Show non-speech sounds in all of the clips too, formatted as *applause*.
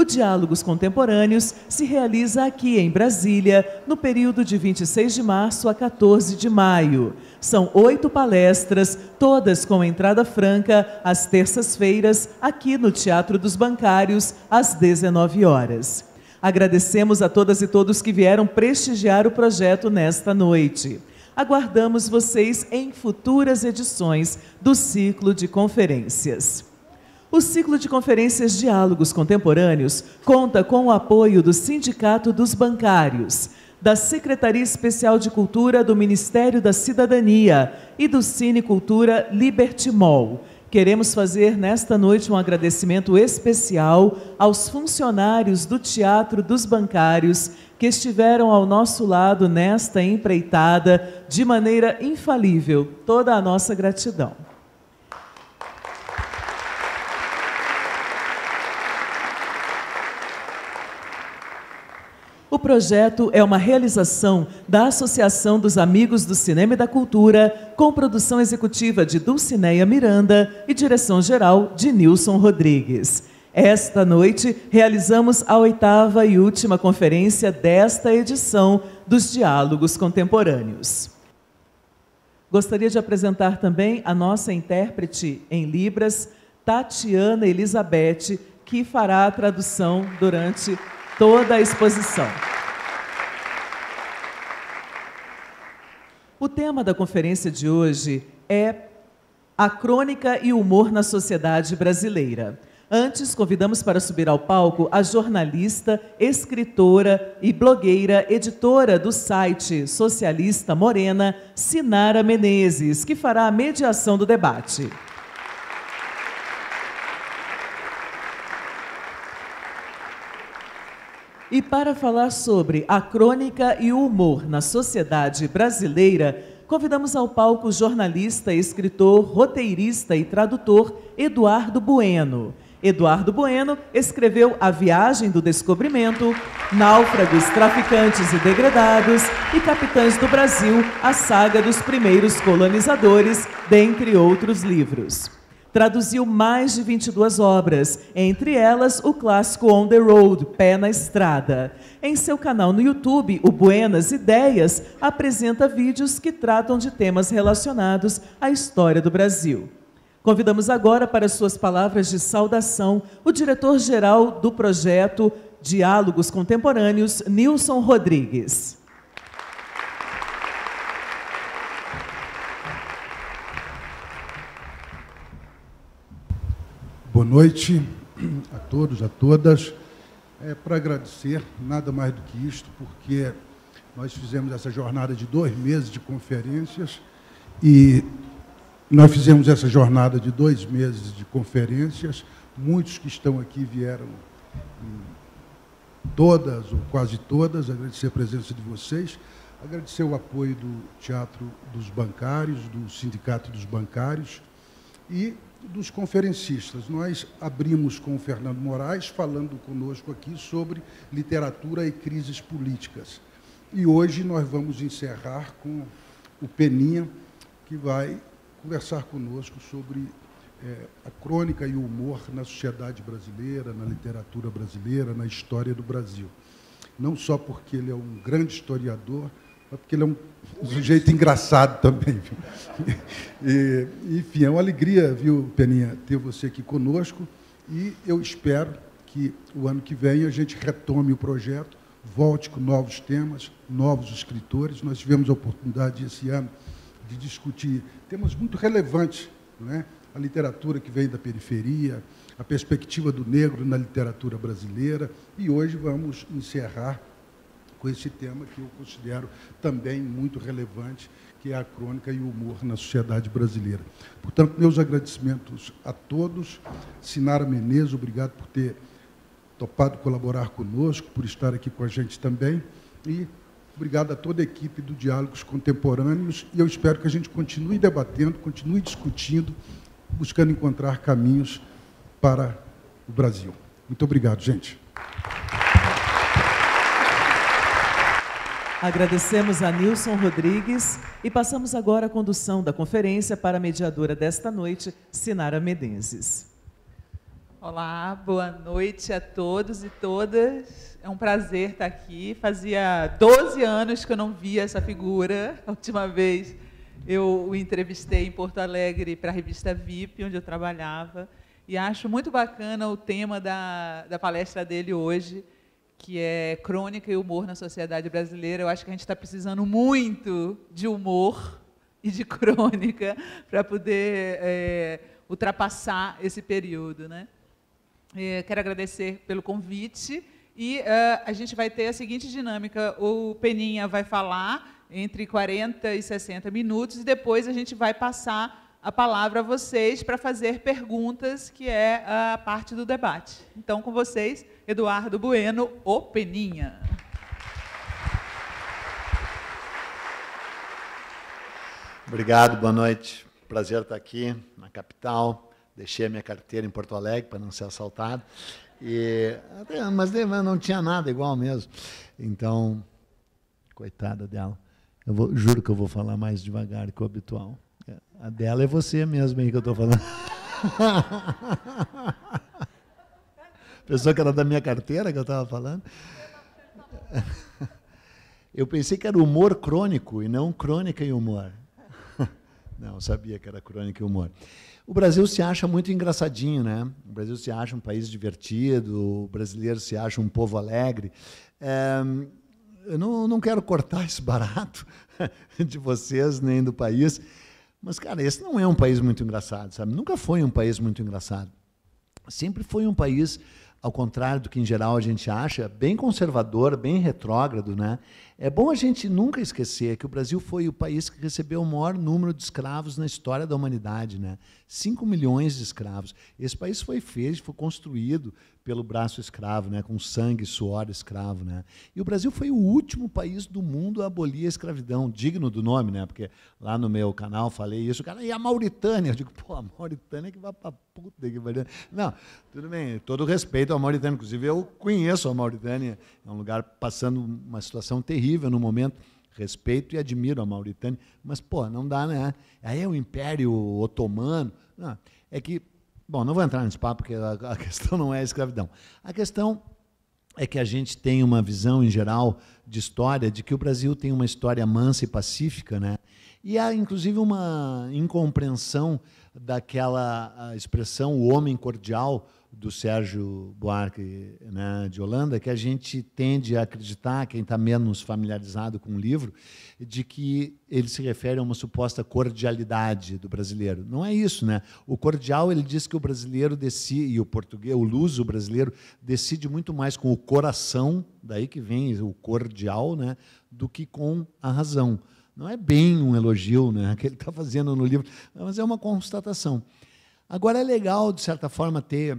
o Diálogos Contemporâneos se realiza aqui em Brasília, no período de 26 de março a 14 de maio. São oito palestras, todas com entrada franca, às terças-feiras, aqui no Teatro dos Bancários, às 19 horas. Agradecemos a todas e todos que vieram prestigiar o projeto nesta noite. Aguardamos vocês em futuras edições do ciclo de conferências. O ciclo de conferências Diálogos Contemporâneos conta com o apoio do Sindicato dos Bancários, da Secretaria Especial de Cultura do Ministério da Cidadania e do Cine Cultura Liberty Mall. Queremos fazer nesta noite um agradecimento especial aos funcionários do Teatro dos Bancários que estiveram ao nosso lado nesta empreitada de maneira infalível. Toda a nossa gratidão. O projeto é uma realização da Associação dos Amigos do Cinema e da Cultura, com produção executiva de Dulcineia Miranda e direção-geral de Nilson Rodrigues. Esta noite, realizamos a oitava e última conferência desta edição dos Diálogos Contemporâneos. Gostaria de apresentar também a nossa intérprete em Libras, Tatiana Elizabeth, que fará a tradução durante toda a exposição. O tema da conferência de hoje é a crônica e o humor na sociedade brasileira. Antes, convidamos para subir ao palco a jornalista, escritora e blogueira, editora do site Socialista Morena, Sinara Menezes, que fará a mediação do debate. E para falar sobre a crônica e o humor na sociedade brasileira, convidamos ao palco o jornalista, escritor, roteirista e tradutor Eduardo Bueno. Eduardo Bueno escreveu A Viagem do Descobrimento, Náufragos, Traficantes e Degradados e Capitães do Brasil, a saga dos primeiros colonizadores, dentre outros livros. Traduziu mais de 22 obras, entre elas o clássico On the Road, Pé na Estrada. Em seu canal no YouTube, o Buenas Ideias apresenta vídeos que tratam de temas relacionados à história do Brasil. Convidamos agora para suas palavras de saudação o diretor-geral do projeto Diálogos Contemporâneos, Nilson Rodrigues. Boa noite a todos, a todas. É para agradecer, nada mais do que isto, porque nós fizemos essa jornada de dois meses de conferências e nós fizemos essa jornada de dois meses de conferências. Muitos que estão aqui vieram todas ou quase todas, agradecer a presença de vocês, agradecer o apoio do Teatro dos Bancários, do Sindicato dos Bancários e dos conferencistas. Nós abrimos com o Fernando Moraes, falando conosco aqui sobre literatura e crises políticas. E hoje nós vamos encerrar com o Peninha, que vai conversar conosco sobre é, a crônica e o humor na sociedade brasileira, na literatura brasileira, na história do Brasil. Não só porque ele é um grande historiador, é porque ele é um sujeito engraçado também. Viu? E, enfim, é uma alegria, viu, Peninha, ter você aqui conosco. E eu espero que o ano que vem a gente retome o projeto, volte com novos temas, novos escritores. Nós tivemos a oportunidade esse ano de discutir temas muito relevantes, não é? a literatura que vem da periferia, a perspectiva do negro na literatura brasileira. E hoje vamos encerrar com esse tema que eu considero também muito relevante, que é a crônica e o humor na sociedade brasileira. Portanto, meus agradecimentos a todos. Sinara Menezes, obrigado por ter topado colaborar conosco, por estar aqui com a gente também. E obrigado a toda a equipe do Diálogos Contemporâneos. E eu espero que a gente continue debatendo, continue discutindo, buscando encontrar caminhos para o Brasil. Muito obrigado, gente. Agradecemos a Nilson Rodrigues e passamos agora a condução da conferência para a mediadora desta noite, Sinara Menezes. Olá, boa noite a todos e todas. É um prazer estar aqui. Fazia 12 anos que eu não via essa figura. A última vez eu o entrevistei em Porto Alegre para a revista VIP, onde eu trabalhava. E acho muito bacana o tema da, da palestra dele hoje, que é crônica e humor na sociedade brasileira. Eu acho que a gente está precisando muito de humor e de crônica *laughs* para poder é, ultrapassar esse período. Né? É, quero agradecer pelo convite. E uh, a gente vai ter a seguinte dinâmica: o Peninha vai falar entre 40 e 60 minutos, e depois a gente vai passar a palavra a vocês para fazer perguntas, que é a parte do debate. Então, com vocês. Eduardo Bueno, o Peninha. Obrigado, boa noite. Prazer estar aqui na capital. Deixei a minha carteira em Porto Alegre para não ser assaltado. E, mas não tinha nada igual mesmo. Então, coitada dela. Eu vou, juro que eu vou falar mais devagar que o habitual. A dela é você mesmo aí que eu estou falando. *laughs* Pensou que era da minha carteira que eu estava falando? Eu pensei que era humor crônico e não crônica e humor. *laughs* Não, sabia que era crônica e humor. O Brasil se acha muito engraçadinho, né? O Brasil se acha um país divertido, o brasileiro se acha um povo alegre. É, eu não, não quero cortar *laughs* esse barato de vocês nem do país, mas, cara, esse não é um país muito engraçado, sabe? Nunca foi um país muito engraçado. Sempre foi um país ao contrário do que em geral a gente acha, bem conservador, bem retrógrado, né? É bom a gente nunca esquecer que o Brasil foi o país que recebeu o maior número de escravos na história da humanidade, né? 5 milhões de escravos. Esse país foi feito, foi construído pelo braço escravo, né, com sangue, suor escravo, né? E o Brasil foi o último país do mundo a abolir a escravidão, digno do nome, né? Porque lá no meu canal falei isso, o cara, e a Mauritânia? Eu digo, pô, a Mauritânia é que vai pra puta que vai. Não, tudo bem, todo respeito à Mauritânia, inclusive eu conheço a Mauritânia, é um lugar passando uma situação terrível no momento. Respeito e admiro a Mauritânia, mas, pô, não dá, né? Aí é o Império Otomano. Não, é que, bom, não vou entrar nesse papo, porque a, a *laughs* questão não é a escravidão. A questão é que a gente tem uma visão, em geral, de história, de que o Brasil tem uma história mansa e pacífica, né? E há, inclusive, uma incompreensão daquela ah, expressão, o homem cordial, do Sérgio Buarque né, de Holanda, que a gente tende a acreditar, quem está menos familiarizado com o livro, de que ele se refere a uma suposta cordialidade do brasileiro. Não é isso, né? O cordial ele diz que o brasileiro decide e o português, o luso brasileiro decide muito mais com o coração, daí que vem o cordial, né, do que com a razão. Não é bem um elogio, né, *laughs* que ele está fazendo no livro, mas é uma constatação. Agora é legal de certa forma ter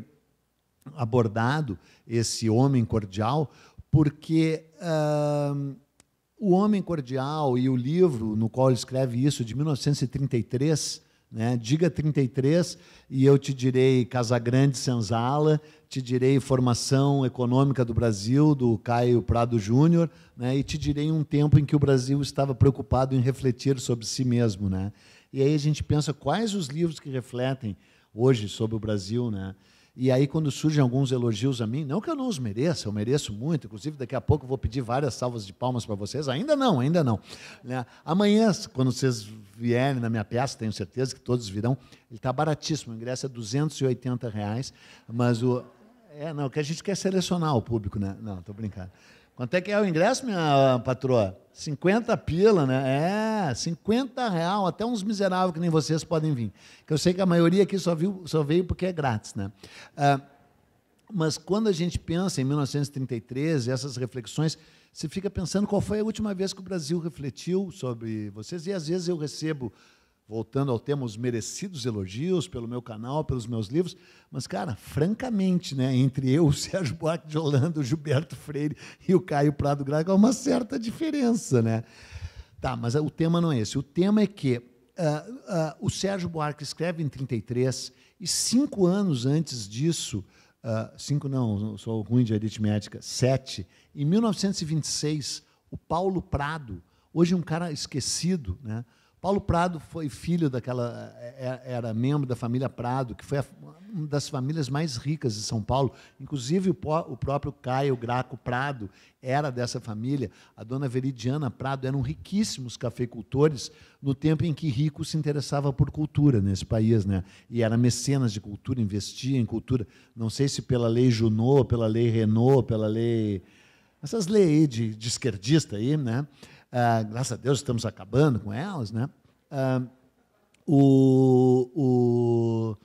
abordado esse homem cordial, porque uh, o homem cordial e o livro no qual ele escreve isso, de 1933, né? Diga 33 e eu te direi Casagrande Senzala, te direi Formação Econômica do Brasil, do Caio Prado Júnior, né? e te direi um tempo em que o Brasil estava preocupado em refletir sobre si mesmo. Né? E aí a gente pensa quais os livros que refletem hoje sobre o Brasil. Né? E aí, quando surgem alguns elogios a mim, não que eu não os mereça, eu mereço muito, inclusive daqui a pouco eu vou pedir várias salvas de palmas para vocês, ainda não, ainda não. Né? Amanhã, quando vocês vierem na minha peça, tenho certeza que todos virão, ele está baratíssimo, o ingresso é 280 reais, mas o. É, não, que a gente quer é selecionar o público, né? Não, estou brincando. Quanto é que é o ingresso, minha patroa? 50 pila, né? É, 50 real, até uns miseráveis que nem vocês podem vir. Que eu sei que a maioria aqui só, viu, só veio porque é grátis, né? Ah, mas quando a gente pensa em 1933, essas reflexões, você fica pensando qual foi a última vez que o Brasil refletiu sobre vocês, e às vezes eu recebo voltando ao tema, os merecidos elogios pelo meu canal, pelos meus livros, mas, cara, francamente, né, entre eu, *laughs* o Sérgio Buarque de Holanda, o Gilberto Freire e o Caio Prado Graga, há uma certa diferença, né? Tá, mas ah, o tema não é esse. O tema é que uh, uh, o Sérgio Buarque escreve em 33 e cinco anos antes disso, uh, cinco não, sou ruim de aritmética, sete, em 1926, o Paulo Prado, hoje um cara esquecido, né? Paulo Prado foi filho daquela. É, é, era membro da família Prado, que foi uma das famílias mais ricas de São Paulo. Inclusive, o, próprio Caio Graco Prado era dessa família. A dona Veridiana Prado eram riquíssimos cafeicultores no tempo em que rico se interessava por cultura nesse país, né? E era mecenas de cultura, investia em cultura. Não sei se pela lei Junot, pela lei Renault, pela lei. essas leis de, de esquerdista aí, né? Ah, graças a Deus estamos acabando com elas, né? Ah, o, o,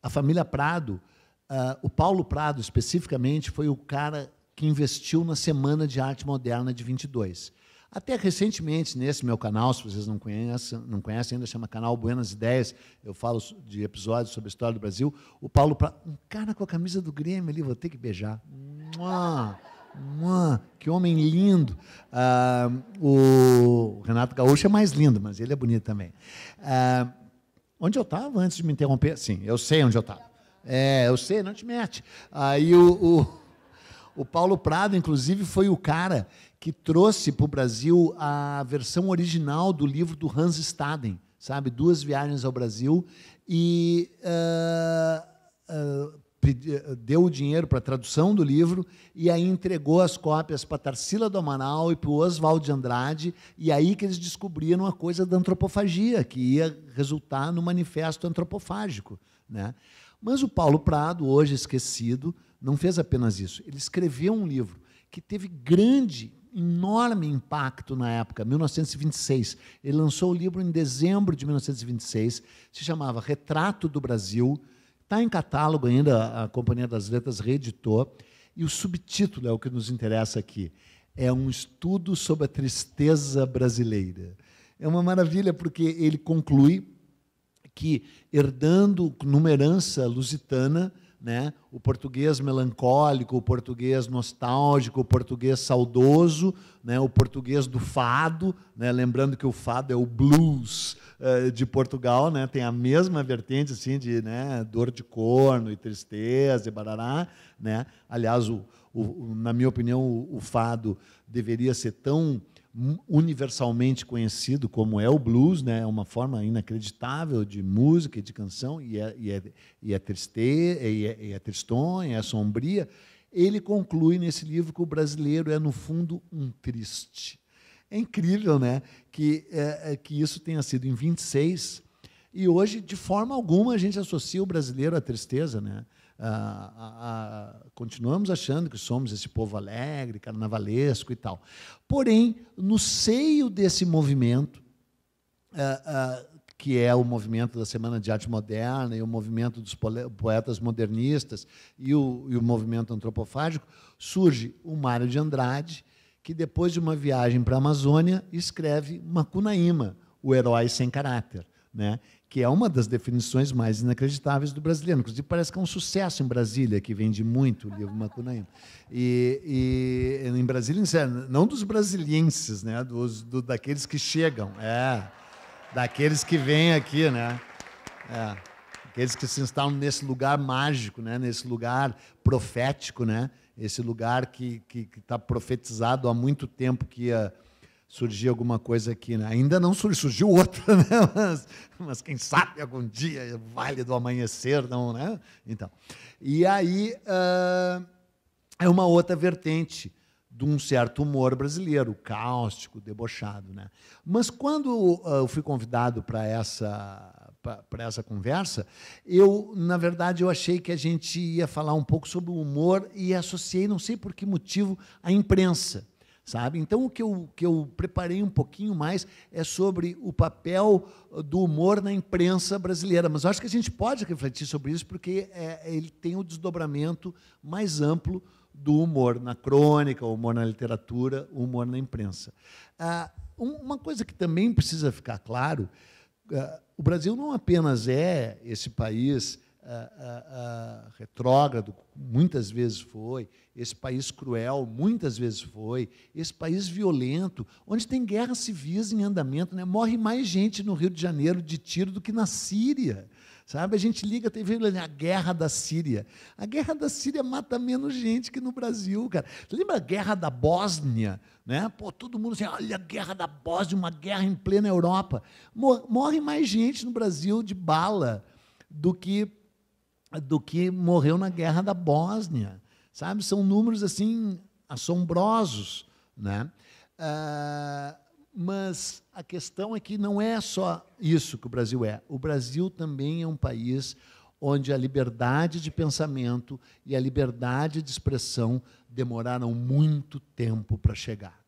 a família Prado, ah, o Paulo Prado especificamente, foi o cara que investiu na Semana de Arte Moderna de 22. Até recentemente, nesse meu canal, se vocês não conhecem, não conhecem ainda, chama canal Buenas Ideias, eu falo de episódios sobre a história do Brasil. O Paulo Prado, um cara com a camisa do Grêmio ali, vou ter que beijar. Mua. Man, que homem lindo. Ah, o Renato Gaúcho é mais lindo, mas ele é bonito também. Ah, onde eu estava antes de me interromper? Sim, eu sei onde eu estava. É, eu sei, não te mete. Aí o, o, o Paulo Prado, inclusive, foi o cara que trouxe para o Brasil a versão original do livro do Hans Staden, sabe? Duas viagens ao Brasil. E. Uh, uh, eh, deu o dinheiro para a tradução do livro e aí entregou as cópias para Tarsila do Amaral e para o Oswald de Andrade, e aí que eles descobriram a coisa da antropofagia, que ia resultar no manifesto antropofágico. Né? Mas o Paulo Prado, hoje esquecido, não fez apenas isso. Ele escreveu um livro que teve grande, enorme impacto na época, 1926. Ele lançou o livro em dezembro de 1926, se chamava Retrato do Brasil, Está em catálogo ainda, a Companhia das Letras reeditou, e o subtítulo é o que nos interessa aqui. É um estudo sobre a tristeza brasileira. É uma maravilha, porque ele conclui que, herdando, numa herança lusitana, né? O português melancólico, o português nostálgico, o português saudoso, né? O português do fado, né? Lembrando que o fado é o blues uh, de Portugal, né? Tem a mesma vertente assim de, né? Dor de corno e tristeza e barará, né? Aliás, o, o, na minha opinião, o, o fado deveria ser tão universalmente conhecido como é o blues, né? É uma forma inacreditável de música e de canção e é, e é, e é triste, e é, e é tristonha, é sombria. Ele conclui nesse livro que o brasileiro é no fundo um triste. É incrível, né? Que é, é que isso tenha sido em 26 e hoje de forma alguma a gente associa o brasileiro à tristeza, né? Ah, ah, continuamos achando que somos esse povo alegre, carnavalesco e tal. Porém, no seio desse movimento, ah, que é o movimento da Semana de Arte Moderna e o movimento dos poetas modernistas e o, e o movimento antropofágico, surge o Mário de Andrade, que depois de uma viagem para a Amazônia escreve Macunaíma, o herói sem caráter, né? que é uma das definições mais inacreditáveis do brasileiro. Inclusive, parece que é um sucesso em Brasília, que vende muito o livro Macunaíma. E, e em Brasília, é, não dos brasilienses, né? dos, do, daqueles que chegam, é, daqueles que vêm aqui, né? É, aqueles que se instalam nesse lugar mágico, né? nesse lugar profético, né? esse lugar que está profetizado há muito tempo que ia surgir alguma coisa aqui. Né? Ainda não surgiu, surgiu outra, *laughs* né? mas, mas, quem sabe algum dia, é Vale do Amanhecer, não, né? Então, e aí uh, é uma outra vertente de um certo humor brasileiro, cáustico, debochado. Né? Mas quando uh, eu fui convidado para essa para essa conversa, eu, na verdade, eu achei que a gente ia falar um pouco sobre o humor e associei, não sei por que motivo, a imprensa sabe? Então, o que eu, que eu preparei um pouquinho mais é sobre o papel ah, do humor na imprensa brasileira. Mas acho que a gente pode refletir sobre isso, porque é, ele tem o um desdobramento mais amplo do humor na crônica, o humor na literatura, o humor na imprensa. Ah, uma coisa que também precisa ficar claro: ah, o Brasil não apenas é esse país uh, retrógrado, muitas vezes foi, esse país cruel, muitas vezes foi, esse país violento, onde tem guerras civis em andamento, né? morre mais gente no Rio de Janeiro de tiro do que na Síria. Sabe, a gente liga a a guerra da Síria. A guerra da Síria mata menos gente que no Brasil, cara. lembra a guerra da Bósnia, né? Pô, todo mundo assim, olha a guerra da Bósnia, uma guerra em plena Europa. Morre mais gente no Brasil de bala do que do que morreu na guerra da Bósnia, sabe? São números assim assombrosos, né? Ah, mas a questão é que não é só isso que o Brasil é. O Brasil também é um país onde a liberdade de pensamento e a liberdade de expressão demoraram muito tempo para chegar.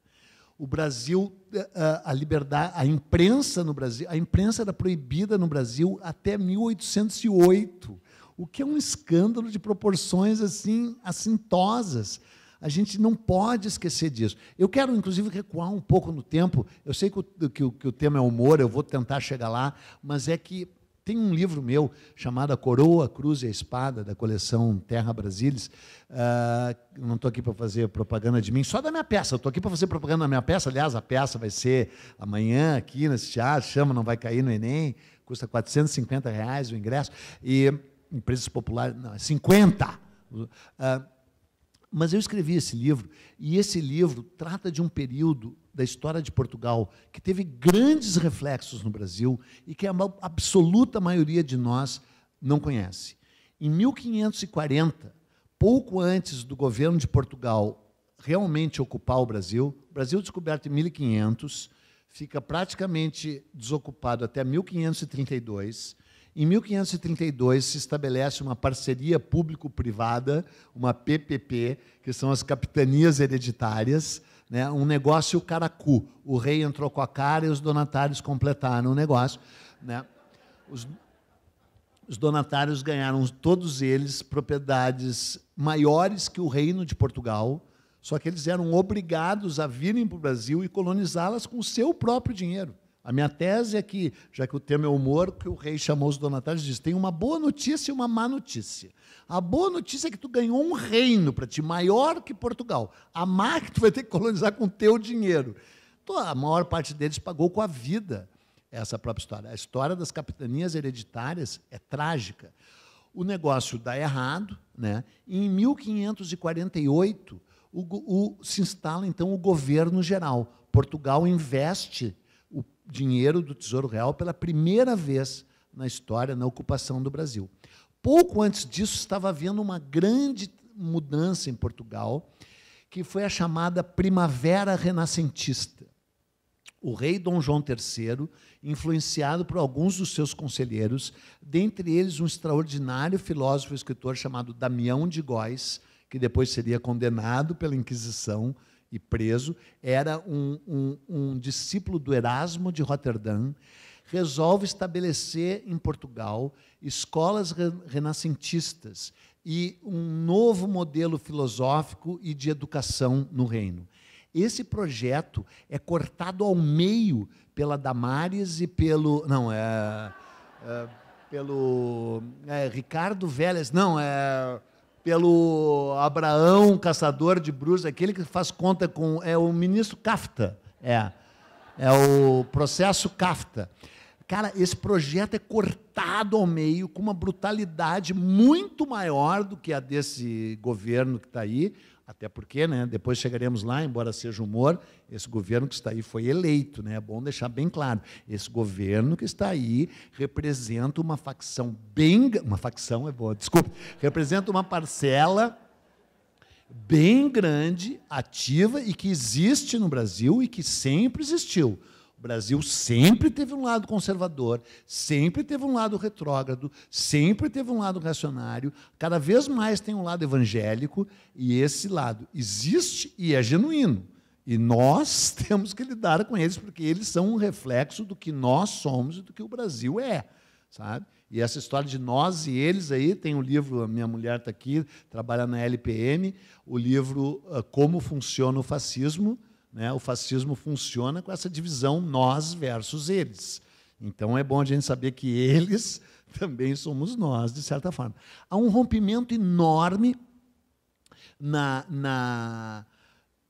O Brasil, ah, ah, a liberdade, a imprensa no Brasil, a imprensa era proibida no Brasil até 1808 o que é um escândalo de proporções assim assintosas. A gente não pode esquecer disso. Eu quero, inclusive, recuar um pouco no tempo. Eu sei que o, que o, que o tema é humor, eu vou tentar chegar lá, mas é que tem um livro meu chamado A Coroa, a Cruz e a Espada, da coleção Terra Brasilis. Uh, não estou aqui para fazer propaganda de mim, só da minha peça. Estou aqui para fazer propaganda da minha peça. Aliás, a peça vai ser amanhã aqui nesse teatro. Chama, não vai cair no Enem. Custa 450 reais o ingresso. E empresas populares, não, 50. É ah, mas eu escrevi esse livro, e esse livro trata de um período da história de Portugal que teve grandes reflexos no Brasil e que a absoluta maioria de nós não conhece. Em 1540, pouco antes do governo de Portugal realmente ocupar o Brasil, o Brasil descoberto em 1500, fica praticamente desocupado até 1532. Em 1532 se estabelece uma parceria público-privada, uma PPP, que são as capitanias hereditárias, né? um negócio caracu. O rei entrou com a cara e os donatários completaram o negócio. Né? Os, os donatários ganharam, todos eles, propriedades maiores que o reino de Portugal, só que eles eram obrigados a virem para o Brasil e colonizá-las com o seu próprio dinheiro. A minha tese é que, já que o tema é humor, que o rei chamou os donatários e disse: tem uma boa notícia e uma má notícia. A boa notícia é que tu ganhou um reino para ti, maior que Portugal. A má é que tu vai ter que colonizar com teu dinheiro. Então, a maior parte deles pagou com a vida essa própria história. A história das capitanias hereditárias é trágica. O negócio dá errado, né? E em 1548 o, o, se instala então o governo geral. Portugal investe dinheiro do Tesouro Real pela primeira vez na história, na ocupação do Brasil. Pouco antes disso, estava havendo uma grande mudança em Portugal, que foi a chamada Primavera Renascentista. O rei Dom João III, influenciado por alguns dos seus conselheiros, dentre eles um extraordinário filósofo e escritor chamado Damião de Góis, que depois seria condenado pela Inquisição e preso, era um, um, um discípulo do Erasmo de Roterdã, resolve estabelecer em Portugal escolas renascentistas e um novo modelo filosófico e de educação no reino. Esse projeto é cortado ao meio pela Damares e pelo. Não, é. é pelo. É, Ricardo Vélez. Não, é pelo Abraão, caçador de bruxas, aquele que faz conta com. É o ministro Kafta. É. É o processo Kafta. Cara, esse projeto é cortado ao meio com uma brutalidade muito maior do que a desse governo que está aí, até porque, né, depois chegaremos lá, embora seja humor, esse governo que está aí foi eleito, né? É bom deixar bem claro. Esse governo que está aí representa uma facção bem, uma facção é boa, desculpa, representa uma parcela bem grande, ativa e que existe no Brasil e que sempre existiu o Brasil sempre teve um lado conservador, sempre teve um lado retrógrado, sempre teve um lado reacionário, cada vez mais tem um lado evangélico, e esse lado existe e é genuíno. E nós *laughs* temos que lidar com eles, porque eles são um reflexo do que nós somos e do que o Brasil é. Sabe? E essa história de nós e eles aí, tem um livro, a minha mulher está aqui, trabalha na LPM, o livro ah, Como Funciona o Fascismo, né? O fascismo funciona com essa divisão nós versus eles. Então é bom a gente saber que eles *laughs* também somos nós, de certa forma. Há um rompimento enorme na, na,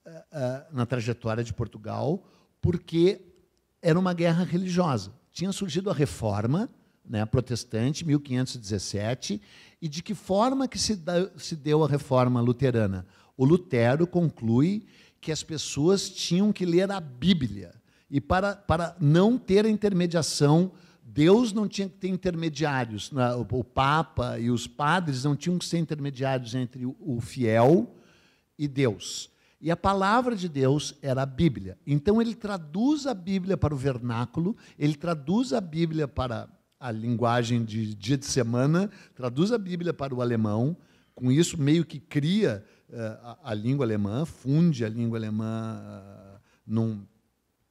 eh, eh, na trajetória de Portugal, porque era uma guerra religiosa. Tinha surgido a reforma né, protestante, 1517, e de que forma que se, da, se deu a reforma luterana? O Lutero conclui que as pessoas tinham que ler a Bíblia. E para, para não ter a intermediação, Deus não tinha que ter intermediários. O Papa e os padres não tinham que ser intermediários entre o fiel e Deus. E a palavra de Deus era a Bíblia. Então ele traduz a Bíblia para o vernáculo, ele traduz a Bíblia para a linguagem de dia de semana, traduz a Bíblia para o alemão, com isso meio que cria eh, a, a, língua alemã, funde a língua alemã eh, num,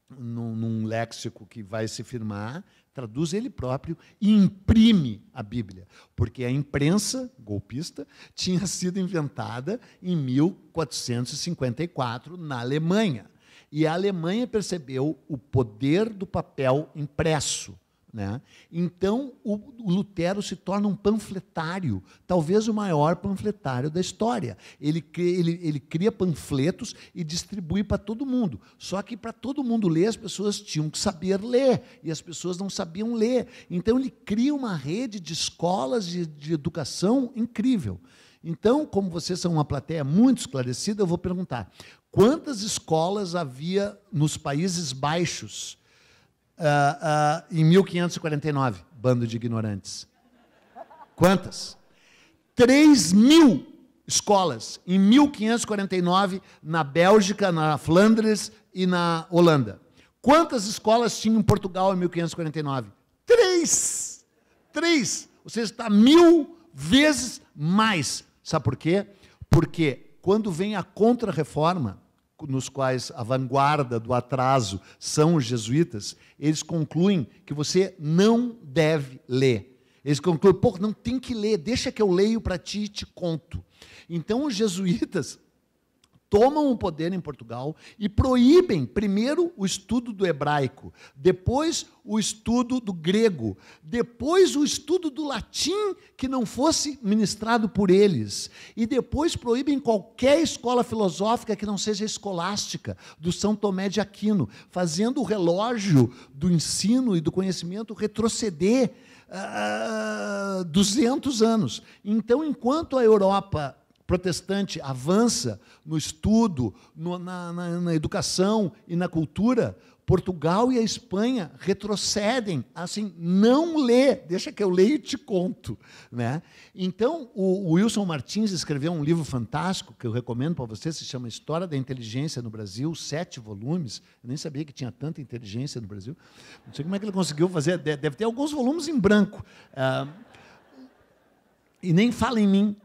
num, num léxico que vai se firmar, traduz ele próprio e imprime a Bíblia, porque a imprensa golpista tinha *laughs* sido inventada em 1454 na Alemanha. E a Alemanha percebeu o poder do papel impresso né? Então, o, o, Lutero se torna um panfletário, talvez o maior panfletário da história. Ele, ele, ele cria panfletos e distribui para todo mundo. Só que para todo mundo ler, as pessoas tinham que saber ler, e as pessoas não sabiam ler. Então, ele cria uma rede de escolas de, de educação incrível. Então, como vocês são uma plateia muito esclarecida, eu vou perguntar: quantas escolas havia nos Países Baixos? Ah, ah, em 1549, bando de ignorantes. Quantas? 3 mil escolas em 1549 na Bélgica, na Flandres e na Holanda. Quantas escolas tinha em Portugal em 1549? Três! Três! Ou seja, está mil vezes mais. Sabe por quê? Porque quando vem a contra-reforma, nos quais a vanguarda do atraso são os jesuítas, eles concluem que você não deve ler. Eles concluem, pô, não tem que ler, deixa que eu leio para ti e te conto. Então os jesuítas tomam o poder em Portugal e proíbem primeiro o estudo do hebraico, depois o estudo do grego, depois o estudo do latim que não fosse ministrado por eles, e depois proíbem qualquer escola filosófica que não seja escolástica, do São Tomé de Aquino, fazendo o relógio do ensino e do conhecimento retroceder uh, ah, 200 anos. Então, enquanto a Europa protestante avança no estudo, no, na, na, na educação e na cultura, Portugal e a Espanha retrocedem, assim, não lê, deixa que eu leio e te conto. Né? Então, o, o Wilson Martins escreveu um livro fantástico, que eu recomendo para você, se chama História da Inteligência no Brasil, sete volumes, eu nem sabia que tinha tanta inteligência no Brasil, não sei como é que ele conseguiu fazer, deve ter alguns volumes em branco. Ah, e nem fala em mim,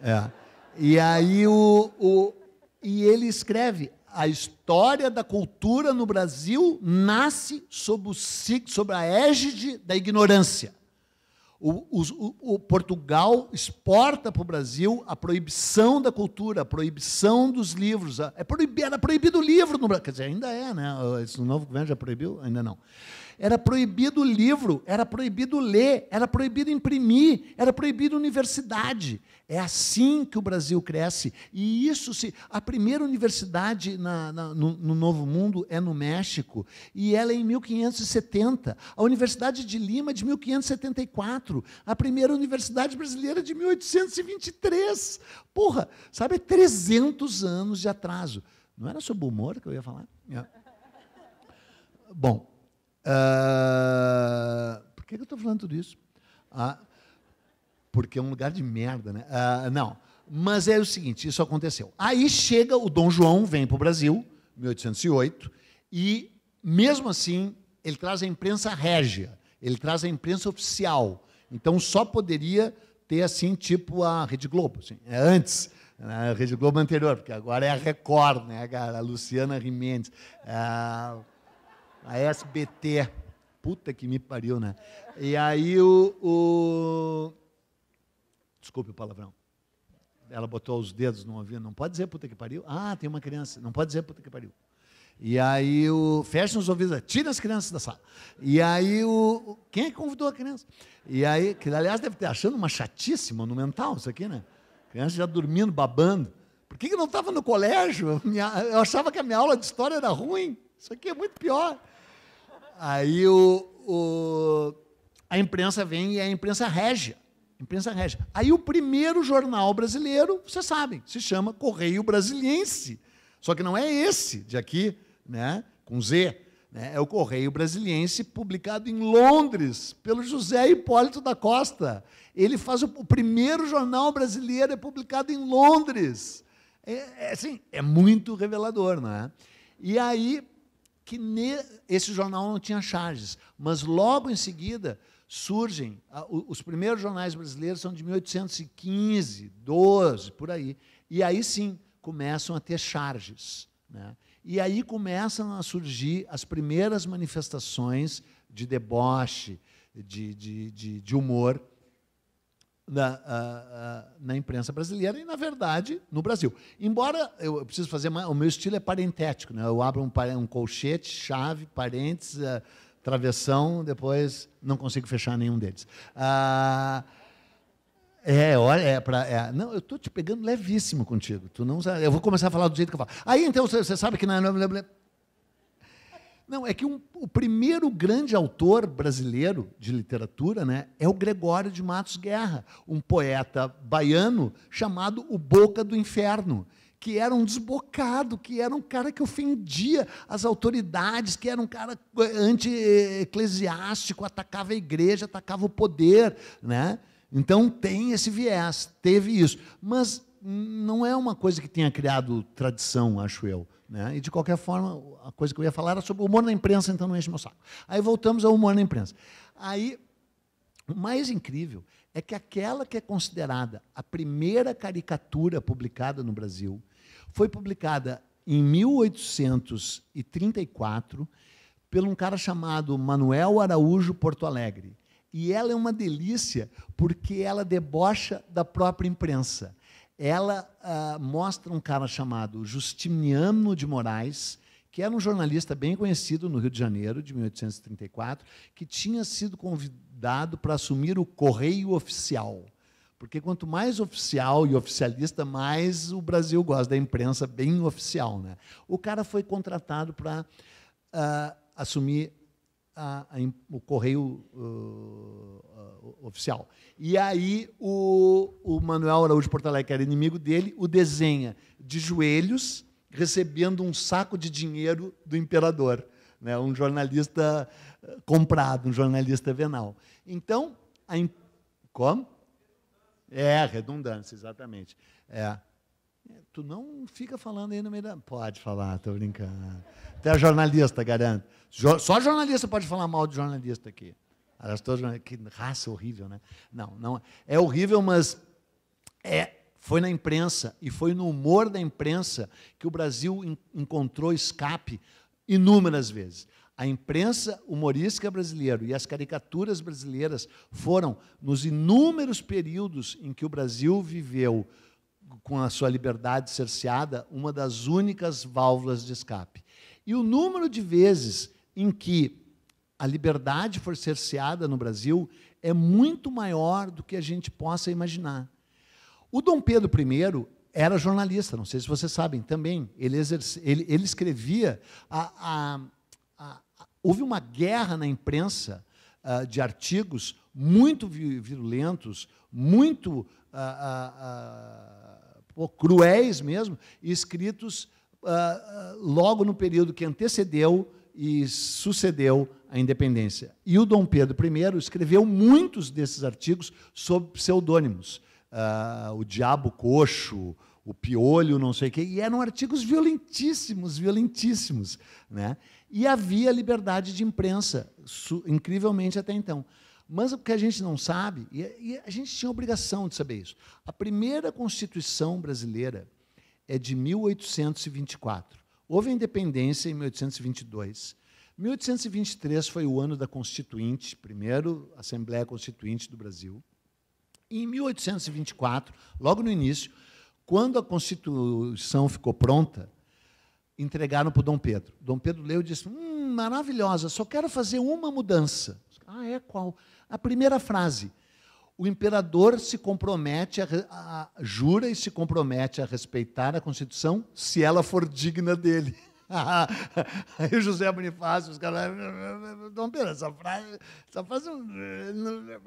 é. E aí o, o e ele escreve a história da cultura no Brasil nasce sob, o, sobre a égide da ignorância. O, o, o Portugal exporta para o Brasil a proibição da cultura, a proibição dos livros. é proibido era proibido o livro no Brasil. Quer dizer, ainda é, né? Esse novo governo já proibiu? Ainda não. Era proibido o livro, era proibido ler, era proibido imprimir, era proibido universidade. É assim que o Brasil cresce. E isso se. A primeira universidade na, na, no, no, Novo Mundo é no México, e ela é em 1570. A Universidade de Lima é de 1574. A primeira universidade brasileira é de 1823. Porra, sabe, 300 anos de atraso. Não era sobre o humor que eu ia falar? É. Bom, ah, por que eu estou falando tudo isso? Ah, porque é um lugar de merda, né? Ah, não. Mas é o seguinte, isso aconteceu. Aí chega o Dom João, vem para o Brasil, 1808, e mesmo assim ele traz a imprensa régia, ele traz a imprensa oficial. Então só poderia ter assim, tipo a Rede Globo, assim, é antes, né? a Rede Globo anterior, porque agora é a Record, né, A Luciana Rimendes. Ah, a SBT. Puta que me pariu, né? E aí o. o... Desculpe o palavrão. Ela botou os dedos no ouvido. Não pode dizer puta que pariu. Ah, tem uma criança. Não pode dizer puta que pariu. E aí o. Fecha os ouvidos, tira as crianças da sala. E aí o. Quem é que convidou a criança? E aí, que aliás deve estar achando uma chatice monumental isso aqui, né? criança já dormindo, babando. Por que, que não estava no colégio? Eu achava que a minha aula de história era ruim. Isso aqui é muito pior. Aí o, o, a imprensa vem e é a imprensa régia. Imprensa régia. Aí o primeiro jornal brasileiro, vocês sabem, se chama Correio Brasiliense. Só que não é esse de aqui, né? com Z. Né? É o Correio Brasiliense, publicado em Londres, pelo José Hipólito da Costa. Ele faz o, o primeiro jornal brasileiro, é publicado em Londres. É, é, assim, é muito revelador, não é? E aí, que ne, esse jornal não tinha charges. Mas logo em seguida surgem, a, o, os primeiros jornais brasileiros são de 1815, 12, por aí. E aí sim começam a ter charges. Né? E aí começam a surgir as primeiras manifestações de deboche, de, de, de, de humor a, a, na imprensa brasileira e, na verdade, no Brasil. Embora eu, eu preciso fazer mais, o meu estilo é parentético, né? eu abro um, um colchete, chave, parênteses, uh, travessão, depois não consigo fechar nenhum deles. Uh, é, olha, é para. É, não, eu estou te pegando levíssimo contigo. Tu não, eu vou começar a falar do jeito que eu falo. Aí então você, você sabe que na. Não, é que um, o primeiro grande autor brasileiro de literatura né, é o Gregório de Matos Guerra, um poeta baiano chamado O Boca do Inferno, que era um desbocado, que era um cara que ofendia as autoridades, que era um cara eh, anti-eclesiástico, atacava a igreja, atacava o poder. Né? Então tem esse viés, teve isso. Mas hum, não é uma coisa que tenha criado tradição, acho eu. Né? E, de qualquer forma, a coisa que eu ia falar era sobre o humor na imprensa, então não enche meu saco. Aí voltamos ao humor na imprensa. Aí, o mais incrível é que aquela que é considerada a primeira caricatura publicada no Brasil foi publicada em 1834 por um cara chamado Manuel Araújo Porto Alegre. E ela é uma delícia porque ela debocha da própria imprensa ela ah, mostra um cara chamado Justiniano de Moraes, que era um jornalista bem conhecido no Rio de Janeiro, de 1834, que tinha sido convidado para assumir o Correio Oficial. Porque quanto mais oficial e oficialista, mais o Brasil gosta da imprensa bem oficial. Né? O cara foi contratado para ah, assumir a, a, o correio uh, uh, oficial. E aí o, o Manuel Araújo Portalegre, que era inimigo dele, o desenha de joelhos, recebendo um saco de dinheiro do imperador, né? um jornalista uh, comprado, um jornalista venal. Então, a imp... como? É, redundância, exatamente. É. Tu não fica falando aí no meio da. Pode falar, estou brincando. Até jornalista, garanto. Só jornalista pode falar mal de jornalista aqui. Que raça horrível, né? Não, não. É. é horrível, mas é, foi na imprensa e foi no humor da imprensa que o Brasil encontrou escape inúmeras vezes. A imprensa humorística brasileira e as caricaturas brasileiras foram nos inúmeros períodos em que o Brasil viveu com a sua liberdade cerceada, uma das únicas válvulas de escape. E o número de vezes em que a liberdade for cerceada no Brasil é muito maior do que a gente possa imaginar. O Dom Pedro I era jornalista, não sei se vocês sabem também. Ele, exerce, ele, ele escrevia. A, a, a, houve uma guerra na imprensa uh, de artigos muito virulentos, muito uh, uh, cruéis mesmo, escritos logo no período que antecedeu e sucedeu a independência. E o Dom Pedro I escreveu muitos desses artigos sob pseudônimos. Uh, o Diabo Coxo, o Piolho, não sei o quê, e eram artigos violentíssimos, violentíssimos. Né? E havia liberdade de imprensa, incrivelmente até então. Mas o que a gente não sabe, e, e a gente tinha obrigação de saber isso, a primeira Constituição brasileira é de 1824. Houve a independência em 1822. 1823 foi o ano da Constituinte, primeiro Assembleia Constituinte do Brasil. E em 1824, logo no início, quando a Constituição ficou pronta, entregaram para o Dom Pedro. Dom Pedro leu e disse: hum, maravilhosa, só quero fazer uma mudança. Ah, é qual? A primeira frase o imperador se compromete, a, a, jura e se compromete a respeitar a Constituição se ela for digna dele. *laughs* Aí o José Bonifácio, os caras. Dom Pedro, essa frase. Essa frase.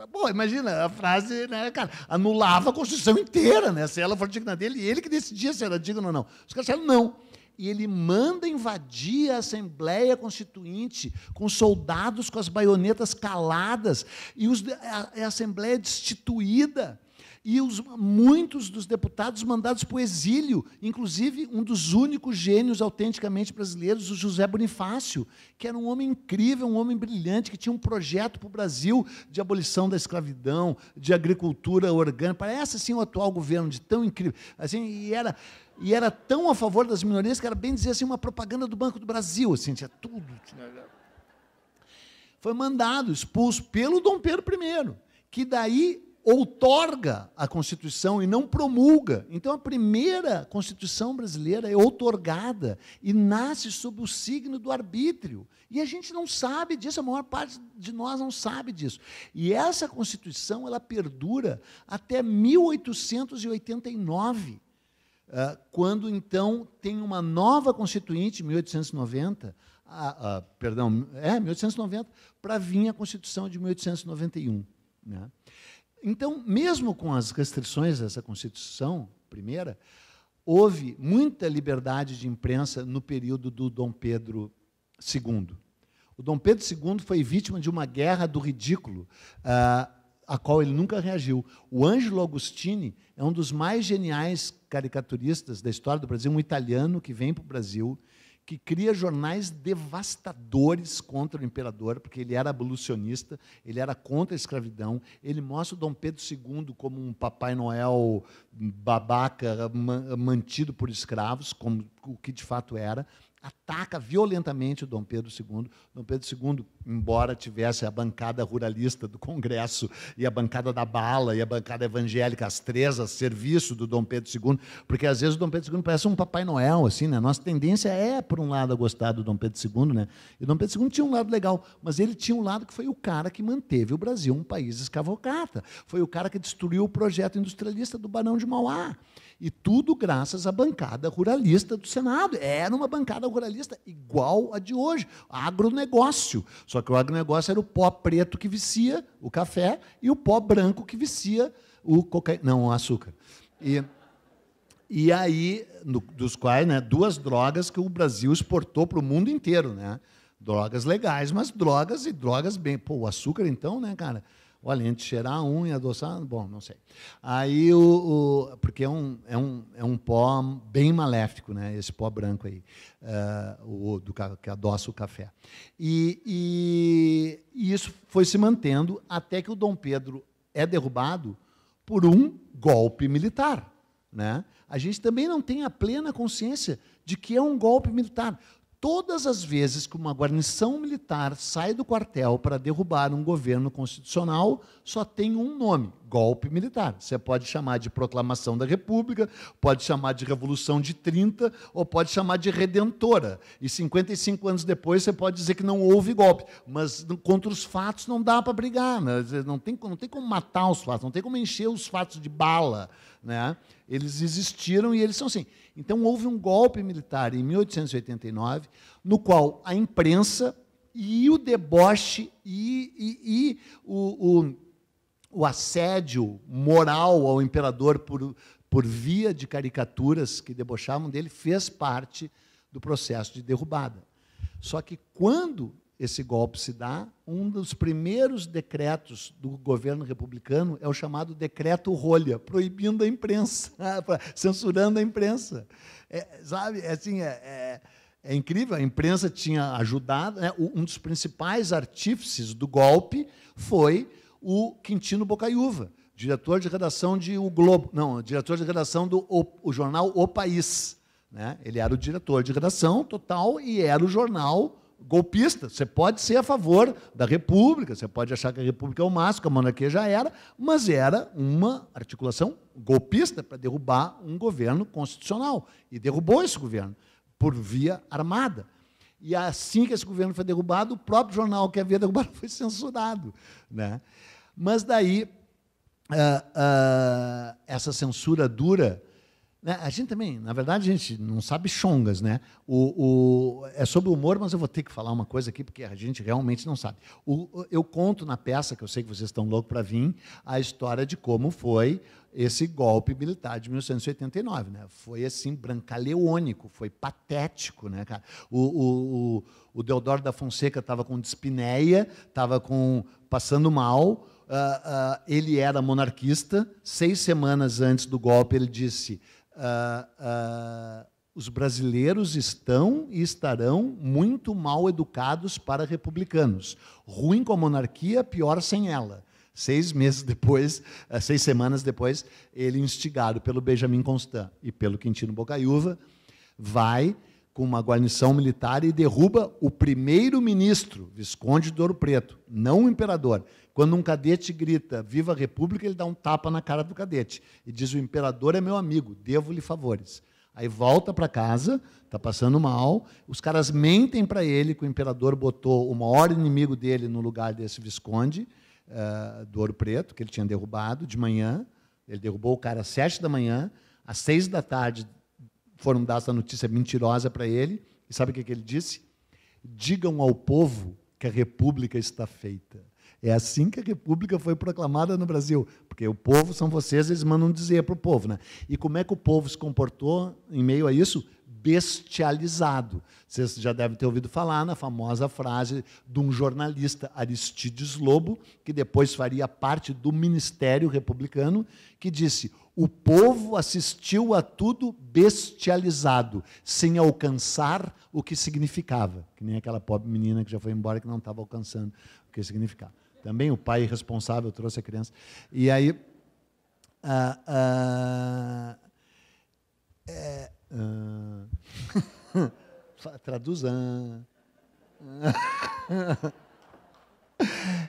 Pô, imagina, a frase, né, cara, anulava a Constituição inteira, né? Se ela for digna dele, e ele que decidia se era digna ou não. Os caras disseram, não e ele manda invadir a Assembleia Constituinte com soldados com as baionetas caladas e os, a, a Assembleia é destituída. E os, muitos dos deputados mandados para o exílio, inclusive um dos únicos gênios autenticamente brasileiros, o José Bonifácio, que era um homem incrível, um homem brilhante, que tinha um projeto para o Brasil de abolição da escravidão, de agricultura orgânica. Parece assim o atual governo de tão incrível. Assim, e era e era tão a favor das minorias que era bem dizer assim uma propaganda do Banco do Brasil, assim, tinha tudo. É Foi mandado, expulso pelo Dom Pedro I, que daí outorga a Constituição e não promulga. Então, a primeira Constituição brasileira é outorgada e nasce sob o signo do arbítrio. E a gente não sabe disso, a maior parte de nós não sabe disso. E essa Constituição ela perdura até 1889, ah, quando então tem uma nova Constituinte, 1890. A, a, perdão, é, 1890, para vir a Constituição de 1891. Né? Então, mesmo com as restrições dessa Constituição primeira, houve muita liberdade de imprensa no período do Dom Pedro II. O Dom Pedro II foi vítima de uma guerra do ridículo, uh, a qual ele nunca reagiu. O Ângelo Agostini é um dos mais geniais caricaturistas da história do Brasil, um italiano que vem para o Brasil que cria jornais devastadores contra o imperador, porque ele era abolicionista, ele era contra a escravidão, ele mostra o Dom Pedro II como um Papai Noel babaca, mantido por escravos, como o que de fato era, ataca violentamente o Dom Pedro II. Dom Pedro II, embora tivesse a bancada ruralista do Congresso e a bancada da bala e a bancada evangélica, as três a serviço do Dom Pedro II, porque às vezes o Dom Pedro II parece um Papai Noel, assim, né? Nossa tendência é, por um lado, a gostar do Dom Pedro II, né? E o Dom Pedro II tinha um lado legal, mas ele tinha um lado que foi o cara que manteve o Brasil um país escavocata. Foi o cara que destruiu o projeto industrialista do Barão de Mauá. E tudo graças à bancada ruralista do Senado. Era uma bancada ruralista igual a de hoje, agronegócio. Só que o agronegócio era o pó preto que vicia o café e o pó branco que vicia o cocaína. Não, o açúcar. E, e aí, no, dos quais, né, duas drogas que o Brasil exportou para o mundo inteiro, né? drogas legais, mas drogas e drogas bem. Pô, o açúcar, então, né, cara? Olha, alimento cheirar um e adoçar, bom, não sei. Aí o, o porque é um, é, um, é um pó bem maléfico, né? Esse pó branco aí, uh, o do que adoça o café. E, e, e isso foi se mantendo até que o Dom Pedro é derrubado por um golpe militar, né? A gente também não tem a plena consciência de que é um golpe militar. Todas as vezes que uma guarnição militar sai do quartel para derrubar um governo constitucional, só tem um nome: golpe militar. Você pode chamar de proclamação da República, pode chamar de Revolução de 30, ou pode chamar de Redentora. E 55 anos depois você pode dizer que não houve golpe. Mas contra os fatos não dá para brigar. Né? Não, tem, não tem como matar os fatos, não tem como encher os fatos de bala. Né? Eles existiram e eles são assim. Então houve um golpe militar em 1889, no qual a imprensa e o deboche e, e, e o, o, o, assédio moral ao imperador por, por via de caricaturas que debochavam dele fez parte do processo de derrubada. Só que quando esse golpe se dá, um dos primeiros decretos do governo republicano é o chamado decreto rolha, proibindo a imprensa, *laughs* censurando a imprensa. É, sabe, é assim, é, é, é, incrível, a imprensa tinha ajudado, né? um dos principais artífices do golpe foi o Quintino Bocaiúva, diretor de redação de O Globo, não, diretor de redação do o, o jornal O País. Né? Ele era o diretor de redação total e era o jornal golpista. Você pode ser a favor da República, você pode achar que a República é o máximo, que a monarquia já era, mas era uma articulação golpista para derrubar um governo constitucional. E derrubou esse governo por via armada. E assim que esse governo foi derrubado, o próprio jornal que havia derrubado *laughs* foi censurado. Né? Mas daí, uh, uh, essa censura dura né, a gente também, na verdade, a gente não sabe chongas, né? O, o, é sobre humor, mas eu vou ter que falar uma coisa aqui, porque a gente realmente não sabe. O, eu conto na peça, que eu sei que vocês estão loucos para vir, a história de como foi esse golpe militar de 1989, né? Foi assim brancaleônico, foi patético, né, cara? O, o, o Deodoro da Fonseca estava com despneia estava com passando mal. Uh, uh, ele era monarquista. Seis semanas antes do golpe, ele disse: ah, ah, os brasileiros estão e estarão muito mal educados para republicanos. Ruim com a monarquia, pior sem ela. Seis meses depois, ah, seis semanas depois, ele, instigado pelo Benjamin Constant e pelo Quintino Bocaiúva, vai com uma guarnição militar e derruba o primeiro-ministro, Visconde de Ouro Preto, não o imperador, quando um cadete grita Viva a República, ele dá um tapa na cara do cadete e diz: O imperador é meu amigo, devo-lhe favores. Aí volta para casa, está passando mal, os caras mentem para ele que o imperador botou o maior inimigo dele no lugar desse visconde uh, do Ouro Preto, que ele tinha derrubado de manhã. Ele derrubou o cara às sete da manhã, às seis da tarde foram dar essa notícia mentirosa para ele. E sabe o que, que ele disse? Digam ao povo que a república está feita. É assim que a República foi proclamada no Brasil, porque o povo são vocês, eles mandam dizer para o povo. Né? E como é que o povo se comportou em meio a isso? Bestializado. Vocês já devem ter ouvido falar na famosa frase de um jornalista, Aristides Lobo, que depois faria parte do Ministério Republicano, que disse: o povo assistiu a tudo bestializado, sem alcançar o que significava. Que nem aquela pobre menina que já foi embora que não estava alcançando o que significava. Também o pai responsável trouxe a criança. E aí. Ah, ah é, ah, *laughs* *laughs*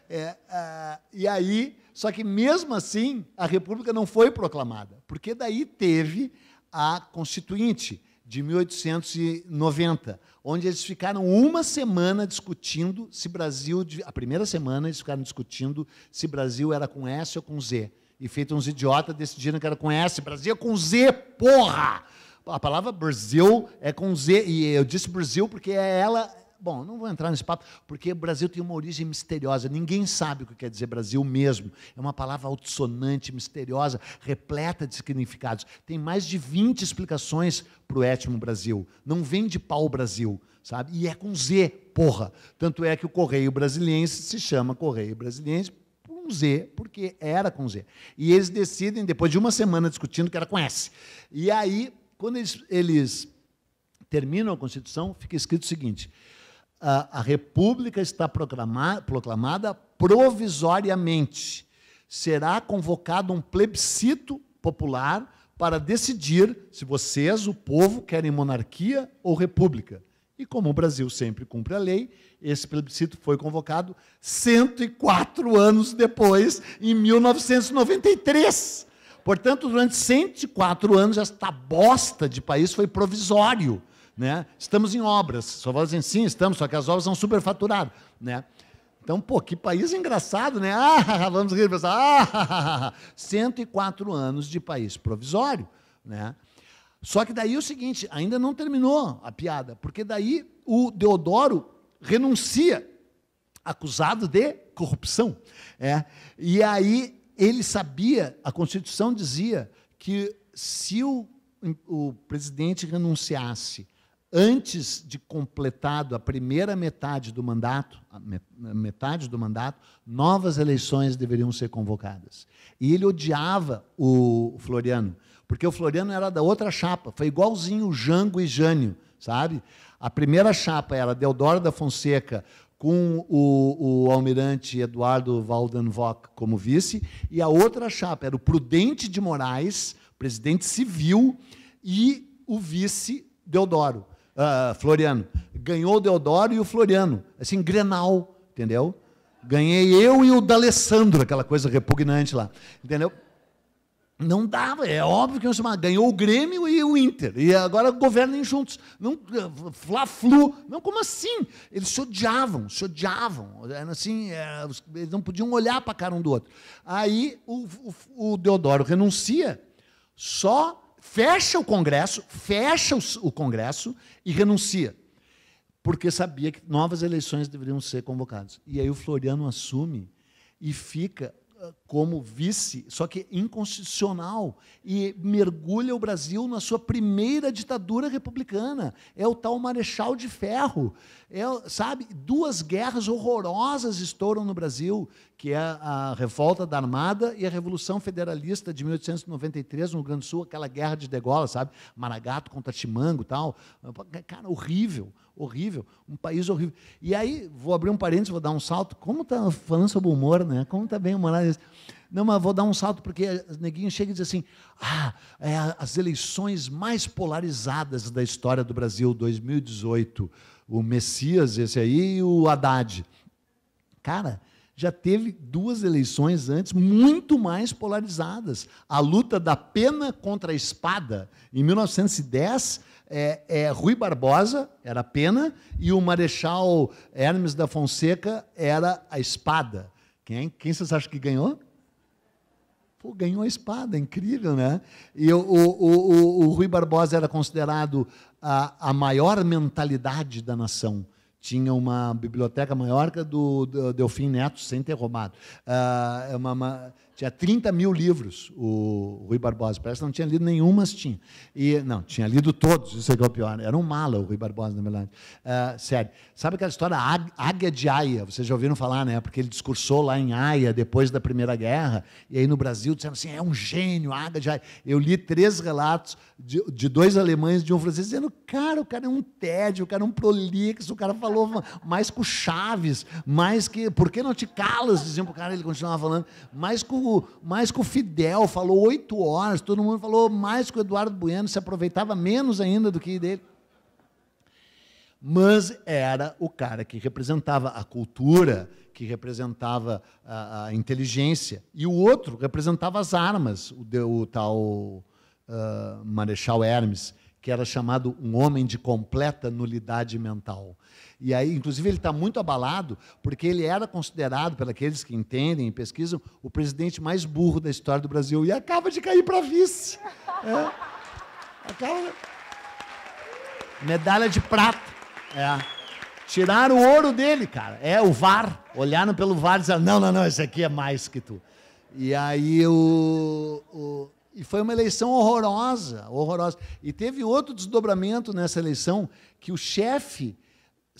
É, ah, e aí, só que mesmo assim, a República não foi proclamada, porque daí teve a Constituinte de 1890, onde eles ficaram uma semana discutindo se Brasil. A primeira semana eles ficaram discutindo se Brasil era com S ou com Z. E feito uns idiotas decidiram que era com S. Brasil é com Z, porra! A palavra Brasil é com Z. E eu disse Brasil porque é ela Bom, não vou entrar nesse papo, porque o Brasil tem uma origem misteriosa. Ninguém sabe o que quer dizer Brasil mesmo. É uma palavra altissonante, misteriosa, repleta de significados. Tem mais de 20 explicações para o étimo Brasil. Não vem de pau Brasil, sabe? E é com Z, porra. Tanto é que o Correio Brasiliense se chama Correio Brasiliense com um Z, porque era com Z. E eles decidem, depois de uma semana discutindo, que era com S. E aí, quando eles, eles terminam a Constituição, fica escrito o seguinte a, a República está proclamada provisoriamente. Será convocado um plebiscito popular para decidir se vocês, o povo, querem monarquia ou república. E como o Brasil sempre cumpre a lei, esse plebiscito foi convocado 104 anos depois, em 1993. Portanto, durante 104 anos, esta bosta de país foi provisório. Né? Estamos em obras. Só falam assim, sim, estamos, só que as obras são superfaturadas. Né? Então, pô, que país engraçado, né? *laughs* Ah, vamos rir, pessoal. Ah, 104 *laughs* anos de país provisório. Né? Só que daí é o seguinte, ainda não terminou a piada, porque daí o Deodoro renuncia, acusado de corrupção. É, e aí ele sabia, a Constituição dizia que se o, o presidente renunciasse antes de completado a primeira metade do mandato, metade do mandato, novas eleições deveriam ser convocadas. E ele odiava o Floriano, porque o Floriano era da outra chapa, foi igualzinho o Jango e Jânio, sabe? A primeira chapa era Deodoro da Fonseca com o, o almirante Eduardo Valdenvock como vice, e a outra chapa era o Prudente de Moraes, presidente civil, e o vice Deodoro uh, Floriano. Ganhou o Deodoro e o Floriano. Assim, Grenal, entendeu? Ganhei eu e o D'Alessandro, aquela coisa repugnante lá. Entendeu? Não dava, é óbvio que não se Ganhou o Grêmio e o Inter. E agora governem juntos. Não, fla flu. Não, como assim? Eles se odiavam, se odiavam. Era assim, é, eles não podiam olhar para a cara um do outro. Aí o, o, o Deodoro renuncia, só fecha o Congresso, fecha o Congresso e renuncia, porque sabia que novas eleições deveriam ser convocadas. E aí o Floriano assume e fica como vice, só que inconstitucional, e mergulha o Brasil na sua primeira ditadura republicana. É o tal Marechal de Ferro. É, sabe, duas guerras horrorosas estouram no Brasil, que é a revolta da Armada e a Revolução Federalista de 1893 no Rio Grande do Sul, aquela guerra de degola, sabe? Maragato contra Timango e tal. Cara, horrível, horrível, um país horrível. E aí, vou abrir um parênteses, vou dar um salto. Como tá falando sobre o humor, né? Como tá bem humorado isso. Não, mas vou dar um salto, porque as neguinhas chegam e dizem assim: ah, é as eleições mais polarizadas da história do Brasil, 2018. O Messias, esse aí, e o Haddad. Cara, já teve duas eleições antes muito mais polarizadas. A luta da pena contra a espada, em 1910, é, é, Rui Barbosa, era a pena, e o Marechal Hermes da Fonseca era a espada. Quem, quem vocês acham que ganhou? Pô, ganhou a espada, é incrível, né? E o, o, o, o Rui Barbosa era considerado a, a maior mentalidade da nação tinha uma biblioteca maior que a do, do Delfim Neto, sem ter roubado. Uh, uma, uma, tinha 30 mil livros o Rui Barbosa. Parece que não tinha lido nenhum, mas tinha. E, não, tinha lido todos, isso é que é o pior. Né? Era um mala o Rui Barbosa, na verdade. Uh, sério. Sabe aquela história Águia de Aia? Vocês já ouviram falar, né? Porque ele discursou lá em Aia depois da Primeira Guerra. E aí no Brasil disseram assim: é um gênio, Águia de Aia. Eu li três relatos de, de dois alemães e de um francês dizendo: cara, o cara é um tédio, o cara é um prolixo, o cara falou mais com Chaves, mais que. Por que não te calas? Diziam para o cara, ele continuava falando, mais com com, mais com o Fidel, falou oito horas, todo mundo falou mais que o Eduardo Bueno, se aproveitava menos ainda do que dele. Mas era o cara que representava a cultura, que representava a, a inteligência, e o outro representava as armas, o, o tal uh, Marechal Hermes, que era chamado um homem de completa nulidade mental. E aí, inclusive, ele está muito abalado, porque ele era considerado, pelos que entendem e pesquisam, o presidente mais burro da história do Brasil. E acaba de cair para vice. É. Acaba... Medalha de prata. É. Tiraram o ouro dele, cara. É o VAR. Olharam pelo VAR e disseram: não, não, não, esse aqui é mais que tu. E aí o, o. e foi uma eleição horrorosa, horrorosa. E teve outro desdobramento nessa eleição que o chefe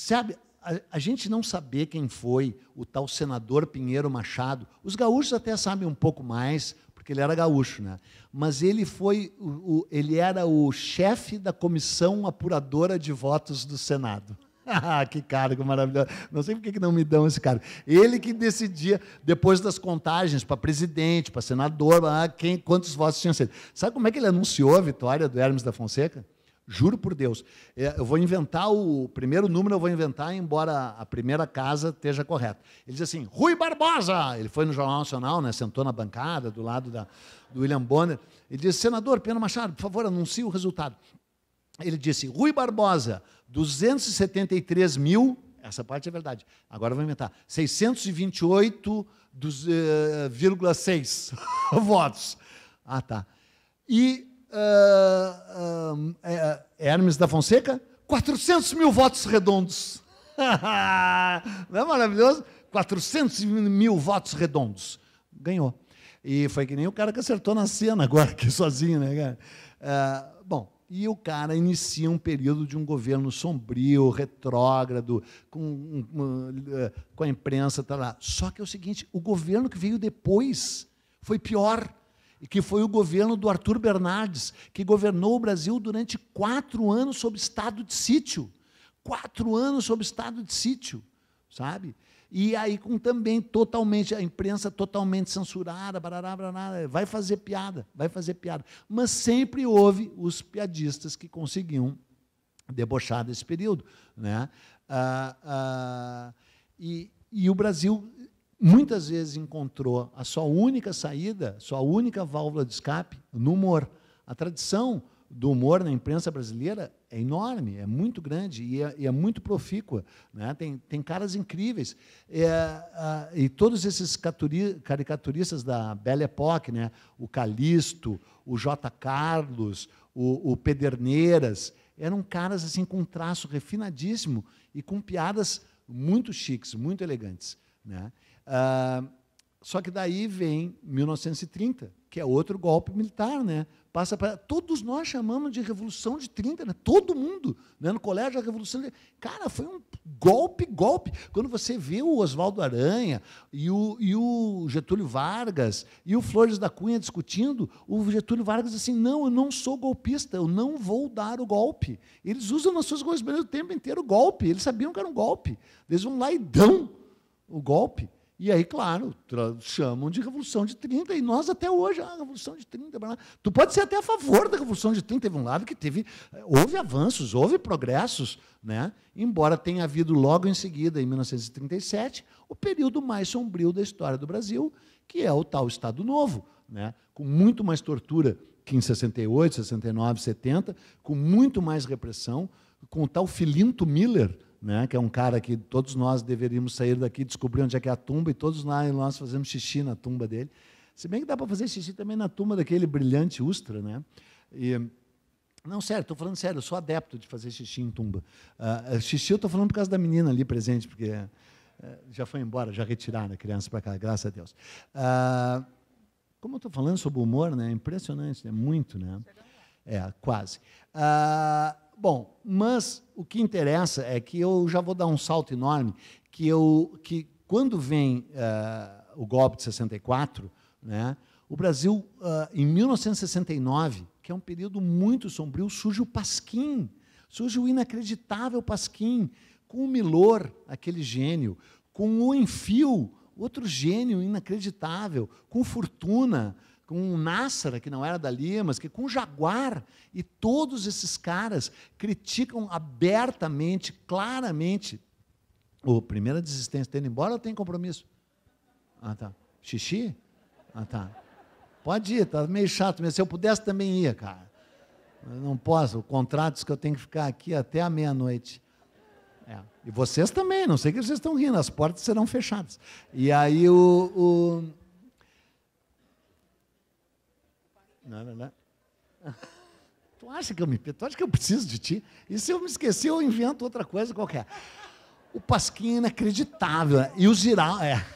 Sabe, a, a, gente não saber quem foi o tal senador Pinheiro Machado, os gaúchos até sabem um pouco mais, porque ele era gaúcho, né? Mas ele foi, o, o ele era o chefe da comissão apuradora de votos do Senado. *laughs* Ah, que cargo maravilhoso. Não sei por que não me dão esse cargo. Ele que decidia, depois das contagens, para presidente, para senador, quem, quantos votos tinham sido. Sabe como é que ele anunciou a vitória do Hermes da Fonseca? Juro por Deus. É, eu vou inventar o primeiro número, eu vou inventar, embora a primeira casa esteja correta. Ele diz assim: Rui Barbosa! Ele foi no Jornal Nacional, né, sentou na bancada do lado da, do William Bonner. Ele disse: Senador Pena Machado, por favor, anuncie o resultado. Ele disse: Rui Barbosa, 273 mil. Essa parte é verdade. Agora eu vou inventar. 628,6 eh, *laughs* votos. Ah, tá. E uh, uh, Hermes da Fonseca, 400 mil votos redondos. *laughs* Não é maravilhoso? 400 mil votos redondos. Ganhou. E foi que nem o cara que acertou na cena agora, *laughs* aqui sozinho, né, cara? Uh, bom, e o cara inicia um período de um governo sombrio, retrógrado, com, eh, com a imprensa, tá lá. Só que é o seguinte, o governo que veio depois foi pior que foi o governo do Arthur Bernardes, que governou o Brasil durante quatro anos sob estado de sítio. Quatro anos sob estado de sítio, sabe? E aí com também totalmente, a imprensa totalmente censurada, barará, barará, vai fazer piada, vai fazer piada. Mas sempre houve os piadistas que conseguiam debochar desse período. Né? Ah, ah, e, e o Brasil muitas vezes encontrou a sua única saída, sua única válvula de escape no humor. A tradição do humor na imprensa brasileira é enorme, é muito grande e é, e é muito profícua. Né? Tem, tem caras incríveis. É, e todos esses caricaturistas da Belle Époque, né? o Calisto, o J. Carlos, o, o Pederneiras, eram caras assim com um traço refinadíssimo e com piadas muito chiques, muito elegantes. Né? Ah, só que daí vem 1930, que é outro golpe militar, né? Passa para todos nós chamamos de Revolução de 30, né? Todo mundo, né? No colégio a Revolução, de... cara, foi um golpe, golpe. Quando você vê o Oswaldo Aranha e o, e o Getúlio Vargas e o Flores da Cunha discutindo, o Getúlio Vargas assim, não, eu não sou golpista, eu não vou dar o golpe. Eles usam nas suas coisas o tempo inteiro o golpe. Eles sabiam que era um golpe. Eles vão lá e dão o golpe. E aí, claro, chamam de Revolução de 30, e nós até hoje, ah, Revolução de 30. Blá, blá. Tu pode ser até a favor da Revolução de 30. Teve um lado que teve. Eh, houve avanços, houve progressos, né? embora tenha havido logo em seguida, em 1937, o período mais sombrio da história do Brasil, que é o tal Estado Novo, né? com muito mais tortura que em 68, 69, 70, com muito mais repressão, com o tal Filinto Miller né, que é um cara que todos nós deveríamos sair daqui, descobrir onde é que é a tumba, e todos nós, nós fazemos xixi na tumba dele. Se bem que dá para fazer xixi também na tumba daquele brilhante Ustra, né? E, não, sério, estou falando sério, eu sou adepto de fazer xixi em tumba. Uh, xixi eu estou falando por causa da menina ali presente, porque uh, já foi embora, já retiraram a criança para cá, graças a Deus. Uh, como eu estou falando sobre humor, né? É impressionante, é né? muito, né? É, quase. Ah, bom, mas o que interessa é que eu já vou dar um salto enorme, que, eu, que quando vem ah, o golpe de 64, né, o Brasil, ah, em 1969, que é um período muito sombrio, surge o Pasquim, surge o inacreditável Pasquim, com o Milor, aquele gênio, com o Enfio, outro gênio inacreditável, com Fortuna, com um Nassara, que não era dali, mas que com o Jaguar. E todos esses caras criticam abertamente, claramente. O primeira desistência, tendo embora ou tem compromisso? Ah, tá. Xixi? Ah, tá. Pode ir, tá meio chato, mas se eu pudesse também ia, cara. Eu não posso, contratos que eu tenho que ficar aqui até a meia-noite. É. E vocês também, não sei que vocês estão rindo, as portas serão fechadas. E aí o, o Não, não, não. *laughs* Tu acha que eu me tu acha que eu preciso de ti? E se eu me esquecer, eu invento outra coisa qualquer. O Pasquim é inacreditável. Né? E o Giraldo. É.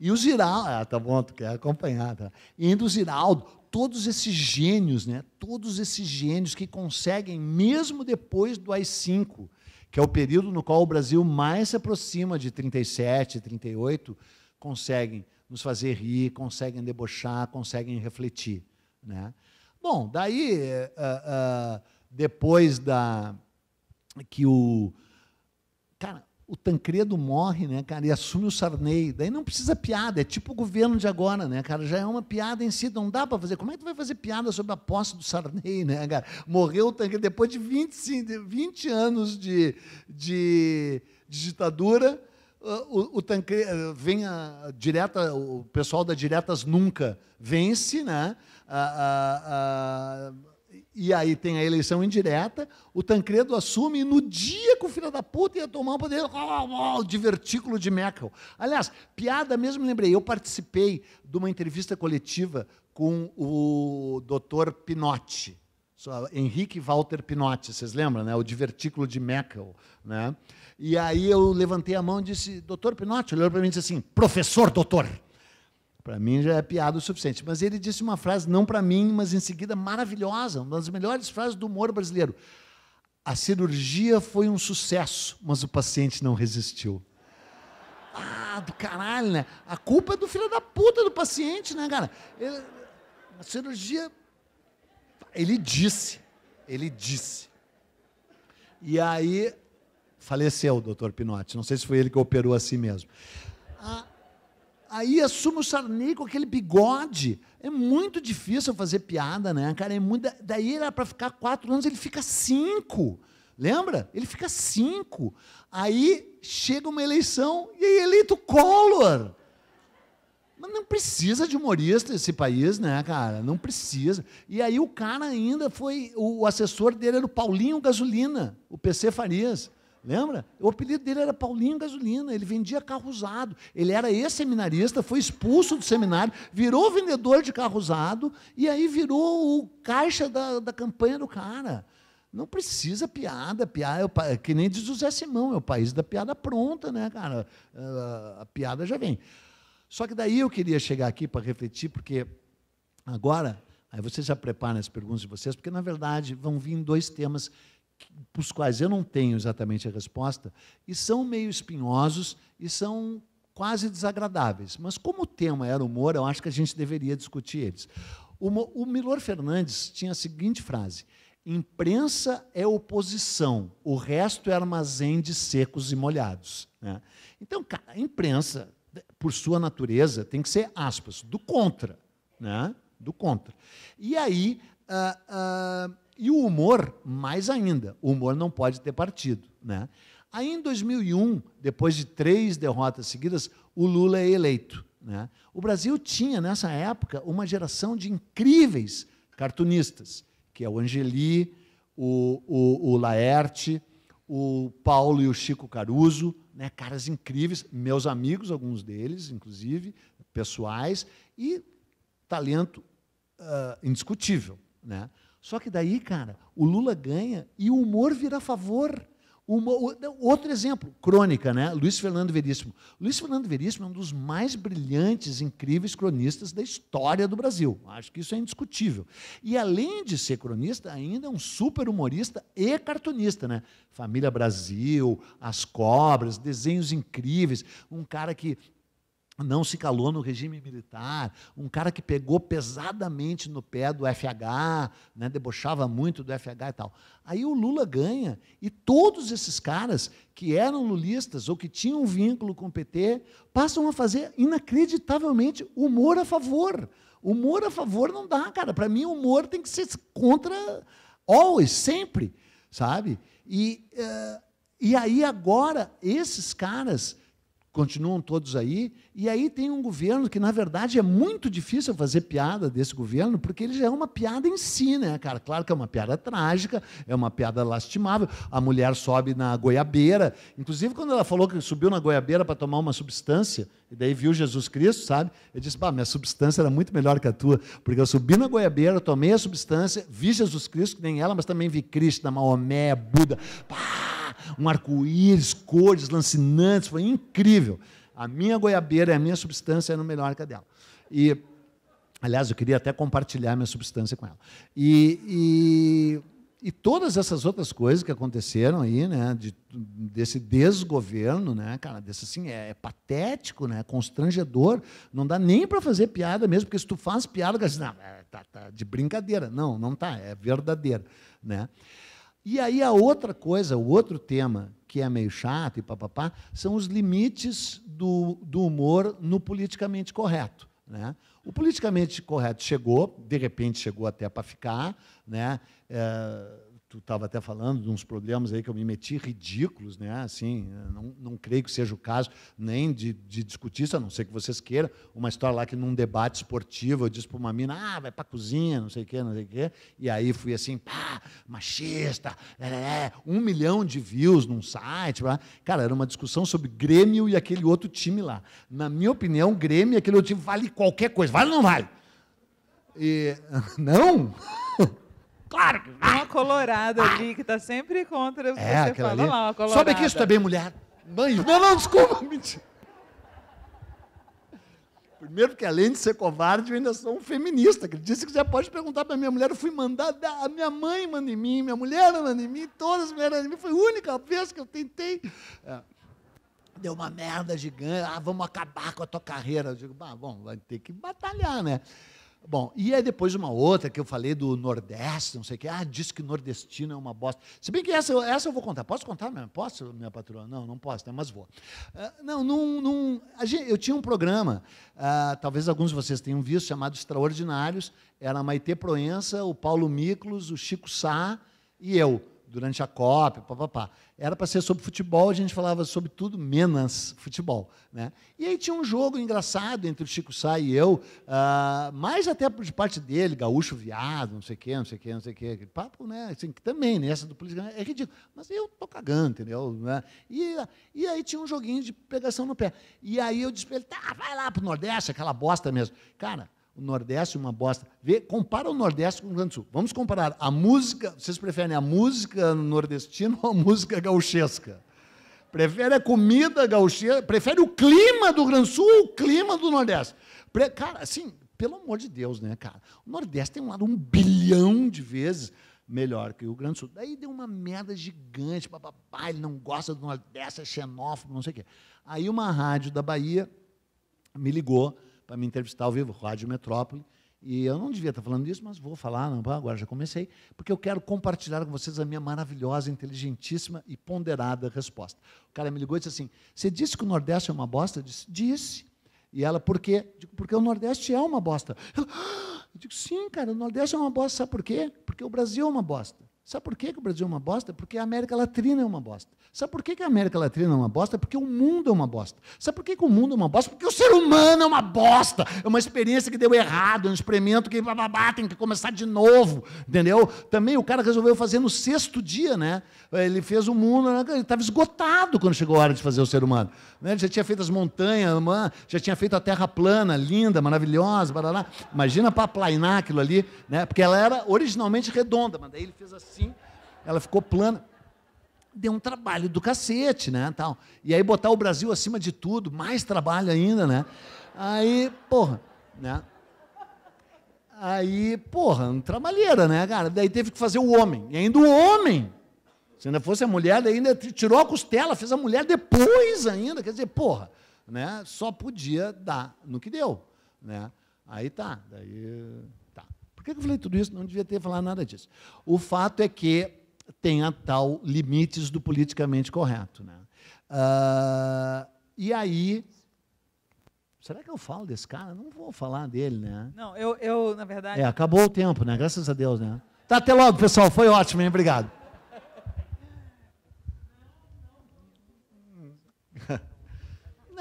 E o Giraldo. é, tá bom, tu quer acompanhar. Tá? E ainda o Giraldo. Todos esses gênios, né? Todos esses gênios que conseguem, mesmo depois do AI-5, que é o período no qual o Brasil mais se aproxima de 37, 38, conseguem nos fazer rir, conseguem debochar, conseguem refletir. Né? Bom, daí, uh, uh, depois da que o. Cara, o Tancredo morre, né, cara, e assume o Sarney. Daí não precisa piada, é tipo o governo de agora, né, cara? Já é uma piada em si, não dá para fazer. Como é que tu vai fazer piada sobre a posse do Sarney, né, cara? Morreu o Tancredo depois de 25, 20 anos de, de, de ditadura. O, o Tancredo vem a direta, o pessoal da Diretas Nunca vence, né? ah, ah, e aí tem a eleição indireta, o Tancredo assume e no dia que o filho da puta ia tomar o poder, oh, oh, divertículo de Meckel. Aliás, piada mesmo, lembrei, eu participei de uma entrevista coletiva com o doutor Pinotti, Henrique Walter Pinotti, vocês lembram, né? O divertículo de Meckel, né? E aí eu levantei a mão e disse, doutor Pinotti, olhou para mim e disse assim, professor doutor, para mim já é piada o suficiente. Mas ele disse uma frase, não para mim, mas em seguida maravilhosa, uma das melhores frases do humor brasileiro. A cirurgia foi um sucesso, mas o paciente não resistiu. Ah, do caralho, né? A culpa é do filho da puta do paciente, né, cara? Ele, a cirurgia. Ele disse. Ele disse. E aí faleceu o doutor Pinotti. Não sei se foi ele que operou a si mesmo. Ah, Aí assume o Sarney com aquele bigode. É muito difícil fazer piada, né, cara? É muito... Daí era para ficar quatro anos, ele fica cinco. Lembra? Ele fica cinco. Aí chega uma eleição e é eleito Collor. Mas não precisa de humorista esse país, né, cara? Não precisa. E aí o cara ainda foi. O assessor dele era o Paulinho Gasolina, o PC Farias. Lembra? O apelido dele era Paulinho Gasolina, ele vendia carro usado. Ele era ex-seminarista, foi expulso do seminário, virou vendedor de carro usado e aí virou o caixa da, da campanha do cara. Não precisa piada, piada é que nem diz o Zé Simão, é o país da piada pronta, né, cara? É, a piada já vem. Só que daí eu queria chegar aqui para refletir, porque agora, aí vocês já preparam as perguntas de vocês, porque na verdade vão vir dois temas para os quais eu não tenho exatamente a resposta, e são meio espinhosos e são quase desagradáveis. Mas como o tema era humor, eu acho que a gente deveria discutir eles. O, o Milor Fernandes tinha a seguinte frase: imprensa é oposição, o resto é armazém de secos e molhados. Né? Então, a imprensa, por sua natureza, tem que ser aspas, do contra. Né? Do contra. E aí. Uh, uh, e o humor, mais ainda. O humor não pode ter partido. Né? Aí, em 2001, depois de três derrotas seguidas, o Lula é eleito. Né? O Brasil tinha, nessa época, uma geração de incríveis cartunistas, que é o Angeli, o, o, o Laerte, o Paulo e o Chico Caruso, né? caras incríveis, meus amigos, alguns deles, inclusive, pessoais, e talento uh, indiscutível. Né? Só que daí, cara, o Lula ganha e o humor vira a favor. Uma, outro exemplo, crônica, né? Luiz Fernando Veríssimo. Luiz Fernando Veríssimo é um dos mais brilhantes, incríveis cronistas da história do Brasil. Acho que isso é indiscutível. E além de ser cronista, ainda é um super humorista e cartunista, né? Família Brasil, As Cobras, desenhos incríveis, um cara que não se calou no regime militar, um cara que pegou pesadamente no pé do FH, né, debochava muito do FH e tal. Aí o Lula ganha e todos esses caras que eram lulistas ou que tinham um vínculo com o PT passam a fazer inacreditavelmente humor a favor. Humor a favor não dá, cara. Para mim, humor tem que ser contra always, sempre, sabe? E, uh, e aí agora esses caras continuam todos aí e aí tem um governo que, na verdade, é muito difícil fazer piada desse governo, porque ele já é uma piada em si, né, cara? Claro que é uma piada trágica, é uma piada lastimável. A mulher sobe na goiabeira. Inclusive, quando ela falou que subiu na goiabeira para tomar uma substância, e daí viu Jesus Cristo, sabe? Eu disse, "Bah, minha substância era muito melhor que a tua, porque eu subi na goiabeira, tomei a substância, vi Jesus Cristo, que nem ela, mas também vi Cristo, Maomé, Buda, pá, um arco-íris, cores lancinantes, foi incrível. A minha goiabeira e a minha substância eram melhor que a dela. E, aliás, eu queria até compartilhar minha substância com ela. E, e, e todas essas outras coisas que aconteceram aí, né, de, desse desgoverno, né, cara, desse assim, é, é patético, né, é constrangedor, não dá nem para fazer piada mesmo, porque se tu faz piada, assim, não, é, tá, tá de brincadeira. Não, não tá, é verdadeira, né? E aí a outra coisa, o outro tema que é meio chato e papapá, são os limites do, do humor no politicamente correto. Né? O politicamente correto chegou, de repente chegou até para ficar, né? É, tu estava até falando de uns problemas aí que eu me meti ridículos, né? Assim, não, não creio que seja o caso nem de, de discutir isso, a não ser que vocês queiram. Uma história lá que num debate esportivo eu disse para uma mina, ah, vai para a cozinha, não sei o quê, não sei o quê. E aí fui assim, pá, machista, é, é, é, um milhão de views num site. Blá. Cara, era uma discussão sobre Grêmio e aquele outro time lá. Na minha opinião, Grêmio e aquele outro time vale qualquer coisa, vale ou não vale? E, *laughs* não? *laughs* Claro que vai. Uma colorada ali que tá sempre contra é, você fala, lá, uma colorada. Sobe aqui, isso também, mulher. Mãe, Não, não, desculpa, *laughs* mentira. Primeiro, que além de ser covarde, eu ainda sou um feminista. disse que já pode perguntar para minha mulher. Eu fui mandada, a minha mãe manda em mim, minha mulher manda em mim, todas as mulheres mandam em mim. Foi a única vez que eu tentei. É. Deu uma merda gigante. Ah, vamos acabar com a tua carreira. Eu digo, bah, bom, vai ter que batalhar, né? Bom, e aí depois uma outra que eu falei do Nordeste, não sei o quê. Ah, disse que nordestino é uma bosta. Se bem que essa, essa eu vou contar. Posso contar mesmo? Posso, minha patroa? Não, não posso, né? mas vou. Uh, não, não, não gente, eu tinha um programa, uh, talvez alguns de vocês tenham visto, chamado Extraordinários. Era a Maitê Proença, o Paulo Miklos, o Chico Sá e eu durante a COP, papapá. Era para ser sobre futebol, a gente falava sobre tudo menos futebol. Né? E aí tinha um jogo engraçado entre o Chico Sá e eu, uh, mais até de parte dele, gaúcho viado, não sei o quê, não sei o quê, não sei o quê. Aquele papo, né? Assim, que também, né? Essa do político é ridículo. Mas eu tô cagando, entendeu? Né? E, e aí tinha um joguinho de pegação no pé. E aí eu disse para ele, tá, vai lá pro Nordeste, aquela bosta mesmo. Cara, o Nordeste uma bosta. Vê, compara o Nordeste com o Rio Grande do Sul. Vamos comparar a música, vocês preferem a música nordestina ou a música gauchesca? Prefere a comida gauchesca, prefere o clima do Rio Grande do Sul ou o clima do Nordeste? Pre, cara, assim, pelo amor de Deus, né, cara? O Nordeste tem um lado um bilhão de vezes melhor que o Rio Grande do Sul. Daí deu uma merda gigante, bababá, ele não gosta do Nordeste, é xenófobo, não sei o quê. Aí uma rádio da Bahia me ligou, para me entrevistar ao vivo, Rádio Metrópole. E eu não devia estar falando isso, mas vou falar, não, agora já comecei, porque eu quero compartilhar com vocês a minha maravilhosa, inteligentíssima e ponderada resposta. O cara me ligou e disse assim: Você disse que o Nordeste é uma bosta? Eu disse: Disse. E ela, por quê? Digo, porque o Nordeste é uma bosta. Ela, ah! Eu digo, sim, cara, o Nordeste é uma bosta. Sabe por quê? Porque o Brasil é uma bosta. Sabe por que, o Brasil é uma bosta? Porque a América Latina é uma bosta. Sabe por que, a América Latina é uma bosta? Porque o mundo é uma bosta. Sabe por que, o mundo é uma bosta? Porque o ser humano é uma bosta. É uma experiência que deu errado, é um experimento que bababá, tem que começar de novo. Entendeu? Também o cara resolveu fazer no sexto dia, né? Ele fez o mundo, né? ele estava esgotado quando chegou a hora de fazer o ser humano. Né? Ele já tinha feito as montanhas, já tinha feito a terra plana, linda, maravilhosa, blá. Imagina para aplainar aquilo ali, né? Porque ela era originalmente redonda, mas daí ele fez assim assim. Ela ficou plana. Deu um trabalho do cacete, né? Tal. E aí botar o Brasil acima de tudo, mais trabalho ainda, né? Aí, porra, né? Aí, porra, um trabalheira, né, cara? Daí teve que fazer o homem. E ainda o homem. Se ainda fosse a mulher, ainda tirou a costela, fez a mulher depois ainda. Quer dizer, porra, né? Só podia dar no que deu, né? Aí tá. Daí por que eu falei tudo isso? Não devia ter falado nada disso. O fato é que tem a tal limites do politicamente correto. Né? Uh, e aí. Será que eu falo desse cara? Não vou falar dele, né? Não, eu, eu na verdade. É, acabou o tempo, né? Graças a Deus, né? Tá, até logo, pessoal. Foi ótimo, hein? Obrigado.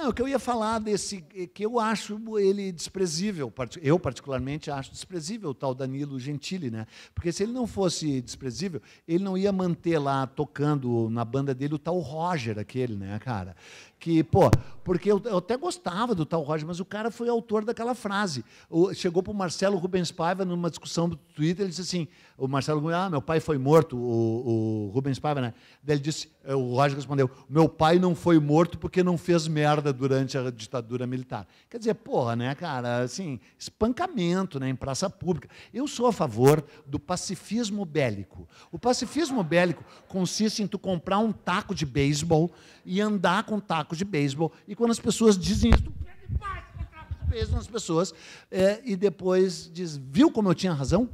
Não, o que eu ia falar desse, é que eu acho ele desprezível, eu particularmente acho desprezível o tal Danilo Gentili, né? Porque se ele não fosse desprezível, ele não ia manter lá tocando na banda dele o tal Roger, aquele, né, cara? que, pô, porque eu, eu, até gostava do tal Roger, mas o cara foi autor daquela frase. O, chegou para o Marcelo Rubens Paiva numa discussão do Twitter, ele disse assim, o Marcelo, ah, meu pai foi morto, o, o Rubens Paiva, né? Daí ele disse, eh, o Roger respondeu, meu pai não foi morto porque não fez merda durante a ditadura militar. Quer dizer, porra, né, cara, assim, espancamento né, em praça pública. Eu sou a favor do pacifismo bélico. O pacifismo bélico consiste em tu comprar um taco de beisebol e andar com o taco de beisebol. E quando as pessoas dizem isso, pega e nas pessoas. É, e depois diz, viu como eu tinha razão?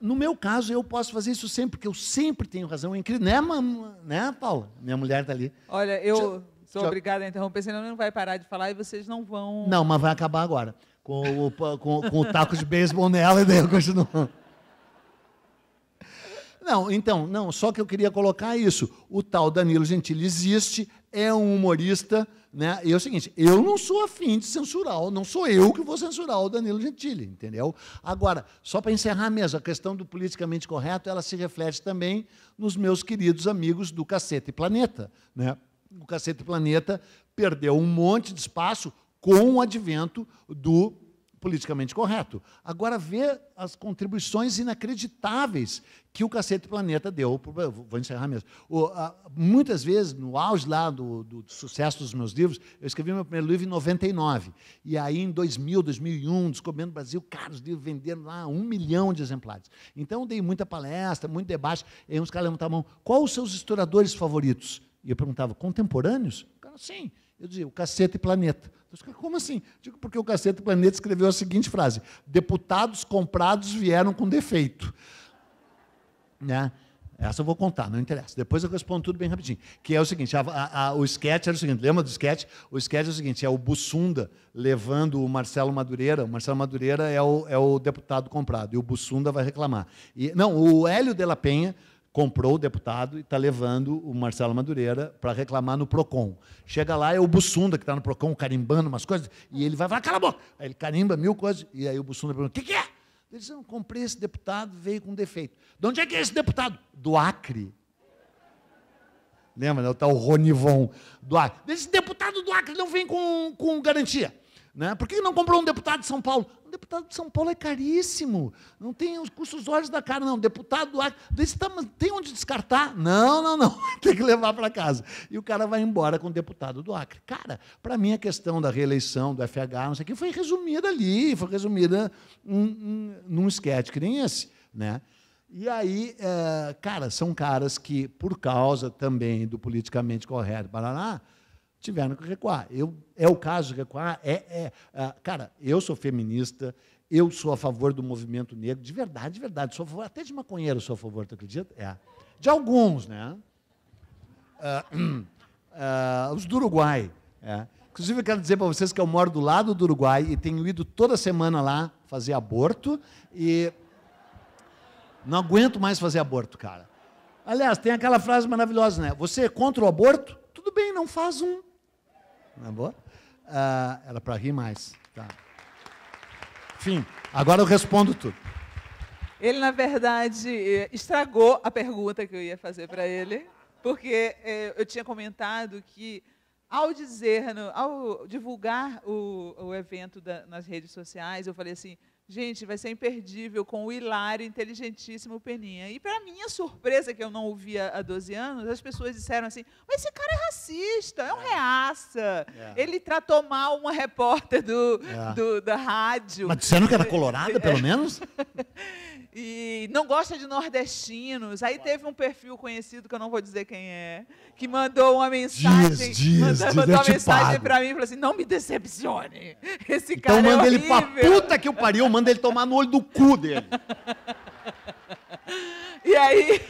No meu caso, eu posso fazer isso sempre, porque eu sempre tenho razão. É incrível, né, mam, né, Paula? Minha mulher está ali. Olha, eu sou obrigada a interromper, senão não vai parar de falar e vocês não vão... Não, mas vai acabar agora. Com o, com, com o taco de beisebol nela e daí eu continuo... Não, então, não, só que eu queria colocar isso. O tal Danilo Gentili existe, é um humorista, né? E é o seguinte, eu não sou afim de censurar, não sou eu que vou censurar o Danilo Gentili, entendeu? Agora, só para encerrar mesmo, a questão do politicamente correto, ela se reflete também nos meus queridos amigos do Cacete Planeta, né? O Cacete Planeta perdeu um monte de espaço com o advento do politicamente correto. Agora vê as contribuições inacreditáveis que o Cacete Planeta deu. vou encerrar mesmo. muitas vezes, no auge lá do, do, sucesso dos meus livros, eu escrevi meu primeiro livro em 99. E aí, em 2000, 2001, Descobrindo o Brasil, caros livros vendendo lá um milhão de exemplares. Então, dei muita palestra, muito debate. E uns caras levantavam a mão. Qual os seus historiadores favoritos? E eu perguntava, contemporâneos? sim. Eu dizia, o Cacete Planeta. Então, como assim? Digo, porque o Cacete Planeta escreveu a seguinte frase: deputados comprados vieram com defeito. Né? Essa eu vou contar, não interessa. Depois eu respondo tudo bem rapidinho. Que é o seguinte: a, a, a, o sketch era o seguinte, lembra do sketch? O sketch é o seguinte: é o Bussunda levando o Marcelo Madureira. O Marcelo Madureira é o, é o deputado comprado, e o Bussunda vai reclamar. E, não, o Hélio de la Penha comprou o deputado e está levando o Marcelo Madureira para reclamar no PROCON. Chega lá, é o Bussunda que está no PROCON carimbando umas coisas, e ele vai falar, cala a boca! Aí ele carimba mil coisas, e aí o Bussunda pergunta, o que, que é? Ele diz, não, comprei esse deputado, veio com defeito. De onde é que é esse deputado? Do Acre. Lembra, né? o tal Ronivon do Acre. Esse deputado do Acre não vem com, com garantia. Né? Por que não comprou um deputado de São Paulo? deputado de São Paulo é caríssimo, não tem os custos olhos da cara, não. Deputado do Acre, tem onde descartar? Não, não, não, *laughs* tem que levar para casa. E o cara vai embora com o deputado do Acre. Cara, para mim a questão da reeleição do FH, não sei o que, foi resumida ali, foi resumida num, num esquete que nem esse. Né? E aí, é, cara, são caras que, por causa também do politicamente correto, Paraná, tiveram que recuar. Eu, é o caso de recuar. É, é, ah, cara, eu sou feminista, eu sou a favor do movimento negro, de verdade, de verdade. Sou a favor, até de maconheiro sou a favor, tu acredita? É. De alguns, né? Uh, uh, *clears throat* os do Uruguai. É. Inclusive, eu quero dizer para vocês que eu moro do lado do Uruguai e tenho ido toda semana lá fazer aborto e não aguento mais fazer aborto, cara. Aliás, tem aquela frase maravilhosa, né? Você é contra o aborto? Tudo bem, não faz um. Na é boa? Ah, era para rir mais. Tá. Enfim, agora eu respondo tudo. Ele, na verdade, é, estragou a pergunta que eu ia fazer para ele, porque eh, eu tinha comentado que, ao dizer, no, ao divulgar o, o evento da, nas redes sociais, eu falei assim: Gente, vai ser imperdível com o hilário, inteligentíssimo Peninha. E, para minha surpresa, que eu não ouvia há 12 anos, as pessoas disseram assim: mas esse cara é racista, é um é. reaça. É. Ele tratou mal uma repórter do, é. do da rádio. Mas disseram que era *laughs* colorada, pelo menos? *laughs* e não gosta de nordestinos. Aí teve um perfil conhecido, que eu não vou dizer quem é, que mandou uma mensagem. Dias, dias, mandou, dias, mandou uma mensagem para mim e falou assim: não me decepcione. Esse então cara então, manda ele para puta que o pariu, manda ele tomar no olho do cu dele. e aí,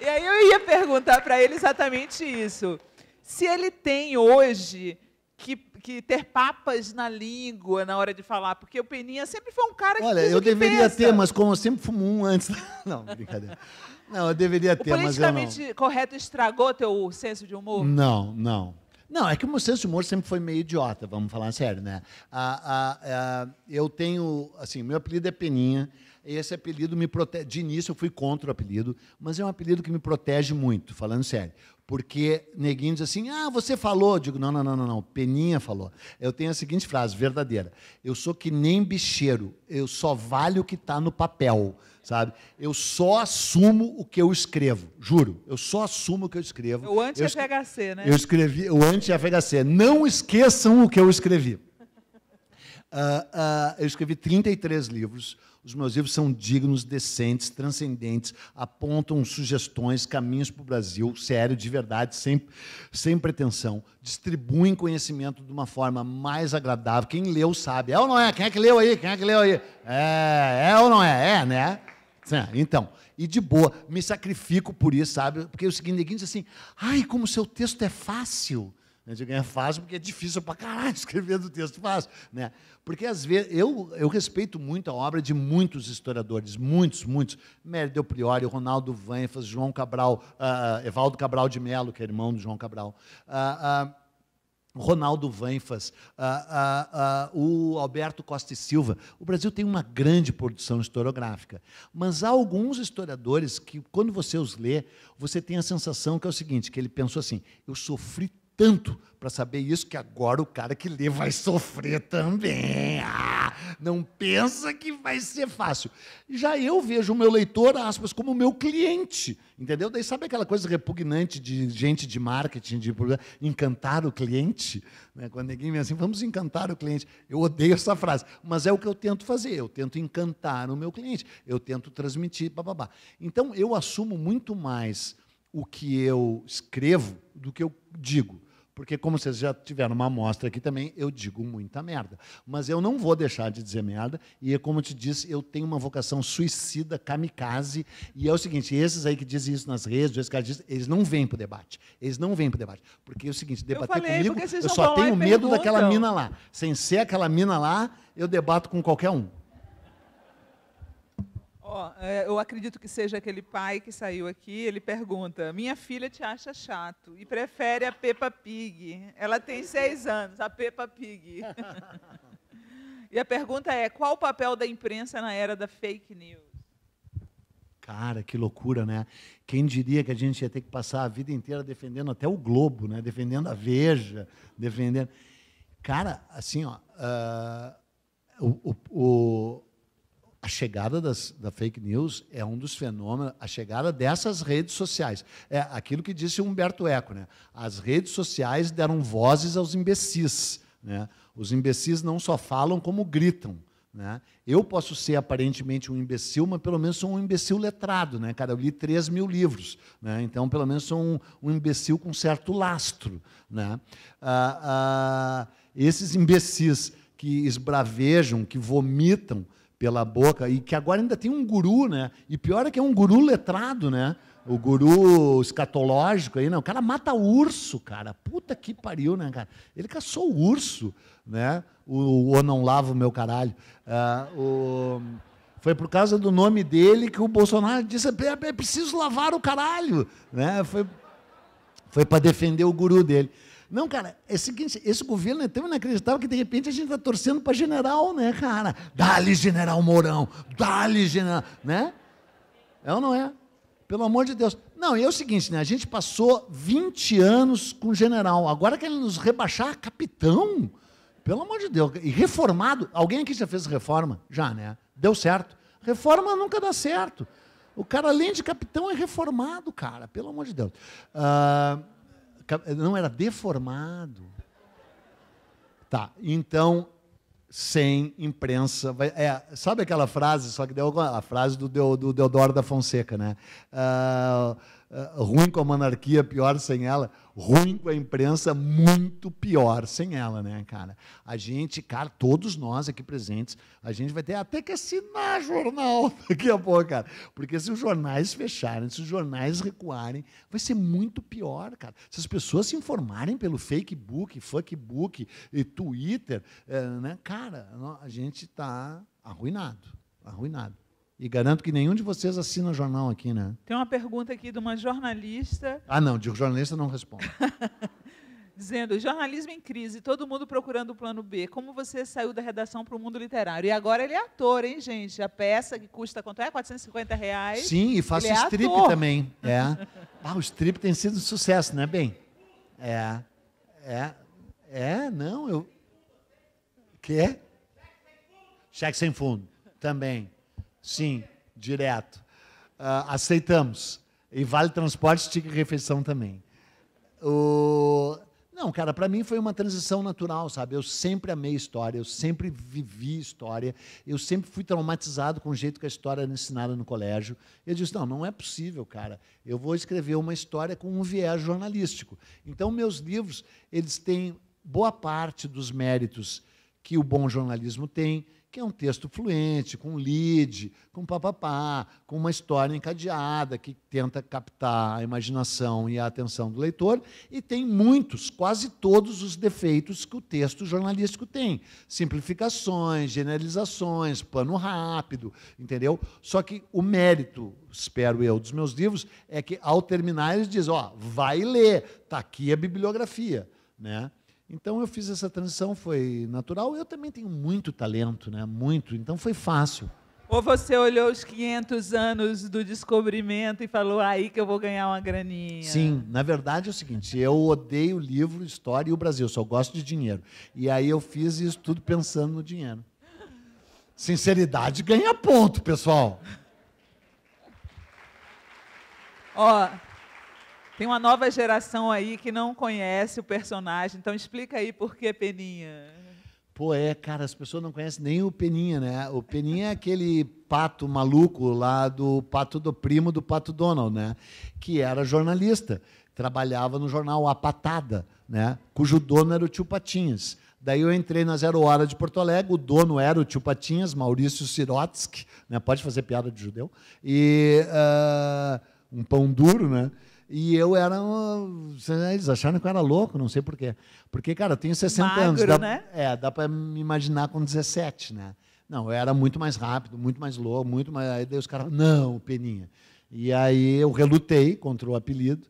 e aí eu ia perguntar para ele exatamente isso. Se ele tem hoje que, que, ter papas na língua na hora de falar, porque o Peninha sempre foi um cara que. Olha, eu que deveria pensa. ter, mas como eu sempre fumo um antes. *laughs* Não, brincadeira. Não, eu deveria o ter, mas eu não. politicamente correto estragou teu senso de humor? Não, não. Não, é que o meu senso de humor sempre foi meio idiota, vamos falar sério, né? Ah, ah, ah, eu tenho, assim, meu apelido é Peninha. Esse apelido me protege. De início eu fui contra o apelido, mas é um apelido que me protege muito, falando sério. Porque neguinho diz assim: ah, você falou. digo: não, não, não, não, não. Peninha falou. Eu tenho a seguinte frase, verdadeira: eu sou que nem bicheiro, eu só valho o que está no papel sabe? Eu só assumo o que eu escrevo, juro. Eu só assumo o que eu escrevo. O anti-FHC, né? Eu escrevi o anti-FHC. Não esqueçam o que eu escrevi. Uh, uh, eu escrevi 33 livros. Os meus livros são dignos, decentes, transcendentes, apontam sugestões, caminhos para o Brasil, sério, de verdade, sem, sem pretensão. Distribuem conhecimento de uma forma mais agradável. Quem leu sabe. É ou não é? Quem é que leu aí? Quem é que leu aí? É, é ou não é? É, né? Né? Então, e de boa, me sacrifico por isso, sabe? Porque o seguinte, ninguém diz assim, ai, como o seu texto é fácil. Eu né? digo, é fácil porque é difícil para caralho *laughs* escrever do texto fácil. Né? Porque, às vezes, eu, eu respeito muito a obra de muitos historiadores, muitos, muitos. Mérida Del Priori, Ronaldo Vanfas, João Cabral, uh, Evaldo Cabral de Melo, que é irmão do João Cabral. Uh, uh, Ronaldo Vanfas, o Alberto Costa e Silva. O Brasil tem uma grande produção historiográfica, mas há alguns historiadores que, quando você os lê, você tem a sensação que é o seguinte, que ele pensou assim, eu sofri tanto para saber isso que agora o cara que lê vai sofrer também. Ah, não pensa que vai ser fácil. Já eu vejo o meu leitor, aspas, como meu cliente, entendeu? Daí sabe aquela coisa repugnante de gente de marketing, de encantar o cliente? Né? Quando ninguém vem assim, vamos encantar o cliente. Eu odeio essa frase, mas é o que eu tento fazer. Eu tento encantar o meu cliente, eu tento transmitir, babá. Então, eu assumo muito mais o que eu escrevo do que eu digo. Porque, como vocês já tiveram uma amostra aqui também, eu digo muita merda. Mas eu não vou deixar de dizer merda. E, é como eu te disse, eu tenho uma vocação suicida, kamikaze. E é o seguinte: esses aí que dizem isso nas redes, esses caras dizem, eles não vêm para o debate. Eles não vêm para o debate. Porque é o seguinte: debater eu falei, comigo, eu só tenho medo perguntam. daquela mina lá. Sem ser aquela mina lá, eu debato com qualquer um. Ó, é, eu acredito que seja aquele pai que saiu aqui, ele pergunta, minha filha te acha chato e prefere a Peppa Pig. Ela tem seis anos, a Peppa Pig. *laughs* e a pergunta é, qual o papel da imprensa na era da fake news? Cara, que loucura, né? Quem diria que a gente ia ter que passar a vida inteira defendendo até o Globo, né? Defendendo a Veja, defendendo. Cara, assim, ó, uh, o, o, o, a chegada das, da fake news é um dos fenômenos, a chegada dessas redes sociais. É aquilo que disse Humberto Eco, né? As redes sociais deram vozes aos imbecis. Né? Os imbecis não só falam, como gritam. Né? Eu posso ser aparentemente um imbecil, mas pelo menos sou um imbecil letrado. Né? Cara, eu li 3 mil livros, né? então pelo menos sou um, um imbecil com certo lastro. Né? Ah, ah, esses imbecis que esbravejam, que vomitam, pela boca e que agora ainda tem um guru, né? E pior é que é um guru letrado, né? O guru escatológico aí, não. Né? O cara mata urso, cara. Puta que pariu, né, cara? Ele caçou o urso, né? O, o não lava o meu caralho. Uh, o... Foi por causa do nome dele que o Bolsonaro disse: é, é preciso lavar o caralho, né? Foi, foi para defender o guru dele. Não, cara, é o seguinte, esse governo é tão inacreditável que de repente a gente está torcendo para general, né, cara? Dá-lhe, general Mourão, dá-lhe, general, né? É ou não é? Pelo amor de Deus. Não, e é o seguinte, né? A gente passou 20 anos com general. Agora que ele nos rebaixar a capitão? Pelo amor de Deus. E reformado. Alguém aqui já fez reforma? Já, né? Deu certo. Reforma nunca dá certo. O cara, além de capitão, é reformado, cara. Pelo amor de Deus. Ah, não era deformado. Tá, então, sem imprensa. Vai, é, sabe aquela frase, só que deu a frase do, do, do Deodoro da Fonseca, né? Uh, ah, ruim com a monarquia, pior sem ela. Ruim com a imprensa, muito pior sem ela, né, cara? A gente, cara, todos nós aqui presentes, a gente vai ter até que assinar jornal *laughs* daqui a pouco, cara. Porque se os jornais fecharem, se os jornais recuarem, vai ser muito pior, cara. Se as pessoas se informarem pelo Facebook, fuckbook e Twitter, é, né, cara, a gente está arruinado, arruinado. E garanto que nenhum de vocês assina jornal aqui, né? Tem uma pergunta aqui de uma jornalista. Ah, não, de jornalista não respondo. *laughs* Dizendo, jornalismo em crise, todo mundo procurando o plano B. Como você saiu da redação para o mundo literário? E agora ele é ator, hein, gente? A peça que custa quanto é? 450 reais. Sim, e faço ele é strip também. *laughs* É. Ah, o strip tem sido um sucesso, né, bem? É. É. É, não, eu. Quê? Cheque sem fundo. Também. Sim, direto. Uh, aceitamos. E vale transporte, tique e refeição também. O... Não, cara, para mim foi uma transição natural, sabe? Eu sempre amei história, eu sempre vivi história, eu sempre fui traumatizado com o jeito que a história era ensinada no colégio. Eu disse: não, não é possível, cara. Eu vou escrever uma história com um viés jornalístico. Então, meus livros, eles têm boa parte dos méritos que o bom jornalismo tem, que é um texto fluente, com lead, com papapá, com uma história encadeada que tenta captar a imaginação e a atenção do leitor, e tem muitos, quase todos os defeitos que o texto jornalístico tem. Simplificações, generalizações, plano rápido, entendeu? Só que o mérito, espero eu, dos meus livros é que ao terminar eles dizem, ó, vai ler, tá aqui a bibliografia, né? Então eu fiz essa transição, foi natural. Eu também tenho muito talento, né? Muito, então foi fácil. Ou você olhou os 500 anos do descobrimento e falou ah, aí que eu vou ganhar uma graninha? Sim, na verdade é o seguinte: eu odeio livro, história e o Brasil, só gosto de dinheiro. E aí eu fiz isso tudo pensando no dinheiro. Sinceridade ganha ponto, pessoal. Ó, tem uma nova geração aí que não conhece o personagem, então explica aí por que Peninha. Pô, é, cara, as pessoas não conhecem nem o Peninha, né? O Peninha é aquele pato maluco lá do pato do primo do pato Donald, né? Que era jornalista, trabalhava no jornal A Patada, né? Cujo dono era o Tio Patinhas. Daí eu entrei na Zero Hora de Porto Alegre, o dono era o tio Patinhas, Maurício Sirotsky, né? pode fazer piada de judeu, e uh, um pão duro, né? E eu era. eles acharam que eu era louco, não sei porquê. Porque, cara, eu tenho 60 Magro, anos. Dá, né? É, dá para me imaginar com 17, né? Não, eu era muito mais rápido, muito mais louco, muito mais. Aí os caras, não, Peninha. E aí eu relutei contra o apelido,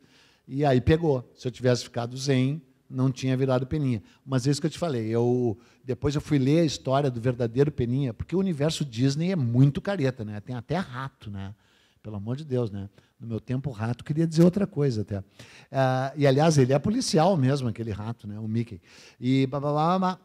e aí pegou. Se eu tivesse ficado zen, não tinha virado Peninha. Mas é isso que eu te falei. Eu, depois eu fui ler a história do verdadeiro Peninha, porque o universo Disney é muito careta, né? Tem até rato, né? Pelo amor de Deus, né? No meu tempo, o rato queria dizer outra coisa até. Ah, e, aliás, ele é policial mesmo, aquele rato, né? O Mickey. E blá, blá, blá, blá.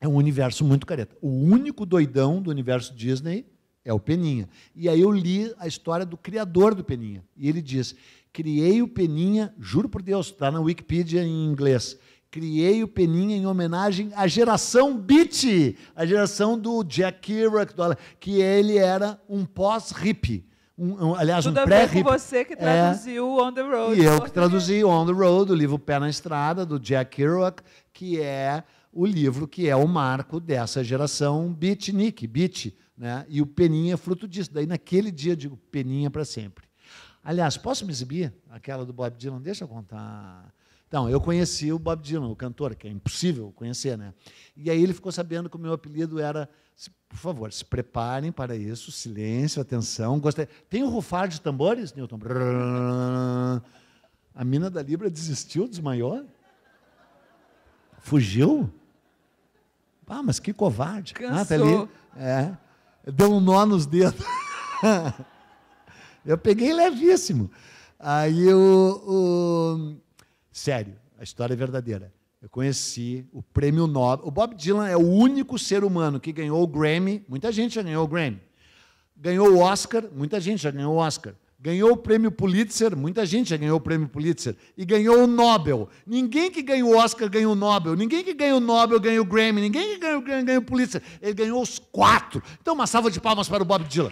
É um universo muito careta. O único doidão do universo Disney é o Peninha. E aí eu li a história do criador do Peninha. E ele diz: criei o Peninha, juro por Deus, está na Wikipedia em inglês. Criei o Peninha em homenagem à geração Beat, a geração do Jack Kerouac, que ele era um pós-hippie um, um, aliás, Tudo um pré com você que é. traduziu é, On the Road. E eu que traduzi On the Road, o livro Pé na Estrada, do Jack Kerouac, que é o livro que é o marco dessa geração beatnik, beat, né? E o Peninha é fruto disso. Daí, naquele dia, eu digo Peninha para sempre. Aliás, posso me exibir? Aquela do Bob Dylan, deixa eu contar. Então, eu conheci o Bob Dylan, o cantor, que é impossível conhecer, né? E aí ele ficou sabendo que o meu apelido era. Por favor, se preparem para isso, silêncio, atenção. Gostei. Tem o um rufar de tambores, Newton? A mina da Libra desistiu, desmaiou? Fugiu? Ah, mas que covarde. Cansou. Ah, tá ali. É. Deu um nó nos dedos. *laughs* eu peguei levíssimo. Aí o, o Sério, a história é verdadeira. Eu conheci o prêmio Nobel. O Bob Dylan é o único ser humano que ganhou o Grammy. Muita gente já ganhou o Grammy. Ganhou o Oscar. Muita gente já ganhou o Oscar. Ganhou o prêmio Pulitzer. Muita gente já ganhou o prêmio Pulitzer. E ganhou o Nobel. Ninguém que ganhou o Oscar ganhou o Nobel. Ninguém que ganhou o Nobel ganhou o Grammy. Ninguém que ganhou o Grammy ganhou o Pulitzer. Ele ganhou os quatro. Então, uma salva de palmas para o Bob Dylan.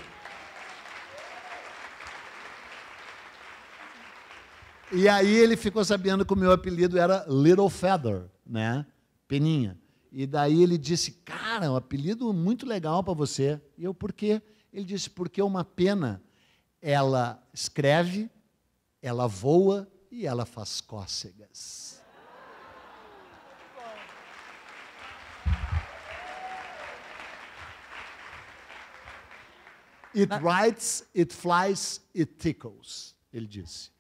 E aí ele ficou sabendo que o meu apelido era Little Feather, né? Peninha. E daí ele disse: Cara, um apelido muito legal para você. E eu, por quê? Ele disse: Porque uma pena, ela escreve, ela voa e ela faz cócegas. It writes, it flies, it tickles, ele disse.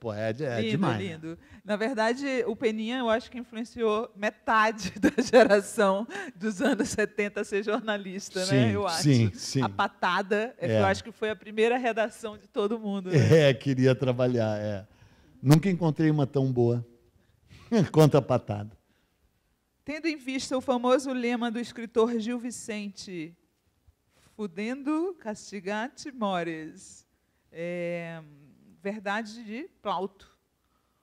Pô, é, é lindo, demais. Né? Lindo. Na verdade, o Peninha, eu acho que influenciou metade *laughs* da geração dos anos 70 a ser jornalista, né, sim, né? Eu acho. Sim, sim. A patada, é. eu é. acho que foi a primeira redação de todo mundo. Né? É, queria trabalhar, é. Nunca encontrei uma tão boa quanto *laughs* a patada. Tendo em vista o famoso lema do escritor Gil Vicente, fudendo castigate mores. É, verdade de Plauto.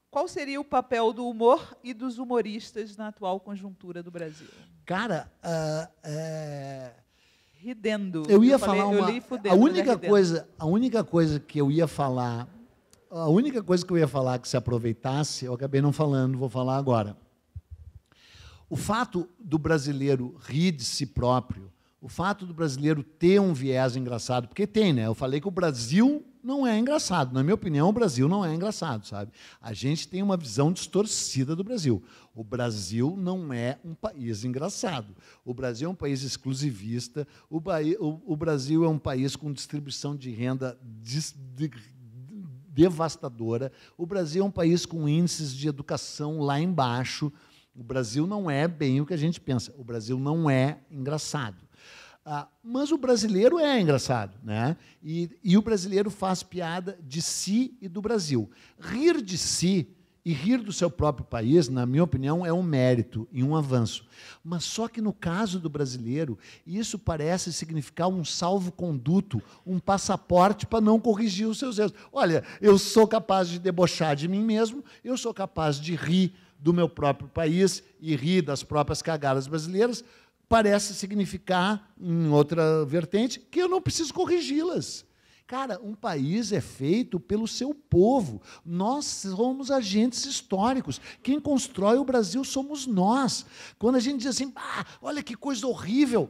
Qual seria o papel do humor e dos humoristas na atual conjuntura do Brasil? Cara, uh, é... ridendo. Eu ia eu falar falei, uma, fudendo, a é única coisa, a única coisa que eu ia falar, a única coisa que eu ia falar que se aproveitasse, eu acabei não falando, vou falar agora. O fato do brasileiro rir de si próprio o fato do brasileiro ter um viés engraçado, porque tem, né? Eu falei que o Brasil não é engraçado. Na minha opinião, o Brasil não é engraçado, sabe? A gente tem uma visão distorcida do Brasil. O Brasil não é um país engraçado. O Brasil é um país exclusivista. O, o, o Brasil é um país com distribuição de renda dis de devastadora. O Brasil é um país com índices de educação lá embaixo. O Brasil não é bem o que a gente pensa. O Brasil não é engraçado. Ah, mas o brasileiro é engraçado, né? E, e o brasileiro faz piada de si e do Brasil. Rir de si e rir do seu próprio país, na minha opinião, é um mérito e um avanço. Mas só que no caso do brasileiro, isso parece significar um salvo-conduto, um passaporte para não corrigir os seus erros. Olha, eu sou capaz de debochar de mim mesmo, eu sou capaz de rir do meu próprio país e rir das próprias cagadas brasileiras, parece significar, em outra vertente, que eu não preciso corrigi-las. Cara, um país é feito pelo seu povo. Nós somos agentes históricos. Quem constrói o Brasil somos nós. Quando a gente diz assim, ah, olha que coisa horrível,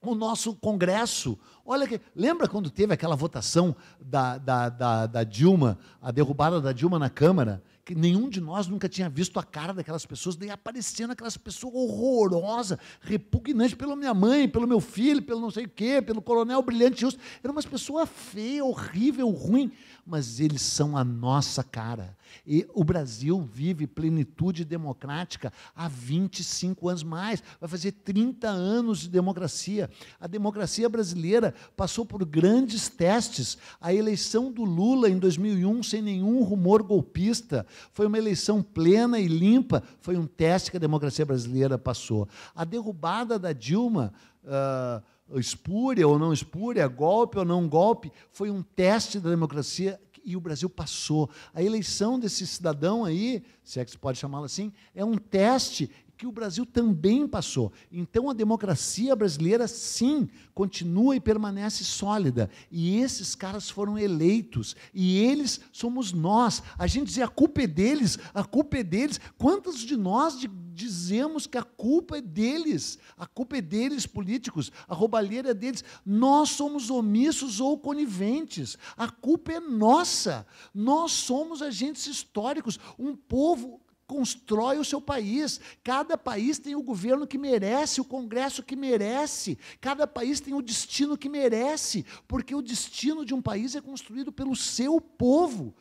o nosso Congresso. Olha que. Lembra quando teve aquela votação da, da, da, da Dilma, a derrubada da Dilma na Câmara? nenhum de nós nunca tinha visto a cara daquelas pessoas, daí aparecendo aquelas pessoas horrorosas, repugnantes pela minha mãe, pelo meu filho, pelo não sei o quê, pelo coronel brilhante justo. Era umas pessoas feia, horrível, ruim mas eles são a nossa cara. E o Brasil vive plenitude democrática há 25 anos mais, vai fazer 30 anos de democracia. A democracia brasileira passou por grandes testes. A eleição do Lula em 2001 sem nenhum rumor golpista, foi uma eleição plena e limpa, foi um teste que a democracia brasileira passou. A derrubada da Dilma uh, espúria ou não espúria, golpe ou não golpe, foi um teste da democracia e o Brasil passou. A eleição desse cidadão aí, se é que se pode chamá-lo assim, é um teste que o Brasil também passou. Então, a democracia brasileira, sim, continua e permanece sólida. E esses caras foram eleitos. E eles somos nós. A gente dizia, a culpa é deles, a culpa é deles. Quantos de nós dizemos que a culpa é deles? A culpa é deles, políticos. A roubalheira é deles. Nós somos omissos ou coniventes. A culpa é nossa. Nós somos agentes históricos. Um povo constrói o seu país. Cada país tem o governo que merece, o congresso que merece. Cada país tem o destino que merece, porque o destino de um país é construído pelo seu povo.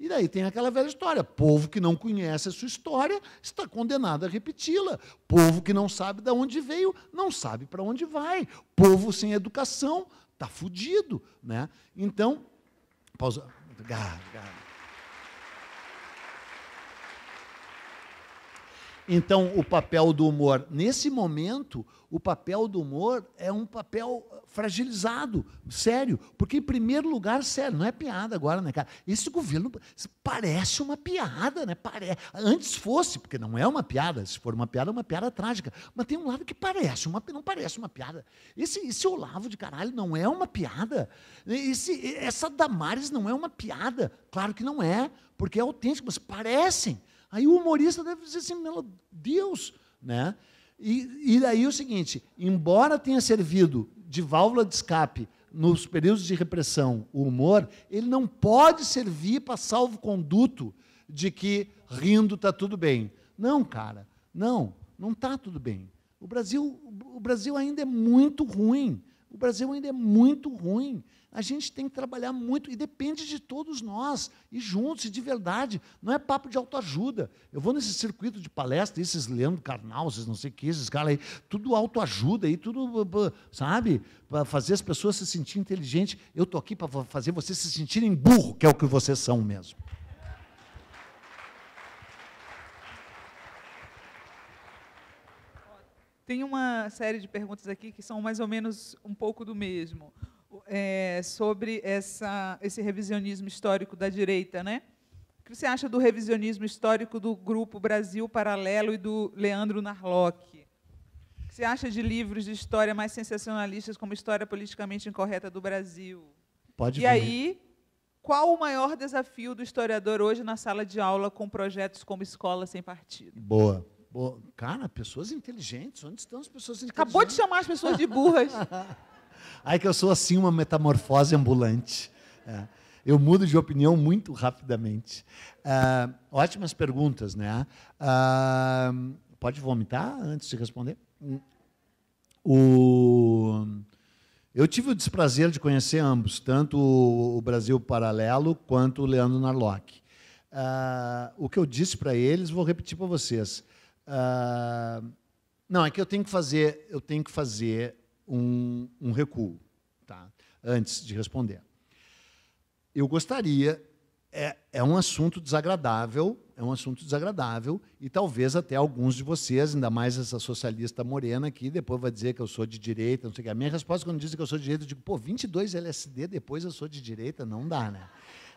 E daí tem aquela velha história: povo que não conhece a sua história está condenado a repeti-la. Povo que não sabe de onde veio, não sabe para onde vai. Povo sem educação está fudido, né? Então, pausa. Gar, gar. Então, o papel do humor, nesse momento, o papel do humor é um papel uh, fragilizado, sério. Porque, em primeiro lugar, sério, não é piada agora, né, cara? Esse governo parece uma piada, né? Pare... Antes fosse, porque não é uma piada. Se for uma piada, é uma piada trágica. Mas tem um lado que parece, uma... não parece uma piada. Esse, esse Olavo de caralho não é uma piada. Esse, essa Damares não é uma piada. Claro que não é, porque é autêntico, mas parecem. Aí o humorista deve dizer assim, meu Deus, né? E, e aí é o seguinte, embora tenha servido de válvula de escape nos períodos de repressão o humor, ele não pode servir para salvo-conduto de que rindo está tudo bem. Não, cara, não, não está tudo bem. O Brasil, o Brasil ainda é muito ruim. O Brasil ainda é muito ruim a gente tem que trabalhar muito e depende de todos nós, e juntos, e de verdade. Não é papo de autoajuda. Eu vou nesse circuito de palestra, esses Leandro Carnal, esses não sei o que, esses caras aí, tudo autoajuda aí, tudo, sabe? Para fazer as pessoas se sentirem inteligentes. Eu estou aqui para fazer vocês se sentirem burro, que é o que vocês são mesmo. Tem uma série de perguntas aqui que são mais ou menos um pouco do mesmo é, sobre essa, esse revisionismo histórico da direita, né? O que você acha do revisionismo histórico do grupo Brasil Paralelo e do Leandro Narlock? O que você acha de livros de história mais sensacionalistas como História Politicamente Incorreta do Brasil? Pode e vir. aí, qual o maior desafio do historiador hoje na sala de aula com projetos como Escola Sem Partido? Boa. Boa. Cara, pessoas inteligentes. Onde estão as pessoas inteligentes? Acabou de chamar as pessoas de burras. *laughs* Aí que eu sou assim uma metamorfose ambulante. É. Eu mudo de opinião muito rapidamente. É, ótimas perguntas, né? É, pode vomitar antes de responder? O... Eu tive o desprazer de conhecer ambos, tanto o Brasil Paralelo quanto o Leandro Narlock. É, o que eu disse para eles, vou repetir para vocês. não, é que eu tenho que fazer, eu tenho que fazer um, um recuo, tá? antes de responder. Eu gostaria, é, é um assunto desagradável, é um assunto desagradável, e talvez até alguns de vocês, ainda mais essa socialista morena aqui, depois vai dizer que eu sou de direita, não sei o que. A minha resposta, quando dizem que eu sou de direita, eu digo, pô, 22 LSD, depois eu sou de direita, não dá, né?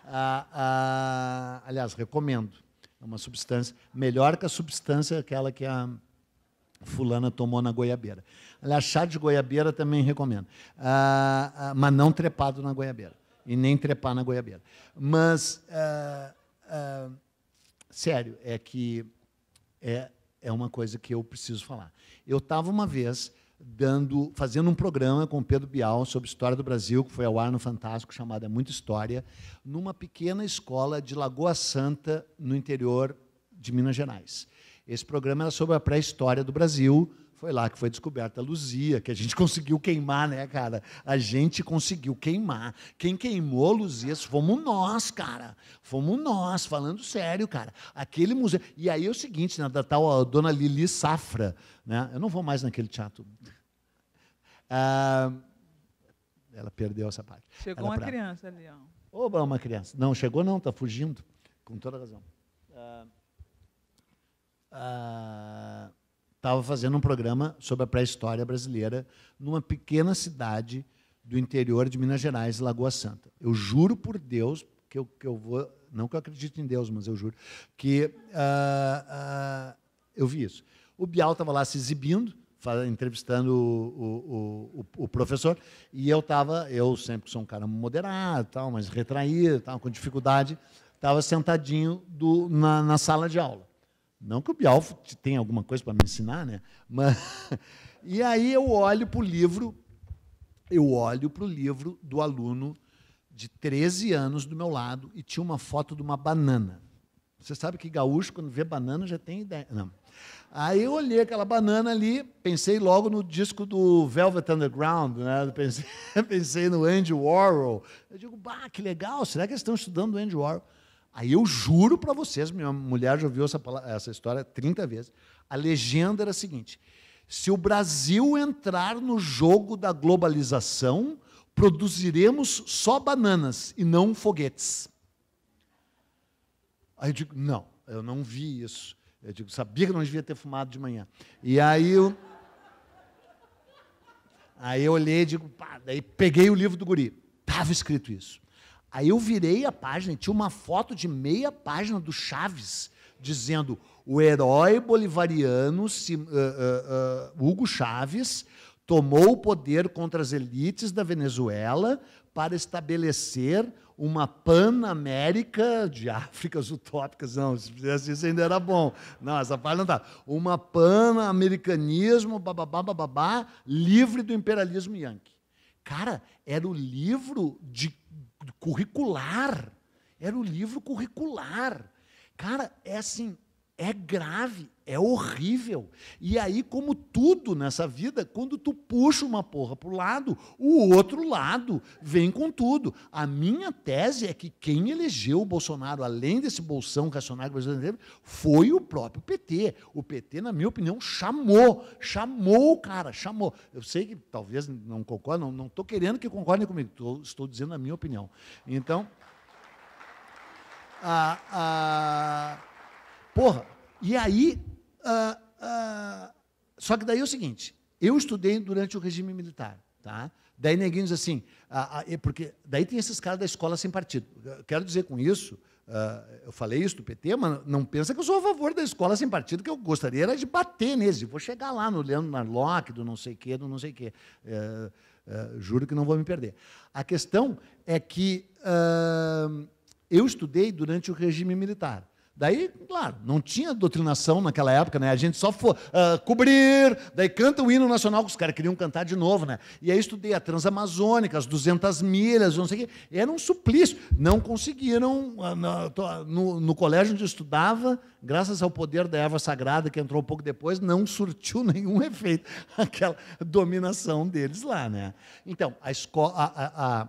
Ah, ah, aliás, recomendo. É uma substância melhor que a substância aquela que a fulana tomou na goiabeira. Aliás, chá de goiabeira também recomendo. Ah, ah, mas não trepado na goiabeira. E nem trepar na goiabeira. Mas, ah, ah, sério, é que é, é uma coisa que eu preciso falar. Eu estava uma vez dando, fazendo um programa com o Pedro Bial sobre história do Brasil, que foi ao ar no Fantástico, chamado É Muita História, numa pequena escola de Lagoa Santa, no interior de Minas Gerais. Esse programa era sobre a pré-história do Brasil, foi lá que foi descoberta a Luzia, que a gente *laughs* conseguiu queimar, né, cara? A gente conseguiu queimar. Quem queimou Luzia? fomos nós, cara. Fomos nós, falando sério, cara. Aquele museu. E aí é o seguinte, né, da tal dona Lili Safra, né? Eu não vou mais naquele teatro. Ah, ela perdeu essa parte. Chegou ela uma pra... criança ali, ó. Oba, uma criança. Não, chegou não, tá fugindo. Com toda razão. Ah, ah, estava fazendo um programa sobre a pré-história brasileira numa pequena cidade do interior de Minas Gerais, Lagoa Santa. Eu juro por Deus que eu, que eu vou, não que eu acredite em Deus, mas eu juro que uh, uh, eu vi isso. O Bial estava lá se exibindo, entrevistando o, o, o, o, professor, e eu estava, eu sempre sou um cara moderado, tal, mas retraído, tal, com dificuldade, estava sentadinho do, na, na, sala de aula. Não que o Bialfo tenha alguma coisa para me ensinar, né? Mas, *laughs* e aí eu olho para o livro, eu olho para o livro do aluno de 13 anos do meu lado e tinha uma foto de uma banana. Você sabe que gaúcho, quando vê banana, já tem ideia. Não. Aí eu olhei aquela banana ali, pensei logo no disco do Velvet Underground, né? *laughs* pensei, pensei no Andy Warhol. Eu digo, bah, que legal, será que eles estão estudando o Andy Warhol? Aí eu juro para vocês, minha mulher já ouviu essa, essa história 30 vezes. A legenda era a seguinte: se o Brasil entrar no jogo da globalização, produziremos só bananas e não foguetes. Aí eu digo: não, eu não vi isso. Eu digo: sabia que não devia ter fumado de manhã. E aí eu. Aí eu olhei e digo: pá, daí peguei o livro do guri. Estava escrito isso. Aí eu virei a página e tinha uma foto de meia página do Chaves dizendo o herói bolivariano se, uh, uh, eh, uh, eh, Hugo Chaves tomou o poder contra as elites da Venezuela para estabelecer uma Pan-América de Áfricas utópicas. Não, se fizesse isso ainda era bom. Não, essa página não dá. Tá. Uma Pan-Americanismo, bababá, bababá, livre do imperialismo Yankee. Cara, era o livro de curricular. Era o livro curricular. Cara, é assim, é grave, é horrível. E aí, como tudo nessa vida, quando tu puxa uma porra para o lado, o outro lado vem com tudo. A minha tese é que quem elegeu o Bolsonaro, além desse bolsão racionário brasileiro, foi o próprio PT. O PT, na minha opinião, chamou, chamou o cara, chamou. Eu sei que talvez não concordem, não estou querendo que concordem comigo, tô, estou dizendo a minha opinião. Então, a, a, porra, e aí ah, ah, só que daí é o seguinte, eu estudei durante o regime militar, tá? Daí ninguém diz assim, ah, ah porque daí tem esses caras da escola sem partido. Eu quero dizer com isso, ah, eu falei isso do PT, mas não pensa que eu sou a favor da escola sem partido, que eu gostaria era de bater neles. Vou chegar lá no Leandro Narlock, do não sei o quê, do não sei o quê. É, é, juro que não vou me perder. A questão é que eu estudei durante o regime militar. Daí, claro, não tinha doutrinação naquela época, né? A gente só foi uh, ah, cobrir, daí canta o hino nacional, que os caras queriam cantar de novo, né? E aí estudei a Transamazônica, as 200 milhas, não sei o quê. Era um suplício. Não conseguiram, uh, no, no, colégio onde eu estudava, graças ao poder da erva sagrada, que entrou um pouco depois, não surtiu *laughs* nenhum efeito aquela dominação deles lá, né? Então, a, a,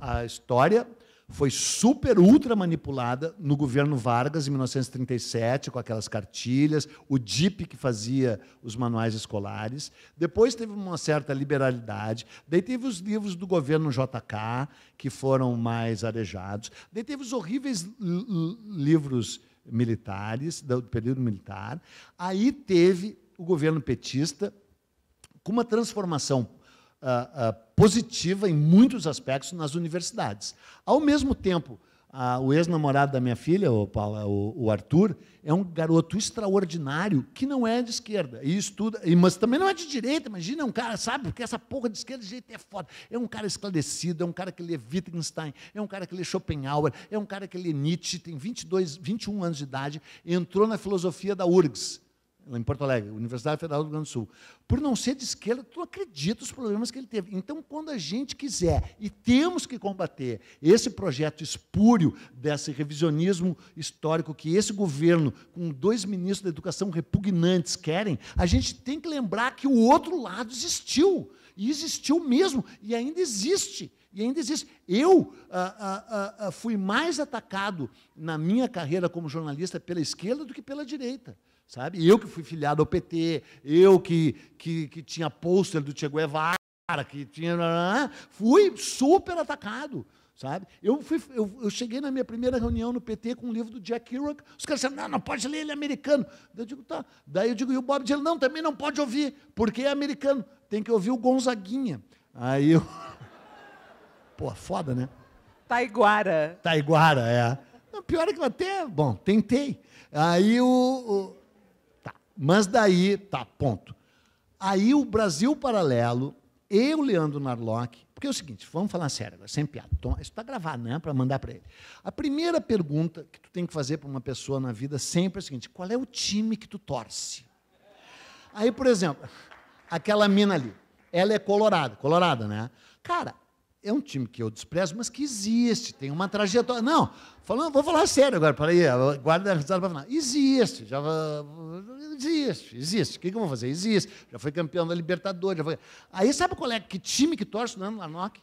a, a história foi super ultra manipulada no governo Vargas em 1937 com aquelas cartilhas, o DIP que fazia os manuais escolares. Depois teve uma certa liberalidade, daí teve os livros do governo JK que foram mais arejados, daí teve os horríveis livros militares do período militar. Aí teve o governo petista com uma transformação uh, positiva em muitos aspectos nas universidades. Ao mesmo tempo, o ex-namorado da minha filha, o, Paulo, o, o, Arthur, é um garoto extraordinário que não é de esquerda e estuda, e, mas também não é de direita. Imagina, é um cara, sabe? Porque essa porra de esquerda de jeito é foda. É um cara esclarecido, é um cara que lê Wittgenstein, é um cara que lê Schopenhauer, é um cara que lê Nietzsche, tem 22, 21 anos de idade, entrou na filosofia da URGS em Porto Alegre, Universidade Federal do Rio Grande do Sul. Por não ser de esquerda, tu acredita os problemas que ele teve. Então, quando a gente quiser, e temos que combater esse projeto espúrio desse revisionismo histórico que esse governo, com dois ministros da educação repugnantes, querem, a gente tem que lembrar que o outro lado existiu. E existiu mesmo, e ainda existe. E ainda existe. Eu ah, ah, ah, ah fui mais atacado na minha carreira como jornalista pela esquerda do que pela direita. Sabe? Eu que fui filiado ao PT, eu que, que, que tinha pôster do Che Guevara, que tinha. Fui super atacado. Sabe? Eu, fui, eu, eu, cheguei na minha primeira reunião no PT com um livro do Jack Kerouac. Os caras disseram, não, não pode ler, ele é americano. Eu digo, tá. Daí eu digo, e o Bob Dylan? Não, também não pode ouvir, porque é americano. Tem que ouvir o Gonzaguinha. Aí eu... *laughs* Pô, foda, né? Taiguara. Taiguara, é. Não, pior é que eu até... Bom, tentei. Aí o... o... Mas daí, tá, ponto. Aí o Brasil Paralelo, eu, Leandro Narlock, porque é o seguinte, vamos falar sério agora, sem piada. isso está é gravado, né? Para mandar para ele. A primeira pergunta que tu tem que fazer para uma pessoa na vida sempre é a seguinte: qual é o time que tu torce? Aí, por exemplo, aquela mina ali, ela é colorada, colorada, né? Cara, é um time que eu desprezo, mas que existe, tem uma trajetória. Não, falando, vou falar sério agora, peraí, guarda a risada para falar. Existe, já existe, existe. O que, que eu vou fazer? Existe. Já foi campeão da Libertadores. Já foi... Aí sabe qual é que time que torce no Lanoc?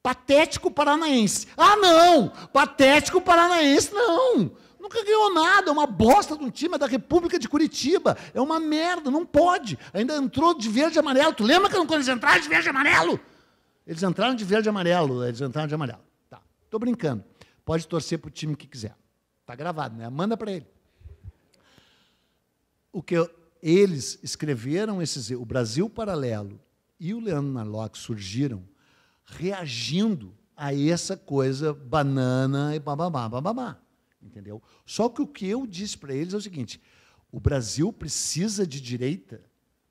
Patético Paranaense. Ah, não! Patético Paranaense, não! Nunca ganhou nada, é uma bosta de um time, é da República de Curitiba. É uma merda, não pode. Ainda entrou de verde e amarelo. Tu lembra que não quando eles entraram de verde e amarelo? Eles entraram de verde e amarelo, eles entraram de amarelo. Tá. Tô brincando. Pode torcer para o time que quiser. Tá gravado, né? Manda para ele. O que eu, eles escreveram esses, o Brasil Paralelo e o Leandro Narlock surgiram reagindo a essa coisa banana e bababá, bababá. Entendeu? Só que o que eu disse para eles é o seguinte: o Brasil precisa de direita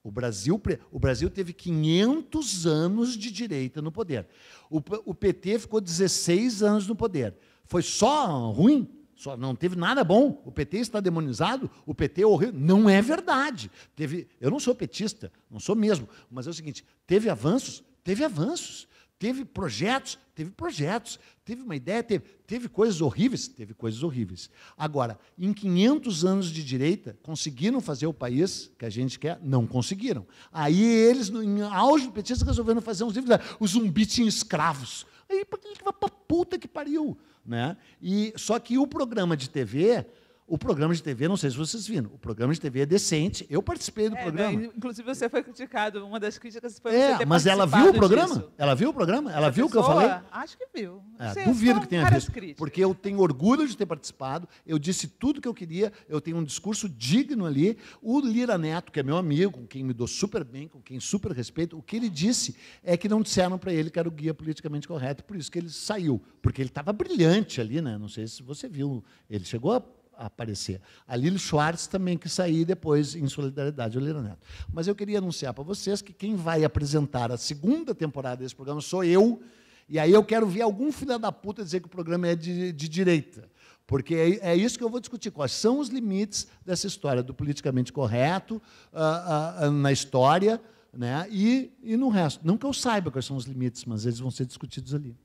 o Brasil, o Brasil teve 500 anos de direita no poder. O, o PT ficou 16 anos no poder. Foi só ruim? Só não teve nada bom. O PT está demonizado, o PT é horrível. Não é verdade. Teve, eu não sou petista, não sou mesmo, mas é o seguinte: teve avanços? Teve avanços. Teve projetos, teve projetos, teve uma ideia, teve, teve coisas horríveis, teve coisas horríveis. Agora, em 500 anos de direita, conseguiram fazer o país que a gente quer? Não conseguiram. Aí eles, no, em auge do petista, resolveram fazer uns livros, os zumbis tinham escravos. Aí, para que vai para puta que pariu? Né? E, só que o programa de TV o programa de TV, não sei se vocês viram, o programa de TV é decente. Eu participei do é, programa. inclusive, você foi criticado. Uma das críticas foi é, você ter Mas ela viu o programa? Disso. Ela viu o programa? Ela, viu o que eu falei? Acho que viu. É, você duvido que tenha visto. Críticas. Porque eu tenho orgulho de ter participado. Eu disse tudo que eu queria. Eu tenho um discurso digno ali. O Lira Neto, que é meu amigo, com quem me dou super bem, com quem super respeito, o que ele disse é que não disseram para ele que era o guia politicamente correto. Por isso que ele saiu. Porque ele estava brilhante ali, né? Não sei se você viu. Ele chegou a aparecer. A Lili Schwartz também que sair depois em solidariedade ao Lira Neto. Mas eu queria anunciar para vocês que quem vai apresentar a segunda temporada desse programa sou eu. E aí eu quero ver algum filho da puta dizer que o programa é de, de direita. Porque é, é, isso que eu vou discutir. Quais são os limites dessa história do politicamente correto uh, uh, uh, na história né? e, e no resto. Não que eu saiba quais são os limites, mas eles vão ser discutidos ali.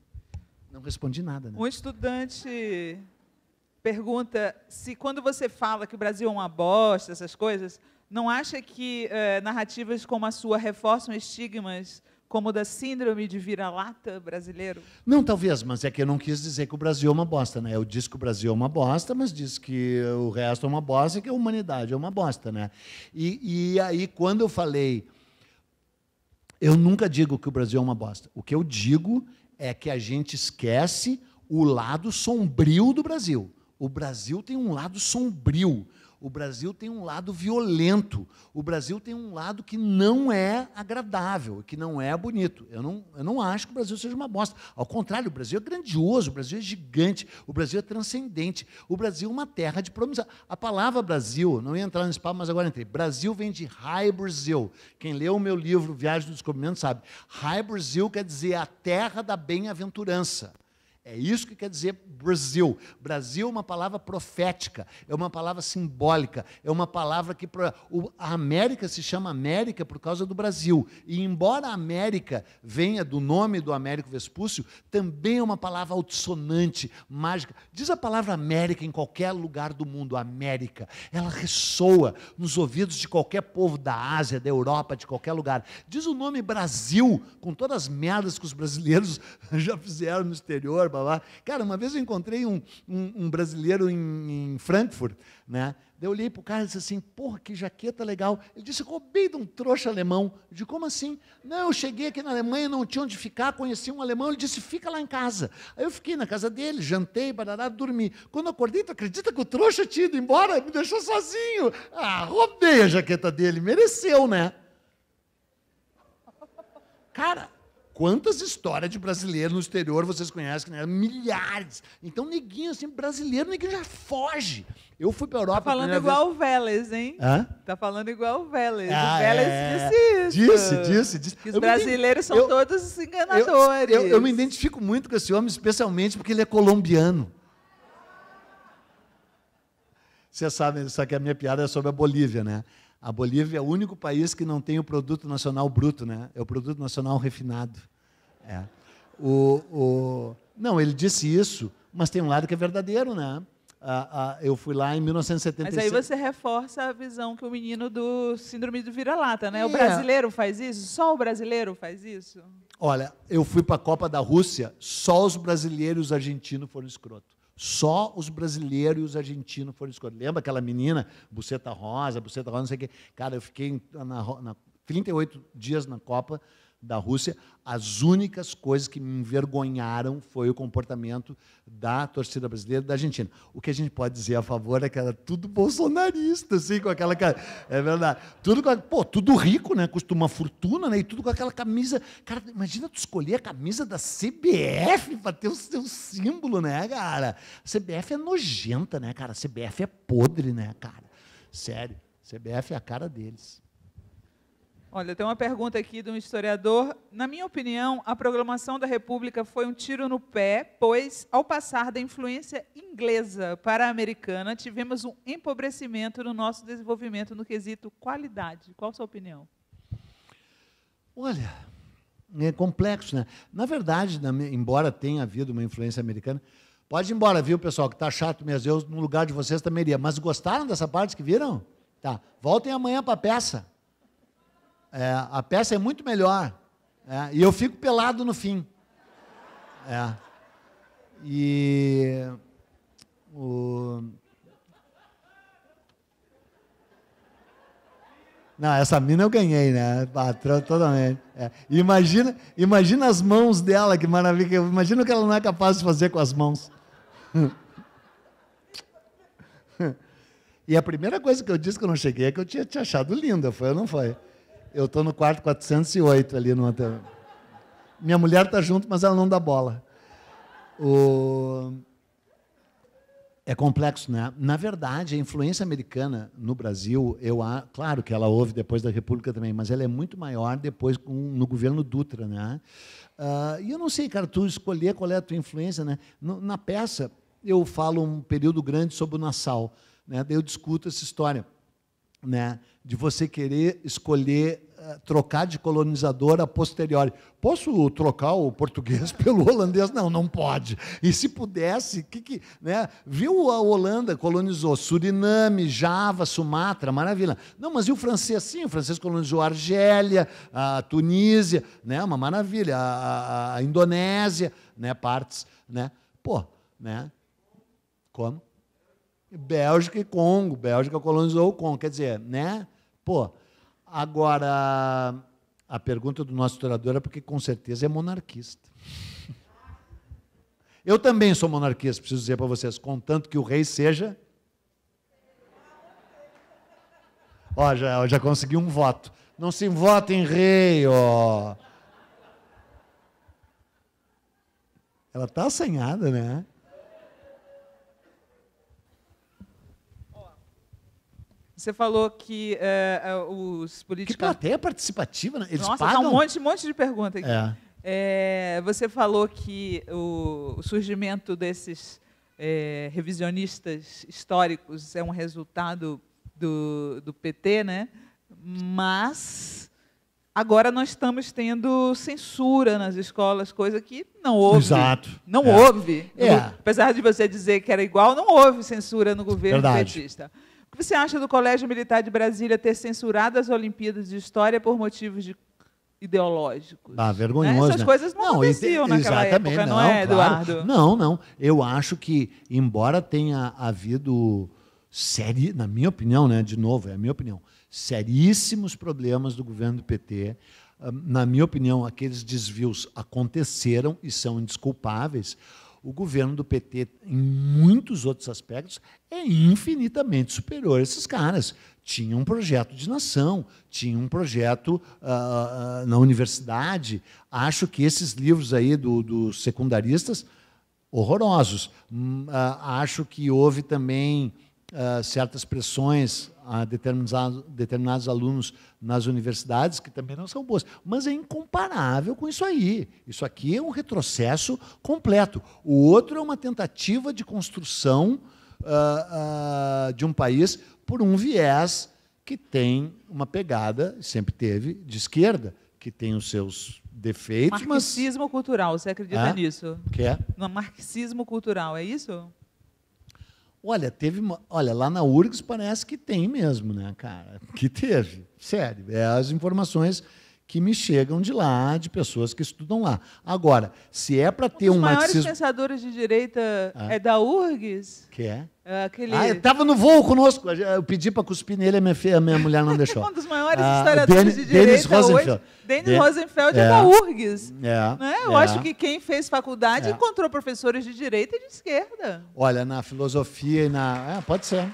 Não respondi nada. Né? Um estudante pergunta se quando você fala que o Brasil é uma bosta, essas coisas, não acha que eh, narrativas como a sua reforçam estigmas como o da síndrome de vira-lata brasileiro? Não, talvez, mas é que eu não quis dizer que o Brasil é uma bosta, né? Eu disse que o Brasil é uma bosta, mas disse que o resto é uma bosta e que a humanidade é uma bosta, né? E, e aí, quando eu falei, eu nunca digo que o Brasil é uma bosta. O que eu digo é que a gente esquece o lado sombrio do Brasil. O Brasil tem um lado sombrio, o Brasil tem um lado violento, o Brasil tem um lado que não é agradável, que não é bonito. Eu não, eu não acho que o Brasil seja uma bosta. Ao contrário, o Brasil é grandioso, o Brasil é gigante, o Brasil é transcendente, o Brasil é uma terra de promissão. A palavra Brasil, não ia entrar nesse papo, mas agora entrei. Brasil vem de High Brazil. Quem leu o meu livro Viagem do Descobrimento sabe. High Brazil quer dizer a terra da bem-aventurança. É isso que quer dizer Brasil. Brasil é uma palavra profética, é uma palavra simbólica, é uma palavra que. A América se chama América por causa do Brasil. E embora a América venha do nome do Américo Vespúcio, também é uma palavra altissonante, mágica. Diz a palavra América em qualquer lugar do mundo, América. Ela ressoa nos ouvidos de qualquer povo da Ásia, da Europa, de qualquer lugar. Diz o nome Brasil, com todas as merdas que os brasileiros *laughs* já fizeram no exterior babá. Cara, uma vez eu encontrei um, um, um brasileiro em, em, Frankfurt, né? Daí eu olhei para o cara e disse assim, porra, que jaqueta legal. Ele disse, roubei de um trouxa alemão. Eu disse, como assim? Não, eu cheguei aqui na Alemanha, não tinha onde ficar, conheci um alemão, ele disse, fica lá em casa. Aí eu fiquei na casa dele, jantei, barará, dormi. Quando eu acordei, tu acredita que o trouxa tinha ido embora? Me deixou sozinho. Ah, roubei a jaqueta dele, mereceu, né? Cara, Quantas histórias de brasileiro no exterior vocês conhecem? Né? Milhares. Então, neguinho, assim, brasileiro, neguinho já foge. Eu fui para a Europa. Tá falando igual vez... o Vélez, hein? Hã? Tá falando igual o Vélez. Ah, o Vélez é... disse isso. Disse, disse, disse. Que os eu brasileiros me... são eu... todos enganadores. Eu, eu, eu me identifico muito com esse homem, especialmente porque ele é colombiano. Você sabe só que a minha piada é sobre a Bolívia, né? A Bolívia é o único país que não tem o produto nacional bruto, né? É o produto nacional refinado. É. O, o... Não, ele disse isso, mas tem um lado que é verdadeiro, né? Ah, ah, eu fui lá em 1976. Mas aí você reforça a visão que o menino do síndrome do vira-lata, né? É. O brasileiro faz isso? Só o brasileiro faz isso? Olha, eu fui para a Copa da Rússia, só os brasileiros e os argentinos foram escroto. Só os brasileiros e os argentinos foram escroto. Lembra aquela menina, buceta rosa, buceta rosa, não sei o quê? Cara, eu fiquei na, na 38 dias na Copa, da Rússia, as únicas coisas que me envergonharam foi o comportamento da torcida brasileira da Argentina. O que a gente pode dizer a favor é que era tudo bolsonarista, assim, com aquela cara. É verdade. Tudo, com, pô, tudo rico, né? Custa uma fortuna, né? E tudo com aquela camisa. Cara, imagina tu escolher a camisa da CBF para ter o seu símbolo, né, cara? A CBF é nojenta, né, cara? A CBF é podre, né, cara? Sério, CBF é a cara deles. Olha, tem uma pergunta aqui de um historiador. Na minha opinião, a proclamação da República foi um tiro no pé, pois, ao passar da influência inglesa para a americana, tivemos um empobrecimento no nosso desenvolvimento no quesito qualidade. Qual a sua opinião? Olha, é complexo, né? Na verdade, embora tenha havido uma influência americana, pode ir embora, viu, pessoal, que tá chato mesmo. Eu, no lugar de vocês, também iria. Mas gostaram dessa parte que viram? Tá. Voltem amanhã para a peça. É, a peça é muito melhor. É, e eu fico pelado no fim. É. E. O... Não, essa mina eu ganhei, né? Patrão, ah, totalmente. É. Imagina, imagina as mãos dela, que maravilha. Imagina o que ela não é capaz de fazer com as mãos. *laughs* e a primeira coisa que eu disse que eu não cheguei é que eu tinha te achado linda, foi ou não foi? Eu estou no quarto 408 ali no hotel. Minha mulher está junto, mas ela não dá bola. O... É complexo, né? Na verdade, a influência americana no Brasil, eu a... claro que ela houve depois da República também, mas ela é muito maior depois com... no governo Dutra, né? Uh, e eu não sei, cara, tu escolher qual é a tua influência, né? na peça, eu falo um período grande sobre o Nassau, né? Daí eu discuto essa história né, de você querer escolher eh, trocar de colonizador a posteriori. Posso trocar o português *laughs* pelo holandês? Não, não pode. E se pudesse, que que, né? Viu a Holanda colonizou Suriname, Java, Sumatra, maravilha. Não, mas e o francês? Sim, o francês colonizou a Argélia, a Tunísia, né? Uma maravilha. A, a, a Indonésia, né? Partes, né? Pô, né? Como? Bélgica e Congo. Bélgica colonizou o Congo. Quer dizer, né? Pô, agora, a pergunta do nosso historiador é porque com certeza é monarquista. *laughs* Eu também sou monarquista, preciso dizer para vocês, contanto que o rei seja. Ó, já, já consegui um voto. Não se vota em rei, ó. Ela tá assanhada, né? Você falou que uh, os políticos. Que plateia participativa, né? Eles Nossa, tá pagam? Tá um monte, um monte de pergunta aqui. É. É, você falou que o, o surgimento desses é, revisionistas históricos é um resultado do, do PT, né? Mas agora nós estamos tendo censura nas escolas, coisa que não houve. Exato. Não é. houve. É. Apesar de você dizer que era igual, não houve censura no governo Verdade. petista. O que você acha do Colégio Militar de Brasília ter censurado as Olimpíadas de História por motivos de ideológicos. Ah, né? vergonhoso. Né? Essas coisas não, não aconteciam naquela época, não, não é, claro. Eduardo? Não, não. Eu acho que, embora tenha havido série, na minha opinião, né, de novo, é a minha opinião, seríssimos problemas do governo do PT, hum, na minha opinião, aqueles desvios aconteceram e são indesculpáveis o governo do PT, em muitos outros aspectos, é infinitamente superior a esses caras. Tinha um projeto de nação, tinha um projeto uh, na universidade. Acho que esses livros aí dos do secundaristas, horrorosos. Uh, acho que houve também uh, certas pressões a determinados, determinados alunos nas universidades, que também não são boas. Mas é incomparável com isso aí. Isso aqui é um retrocesso completo. O outro é uma tentativa de construção uh, uh, de um país por um viés que tem uma pegada, sempre teve, de esquerda, que tem os seus defeitos. Marxismo mas... cultural, você acredita é? nisso? que é? No marxismo cultural, é isso? Olha, teve uma, olha, lá na URGS parece que tem mesmo, né, cara? *laughs* Que teve, sério. É as informações que me chegam de lá, de pessoas que estudam lá. Agora, se é para ter um, um Os maiores pensadores de direita ah. é da URGS? Que é? É aquele... Ah, estava no voo conosco. Eu pedi para cuspir nele, a minha, filha, a minha mulher não *laughs* deixou. um dos maiores ah, historiadores de direito Rosenfeld. hoje. Rosenfeld é, é da URGS. É, né? Eu é. acho que quem fez faculdade é. encontrou professores de direita e de esquerda. Olha, na filosofia e na... É, pode ser.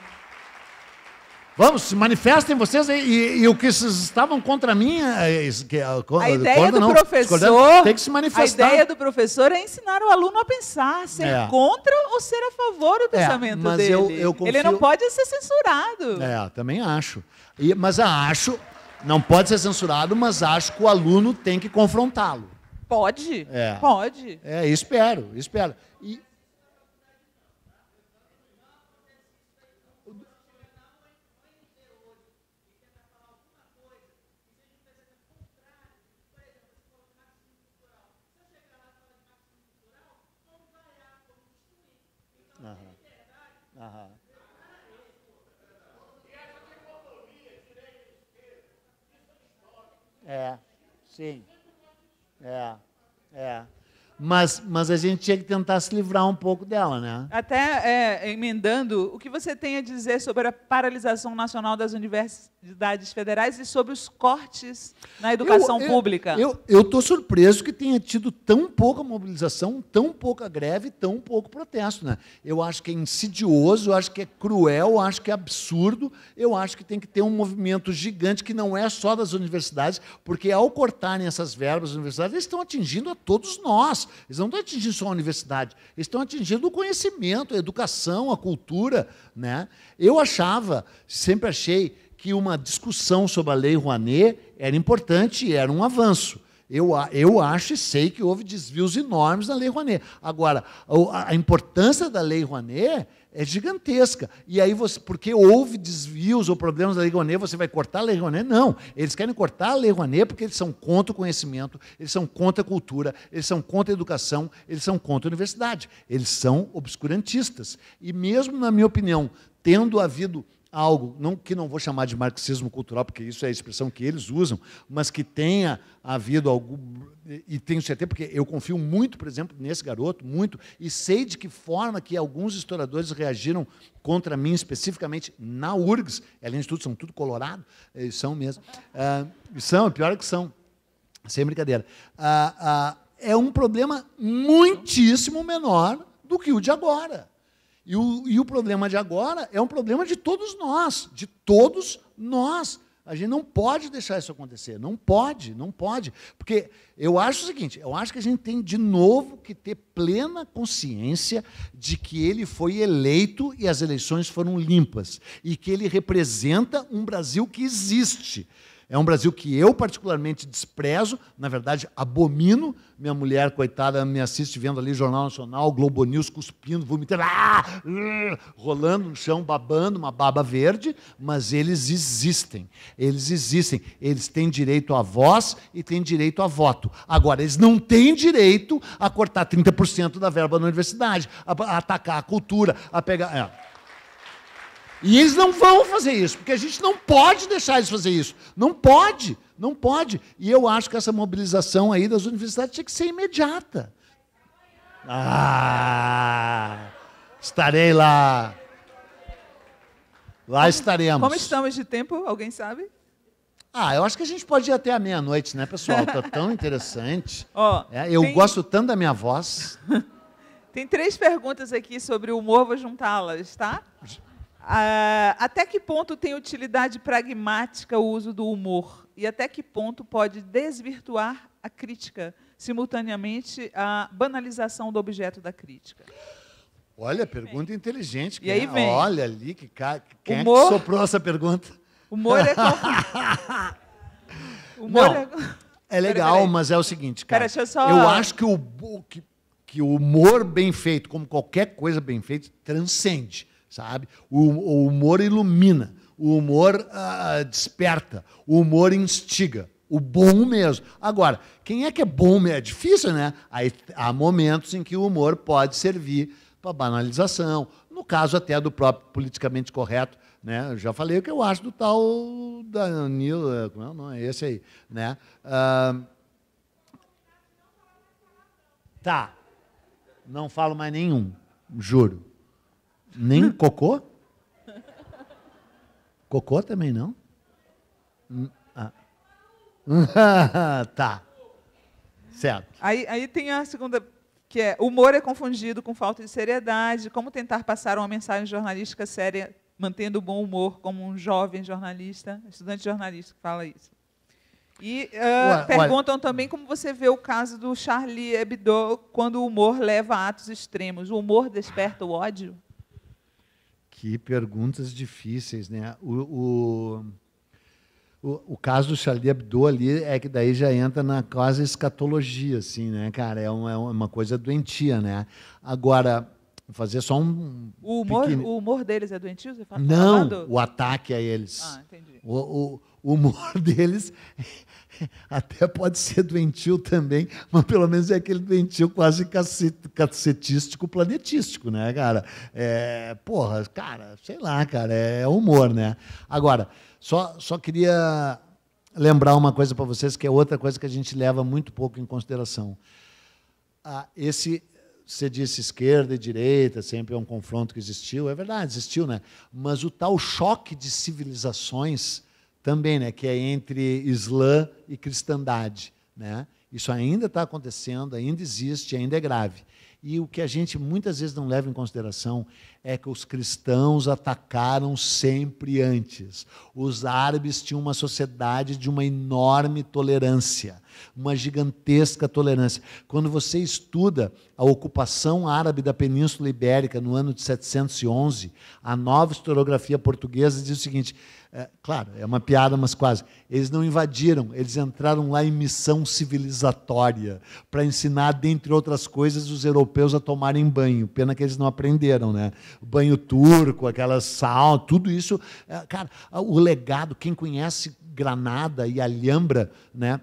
Vamos, se manifestem vocês e, e, e, o que vocês estavam contra mim. É, é que, é, é, a, a ideia do não, professor. Tem que se manifestar. A ideia do professor é ensinar o aluno a pensar, ser é. contra ou ser a favor do pensamento dele. Eu, eu confio... Ele não pode ser censurado. É, também acho. E, mas acho, não pode ser censurado, mas acho que o aluno tem que confrontá-lo. Pode. Pode. É, espero, espero. E, É, sim. É, é. Mas, mas a gente tinha que tentar se livrar um pouco dela, né? Até é, emendando, o que você tem a dizer sobre a paralisação nacional das universidades federais e sobre os cortes na educação eu, eu, pública? Eu estou surpreso que tenha tido tão pouca mobilização, tão pouca greve, tão pouco protesto, né? Eu acho que é insidioso, eu acho que é cruel, eu acho que é absurdo, eu acho que tem que ter um movimento gigante que não é só das universidades, porque ao cortarem essas verbas as universidades, eles estão atingindo a todos nós. Eles não estão atingindo só a universidade, eles estão atingindo o conhecimento, a educação, a cultura. Né? Eu achava, sempre achei, que uma discussão sobre a Lei Rouanet era importante, era um avanço. Eu, eu acho e sei que houve desvios enormes na Lei Rouanet. Agora, a, a importância da Lei Rouanet é gigantesca. E aí você, porque houve desvios ou problemas da Lei Rouanet, você vai cortar a Lei Rouanet? Não. Eles querem cortar a Lei Rouanet porque eles são contra o conhecimento, eles são contra a cultura, eles são contra a educação, eles são contra a universidade. Eles são obscurantistas. E mesmo na minha opinião, tendo havido algo não, que não vou chamar de marxismo cultural, porque isso é a expressão que eles usam, mas que tenha havido algum. E tenho certeza, porque eu confio muito, por exemplo, nesse garoto, muito, e sei de que forma que alguns historiadores reagiram contra mim, especificamente na URGS, além de tudo, são tudo colorado, eh, são mesmo. Ah, são, pior é que são, sem brincadeira. Ah, ah, é um problema muitíssimo menor do que o de agora. E o, e o problema de agora é um problema de todos nós, de todos nós. A gente não pode deixar isso acontecer, não pode, não pode. Porque eu acho o seguinte: eu acho que a gente tem de novo que ter plena consciência de que ele foi eleito e as eleições foram limpas, e que ele representa um Brasil que existe. É um Brasil que eu particularmente desprezo, na verdade, abomino. Minha mulher, coitada, me assiste vendo ali Jornal Nacional, Globo News, cuspindo, vomitando, ah, uh, rolando no chão, babando, uma baba verde, mas eles existem. Eles existem. Eles têm direito à voz e têm direito a voto. Agora, eles não têm direito a cortar 30% da verba na universidade, a, a atacar a cultura, a pegar. É. E eles não vão fazer isso, porque a gente não pode deixar eles fazer isso. Não pode, não pode. E eu acho que essa mobilização aí das universidades tinha que ser imediata. Ah, estarei lá. Lá estaremos. Como estamos de tempo? Alguém sabe? Ah, eu acho que a gente pode ir até a meia-noite, né, pessoal? Está tão interessante. Oh, *laughs* é, eu tem... gosto tanto da minha voz. *laughs* tem três perguntas aqui sobre o humor, vou juntá-las, tá? Ah, até que ponto tem utilidade pragmática o uso do humor? E até que ponto pode desvirtuar a crítica, simultaneamente à banalização do objeto da crítica? Olha, pergunta vem. inteligente. E aí é? vem. Olha ali, que cara. quem humor, é que soprou essa pergunta? Humor é... *laughs* humor Não, é... é legal, pera, pera mas é o seguinte, cara. Pera, eu, só... eu acho que o, que, que o humor bem feito, como qualquer coisa bem feita, transcende sabe? O, o humor ilumina, o humor ah, ah, desperta, o humor instiga. O bom mesmo. Agora, quem é que é bom mesmo? É difícil, né? Aí, há momentos em que o humor pode servir para banalização. No caso até do próprio politicamente correto, né? Eu já falei o que eu acho do tal Danilo não, não é, é esse aí, né? Ah, tá, não falo mais nenhum, juro. Nem cocô? Cocô também não? Ah. *laughs* tá. Certo. Aí, aí tem a segunda, que é humor é confundido com falta de seriedade, como tentar passar uma mensagem jornalística séria mantendo o bom humor, como um jovem jornalista, estudante jornalista que fala isso. E uh, ué, perguntam ué. também como você vê o caso do Charlie Hebdo, quando o humor leva a atos extremos. O humor desperta o ódio? Que perguntas difíceis, né? O, o, o, o caso do Charlie Hebdo ali é que daí já entra na quase escatologia, assim, né, cara? É uma, é, é uma coisa doentia, né? Agora, fazer só um. O humor, pequeno... o humor deles é doentio? Você fala, tá Não, falando? o ataque a eles. Ah, entendi. o, o o humor *laughs* deles até pode ser doentio também, mas pelo menos é aquele doentio quase cacetístico, planetístico, né, cara? É, porra, cara, sei lá, cara, é, é humor, né? Agora, só, só queria lembrar uma coisa para vocês, que é outra coisa que a gente leva muito pouco em consideração. Ah, esse, você disse esquerda e direita, sempre é um confronto que existiu, é verdade, existiu, né? Mas o tal choque de civilizações também, né, que é entre Islã e cristandade. Né? Isso ainda está acontecendo, ainda existe, ainda é grave. E o que a gente muitas vezes não leva em consideração é que os cristãos atacaram sempre antes. Os árabes tinham uma sociedade de uma enorme tolerância uma gigantesca tolerância. Quando você estuda a ocupação árabe da Península Ibérica no ano de 711, a nova historiografia portuguesa diz o seguinte: é, claro, é uma piada, mas quase. Eles não invadiram, eles entraram lá em missão civilizatória para ensinar, dentre outras coisas, os europeus a tomarem banho. Pena que eles não aprenderam, né? O Banho turco, aquela sal, tudo isso. É, cara, o legado, quem conhece Granada e Alhambra, né?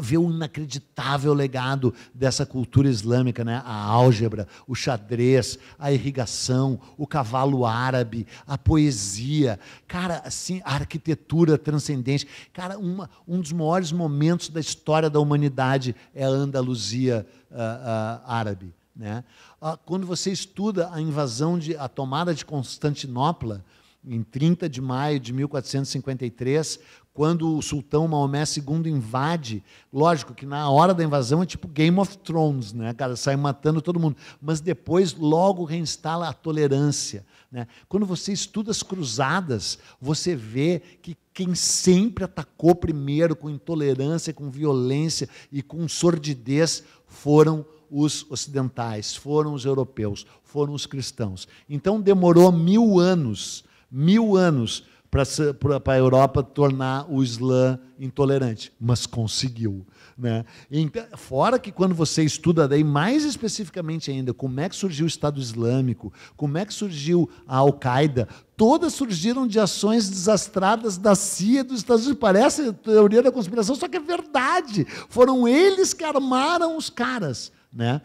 ver o inacreditável legado dessa cultura islâmica, né? A álgebra, o xadrez, a irrigação, o cavalo árabe, a poesia, cara, assim, a arquitetura transcendente. Cara, uma, um dos maiores momentos da história da humanidade é a Andaluzia uh, uh, árabe. Né? Uh, quando você estuda a invasão, de, a tomada de Constantinopla, em 30 de maio de 1453, quando o sultão Maomé II invade, lógico que na hora da invasão é tipo Game of Thrones, né, cara, sai matando todo mundo, mas depois logo reinstala a tolerância, né? Quando você estuda as cruzadas, você vê que quem sempre atacou primeiro com intolerância, com violência e com sordidez foram os ocidentais, foram os europeus, foram os cristãos. Então demorou mil anos, mil anos para a Europa tornar o Islã intolerante, mas conseguiu. Né? Então, fora que quando você estuda daí mais especificamente ainda como é que surgiu o Estado Islâmico, como é que surgiu a Al-Qaeda, todas surgiram de ações desastradas da CIA dos Estados Unidos. Parece teoria da conspiração, só que é verdade. Foram eles que armaram os caras. Né?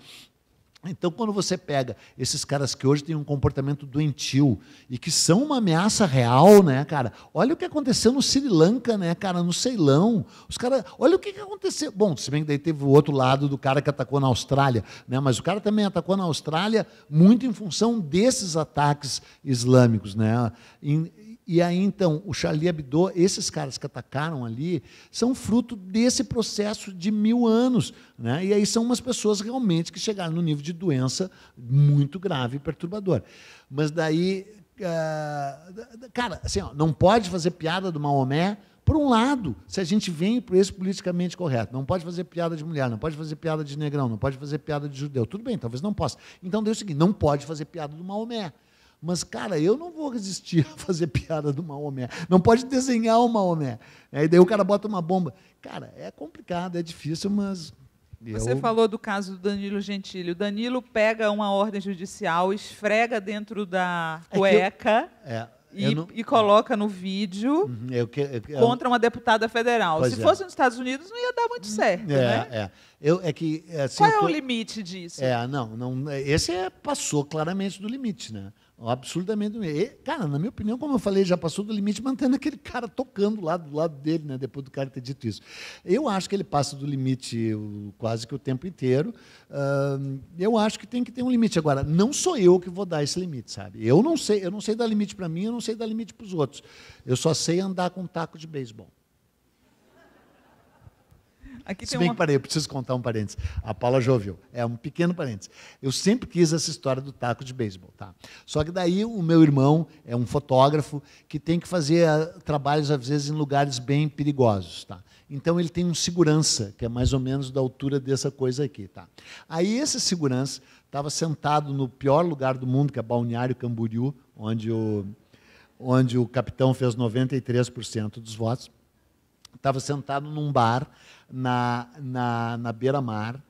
Então, quando você pega esses caras que hoje têm um comportamento doentio e que são uma ameaça real, né, cara? Olha o que aconteceu no Sri Lanka, né, cara? No Ceilão. Os caras. Olha o que, aconteceu. Bom, se bem que daí teve o outro lado do cara que atacou na Austrália, né? Mas o cara também atacou na Austrália muito em função desses ataques islâmicos, né? E aí, então, o Charlie Hebdo, esses caras que atacaram ali, são fruto desse processo de mil anos. Né? E aí são umas pessoas realmente que chegaram no nível de doença muito grave e perturbador. Mas daí, ah, cara, assim, ó, não pode fazer piada do Maomé, por um lado, se a gente vem por esse politicamente correto, não pode fazer piada de mulher, não pode fazer piada de negrão, não pode fazer piada de judeu. Tudo bem, talvez não possa. Então, deu o seguinte, não pode fazer piada do Maomé. Mas, cara, eu não vou resistir a fazer piada do Maomé. Não pode desenhar o Maomé. Aí é, daí o cara bota uma bomba. Cara, é complicado, é difícil, mas. Você eu... falou do caso do Danilo Gentili. O Danilo pega uma ordem judicial, esfrega dentro da é cueca. É e, não... e, coloca no vídeo uhum, eu que, eu... contra uma deputada federal. Pois Se é. fosse nos Estados Unidos, não ia dar muito uhum. certo. É, né? é. Eu, é que, assim, Qual é o limite disso? É, não, não, esse é, passou claramente do limite, né? Absurdamente. E, cara, na minha opinião, como eu falei, já passou do limite mantendo aquele cara tocando lá do lado dele, né? Depois do cara ter dito isso. Eu acho que ele passa do limite quase que o tempo inteiro. Uh, eu acho que tem que ter um limite. Agora, não sou eu que vou dar esse limite, sabe? Eu não sei, eu não sei dar limite para mim, eu não sei dar limite para os outros. Eu só sei andar com um taco de beisebol. Aqui Se bem uma... que parei, eu preciso contar um parênteses. A Paula já ouviu. É um pequeno parênteses. Eu sempre quis essa história do taco de beisebol. Tá? Só que daí o meu irmão é um fotógrafo que tem que fazer ah, trabalhos, às vezes, em lugares bem perigosos. Tá? Então ele tem um segurança, que é mais ou menos da altura dessa coisa aqui. Tá? Aí esse segurança estava sentado no pior lugar do mundo, que é Balneário Camboriú, onde o, onde o capitão fez 93% dos votos estava sentado num bar na, na, na beira-mar,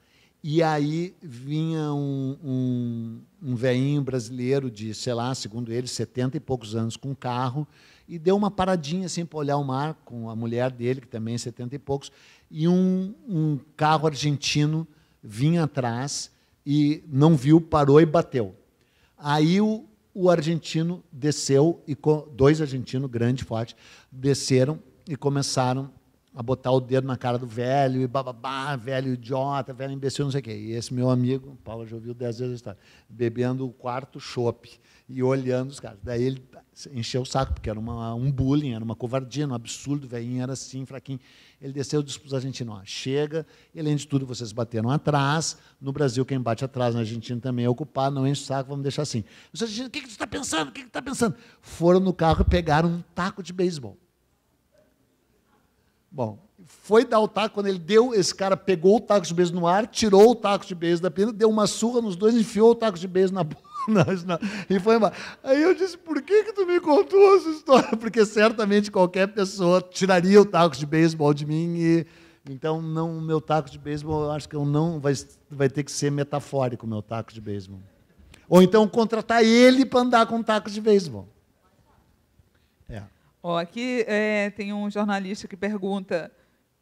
e aí vinha um, um, um veinho brasileiro de, sei lá, segundo ele, 70 e poucos anos, com um carro, e deu uma paradinha assim para olhar o mar com a mulher dele, que também é 70 e poucos, e um, um carro argentino vinha atrás e não viu, parou e bateu. Aí o, o argentino desceu, e dois argentinos, grande, forte, desceram e começaram a botar o dedo na cara do velho, e bababá, velho idiota, velho imbecil, não sei o quê. E esse meu amigo, Paulo já ouviu dez vezes a história, bebendo o quarto chope e olhando os caras. Daí ele encheu o saco, porque era uma, um bullying, era uma covardia, um absurdo, o velhinho era assim, fraquinho. Ele desceu e disse para os argentinos, chega, e além de tudo, vocês bateram atrás, no Brasil quem bate atrás, na Argentina também é ocupado, não enche o saco, vamos deixar assim. Os argentinos, o que, você está pensando? O que, você está pensando? Foram no carro e pegaram um taco de beisebol Bom, foi dar o taco, quando ele deu, esse cara pegou o taco de beijo no ar, tirou o taco de beijo da pena, deu uma surra nos dois, enfiou o taco de beijo na boca. *laughs* e foi embora. Aí eu disse, por que que tu me contou essa história? *laughs* Porque certamente qualquer pessoa tiraria o taco de beisebol de mim e então não meu taco de beisebol, eu acho que eu não vai, vai ter que ser metafórico meu taco de beisebol. Ou então contratar ele para andar com taco de beisebol. É. Ó, aqui é, tem um jornalista que pergunta: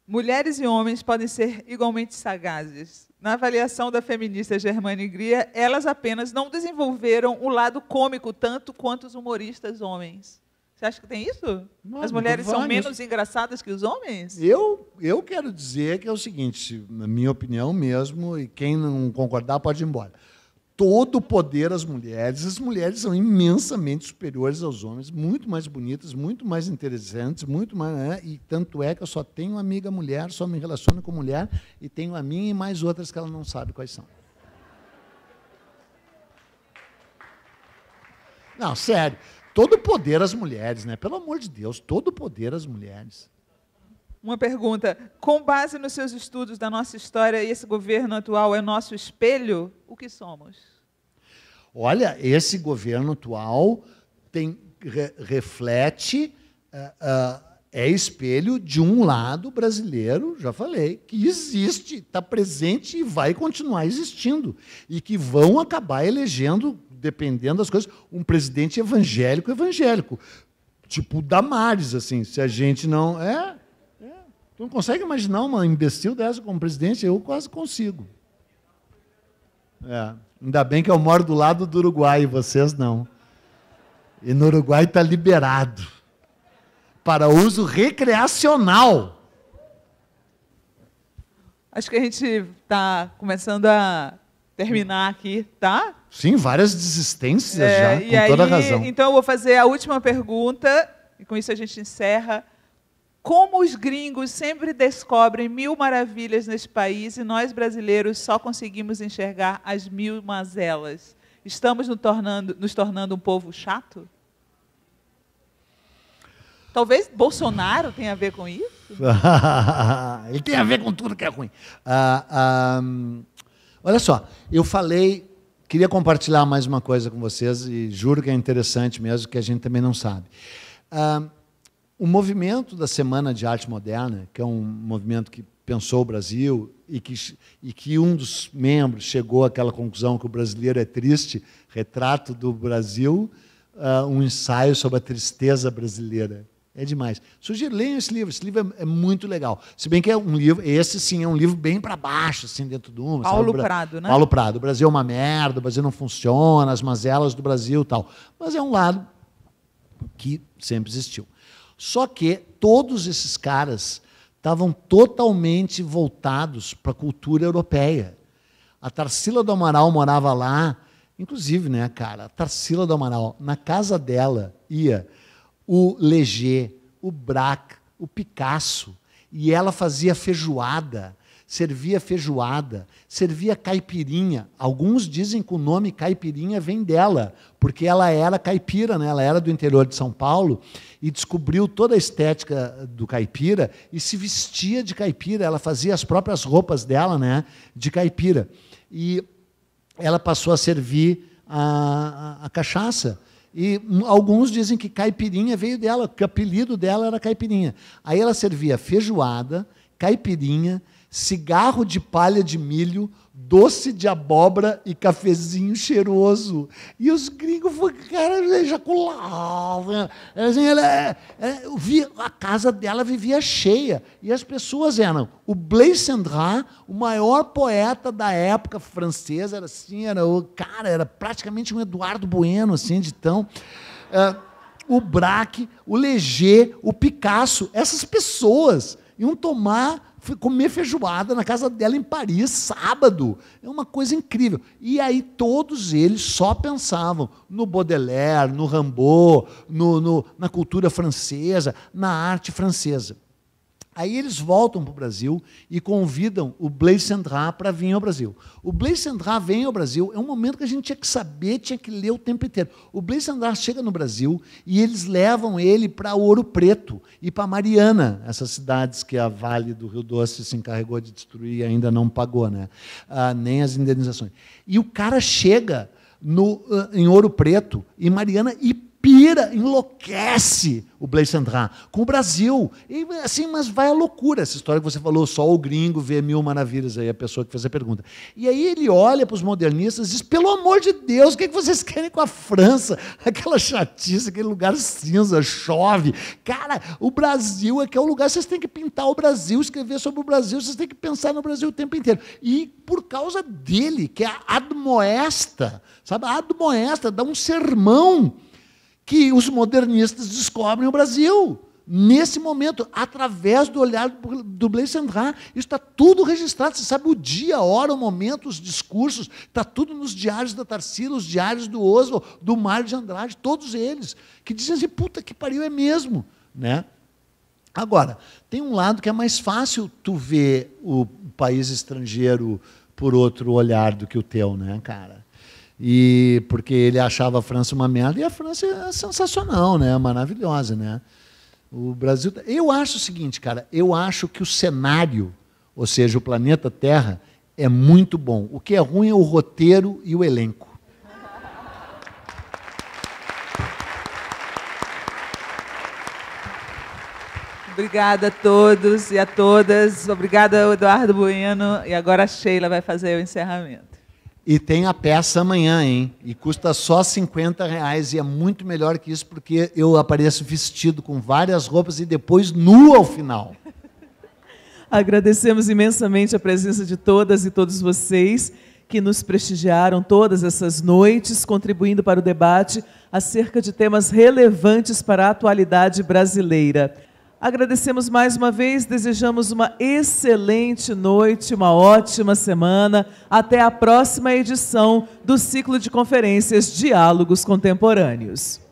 mulheres e homens podem ser igualmente sagazes. Na avaliação da feminista Germane Gria, elas apenas não desenvolveram o lado cômico tanto quanto os humoristas homens. Você acha que tem isso? Não, As mulheres são menos engraçadas que os homens? Eu, eu quero dizer que é o seguinte, na minha opinião mesmo, e quem não concordar pode ir embora todo o poder às mulheres. As mulheres são imensamente superiores aos homens, muito mais bonitas, muito mais interessantes, muito mais. Né? E tanto é que eu só tenho amiga mulher, só me relaciono com mulher e tenho a minha e mais outras que ela não sabe quais são. Não, sério. Todo poder às mulheres, né? Pelo amor de Deus, todo poder às mulheres uma pergunta. Com base nos seus estudos da nossa história, esse governo atual é nosso espelho? O que somos? Olha, esse governo atual tem, re, reflete, eh, eh, é espelho de um lado brasileiro, já falei, que existe, está presente e vai continuar existindo. E que vão acabar elegendo, dependendo das coisas, um presidente evangélico evangélico. Tipo Damares, assim, se a gente não. É, Tu não consegue imaginar uma imbecil dessa como presidente? Eu quase consigo. É. Ainda bem que eu moro do lado do Uruguai e vocês não. E no Uruguai está liberado para uso recreacional. Acho que a gente está começando a terminar aqui, tá? Sim, várias desistências é, já, com aí, toda razão. Então eu vou fazer a última pergunta, e com isso a gente encerra como os gringos sempre descobrem mil maravilhas neste país e nós brasileiros só conseguimos enxergar as mil mazelas. Estamos nos tornando, nos tornando um povo chato? Talvez Bolsonaro tenha a ver com isso? *laughs* Ele tem a ver com tudo que é ruim. Ah, ah, olha só, eu falei, queria compartilhar mais uma coisa com vocês e juro que é interessante mesmo, que a gente também não sabe. Ah, o movimento da Semana de Arte Moderna, que é um movimento que pensou o Brasil e que, e que um dos membros chegou àquela conclusão que o brasileiro é triste, retrato do Brasil, uh, um ensaio sobre a tristeza brasileira. É demais. Sugiro, leiam esse livro. Esse livro é, é, muito legal. Se bem que é um livro, esse sim, é um livro bem para baixo, assim, dentro do Paulo sabe? Prado, né? Paulo Prado. O Brasil é uma merda, o Brasil não funciona, as mazelas do Brasil tal. Mas é um lado que sempre existiu. Só que todos esses caras estavam totalmente voltados para a cultura europeia. A Tarsila do Amaral morava lá, inclusive, né, cara? A Tarsila do Amaral, na casa dela ia o Leger, o Braque, o Picasso, e ela fazia feijoada, servia feijoada, servia caipirinha. Alguns dizem que o nome caipirinha vem dela, porque ela era caipira, né? ela era do interior de São Paulo e descobriu toda a estética do caipira e se vestia de caipira, ela fazia as próprias roupas dela né? de caipira. E ela passou a servir a, a, a cachaça. E alguns dizem que caipirinha veio dela, que o apelido dela era caipirinha. Aí ela servia feijoada, caipirinha, cigarro de palha de milho, doce de abóbora e cafezinho cheiroso. E os gringos, cara, ejaculavam. Assim, ela, é, é, a casa dela vivia cheia. E as pessoas eram o Blaise Cendrant, o maior poeta da época francesa, era assim, era o cara, era praticamente um Eduardo Bueno, assim, de tão... É, o Braque, o Leger, o Picasso, essas pessoas iam tomar fui comer feijoada na casa dela em Paris, sábado. É uma coisa incrível. E aí todos eles só pensavam no Baudelaire, no Rimbaud, no, no na cultura francesa, na arte francesa. Aí eles voltam para o Brasil e convidam o Blaise Sandra para vir ao Brasil. O Blaise Sandra vem ao Brasil, é um momento que a gente tinha que saber, tinha que ler o tempo inteiro. O Blaise Sandra chega no Brasil e eles levam ele para Ouro Preto e para Mariana, essas cidades que a Vale do Rio Doce se encarregou de destruir e ainda não pagou, né? Ah, nem as indenizações. E o cara chega no, ah, em Ouro Preto e Mariana e pira, enlouquece o Blaise Sandrin com o Brasil. E, assim, mas vai à loucura essa história que você falou, só o gringo vê mil maravilhas aí, a pessoa que fez a pergunta. E aí ele olha para os modernistas e diz: pelo amor de Deus, o que, é que vocês querem com a França? *laughs* Aquela chatice, aquele lugar cinza, chove. Cara, o Brasil é que é o lugar, vocês têm que pintar o Brasil, escrever sobre o Brasil, vocês têm que pensar no Brasil o tempo inteiro. E por causa dele, que é a admoesta, sabe? A admoesta dá um sermão que os modernistas descobrem o Brasil. Nesse momento, através do olhar do Blaise Isso está tudo registrado. Você sabe o dia, a hora, o momento, os discursos, está tudo nos diários da Tarsila, os diários do Oswald, do Mário de Andrade, todos eles, que dizem assim: puta que pariu, é mesmo. Né? Agora, tem um lado que é mais fácil tu ver o país estrangeiro por outro olhar do que o teu, né, cara? e porque ele achava a França uma merda e a França é sensacional, né? É maravilhosa, né? O Brasil, tá, eu acho o seguinte, cara, eu acho que o cenário, ou seja, o planeta Terra é muito bom. O que é ruim é o roteiro e o elenco. Obrigada a todos e a todas. Obrigada, Eduardo Bueno. E agora a Sheila vai fazer o encerramento. E tem a peça amanhã, hein? E custa só 50 reais e é muito melhor que isso porque eu apareço vestido com várias roupas e depois nu ao final. *laughs* Agradecemos imensamente a presença de todas e todos vocês que nos prestigiaram todas essas noites, contribuindo para o debate acerca de temas relevantes para a atualidade brasileira. Agradecemos mais uma vez, desejamos uma excelente noite, uma ótima semana. Até a próxima edição do ciclo de conferências Diálogos Contemporâneos.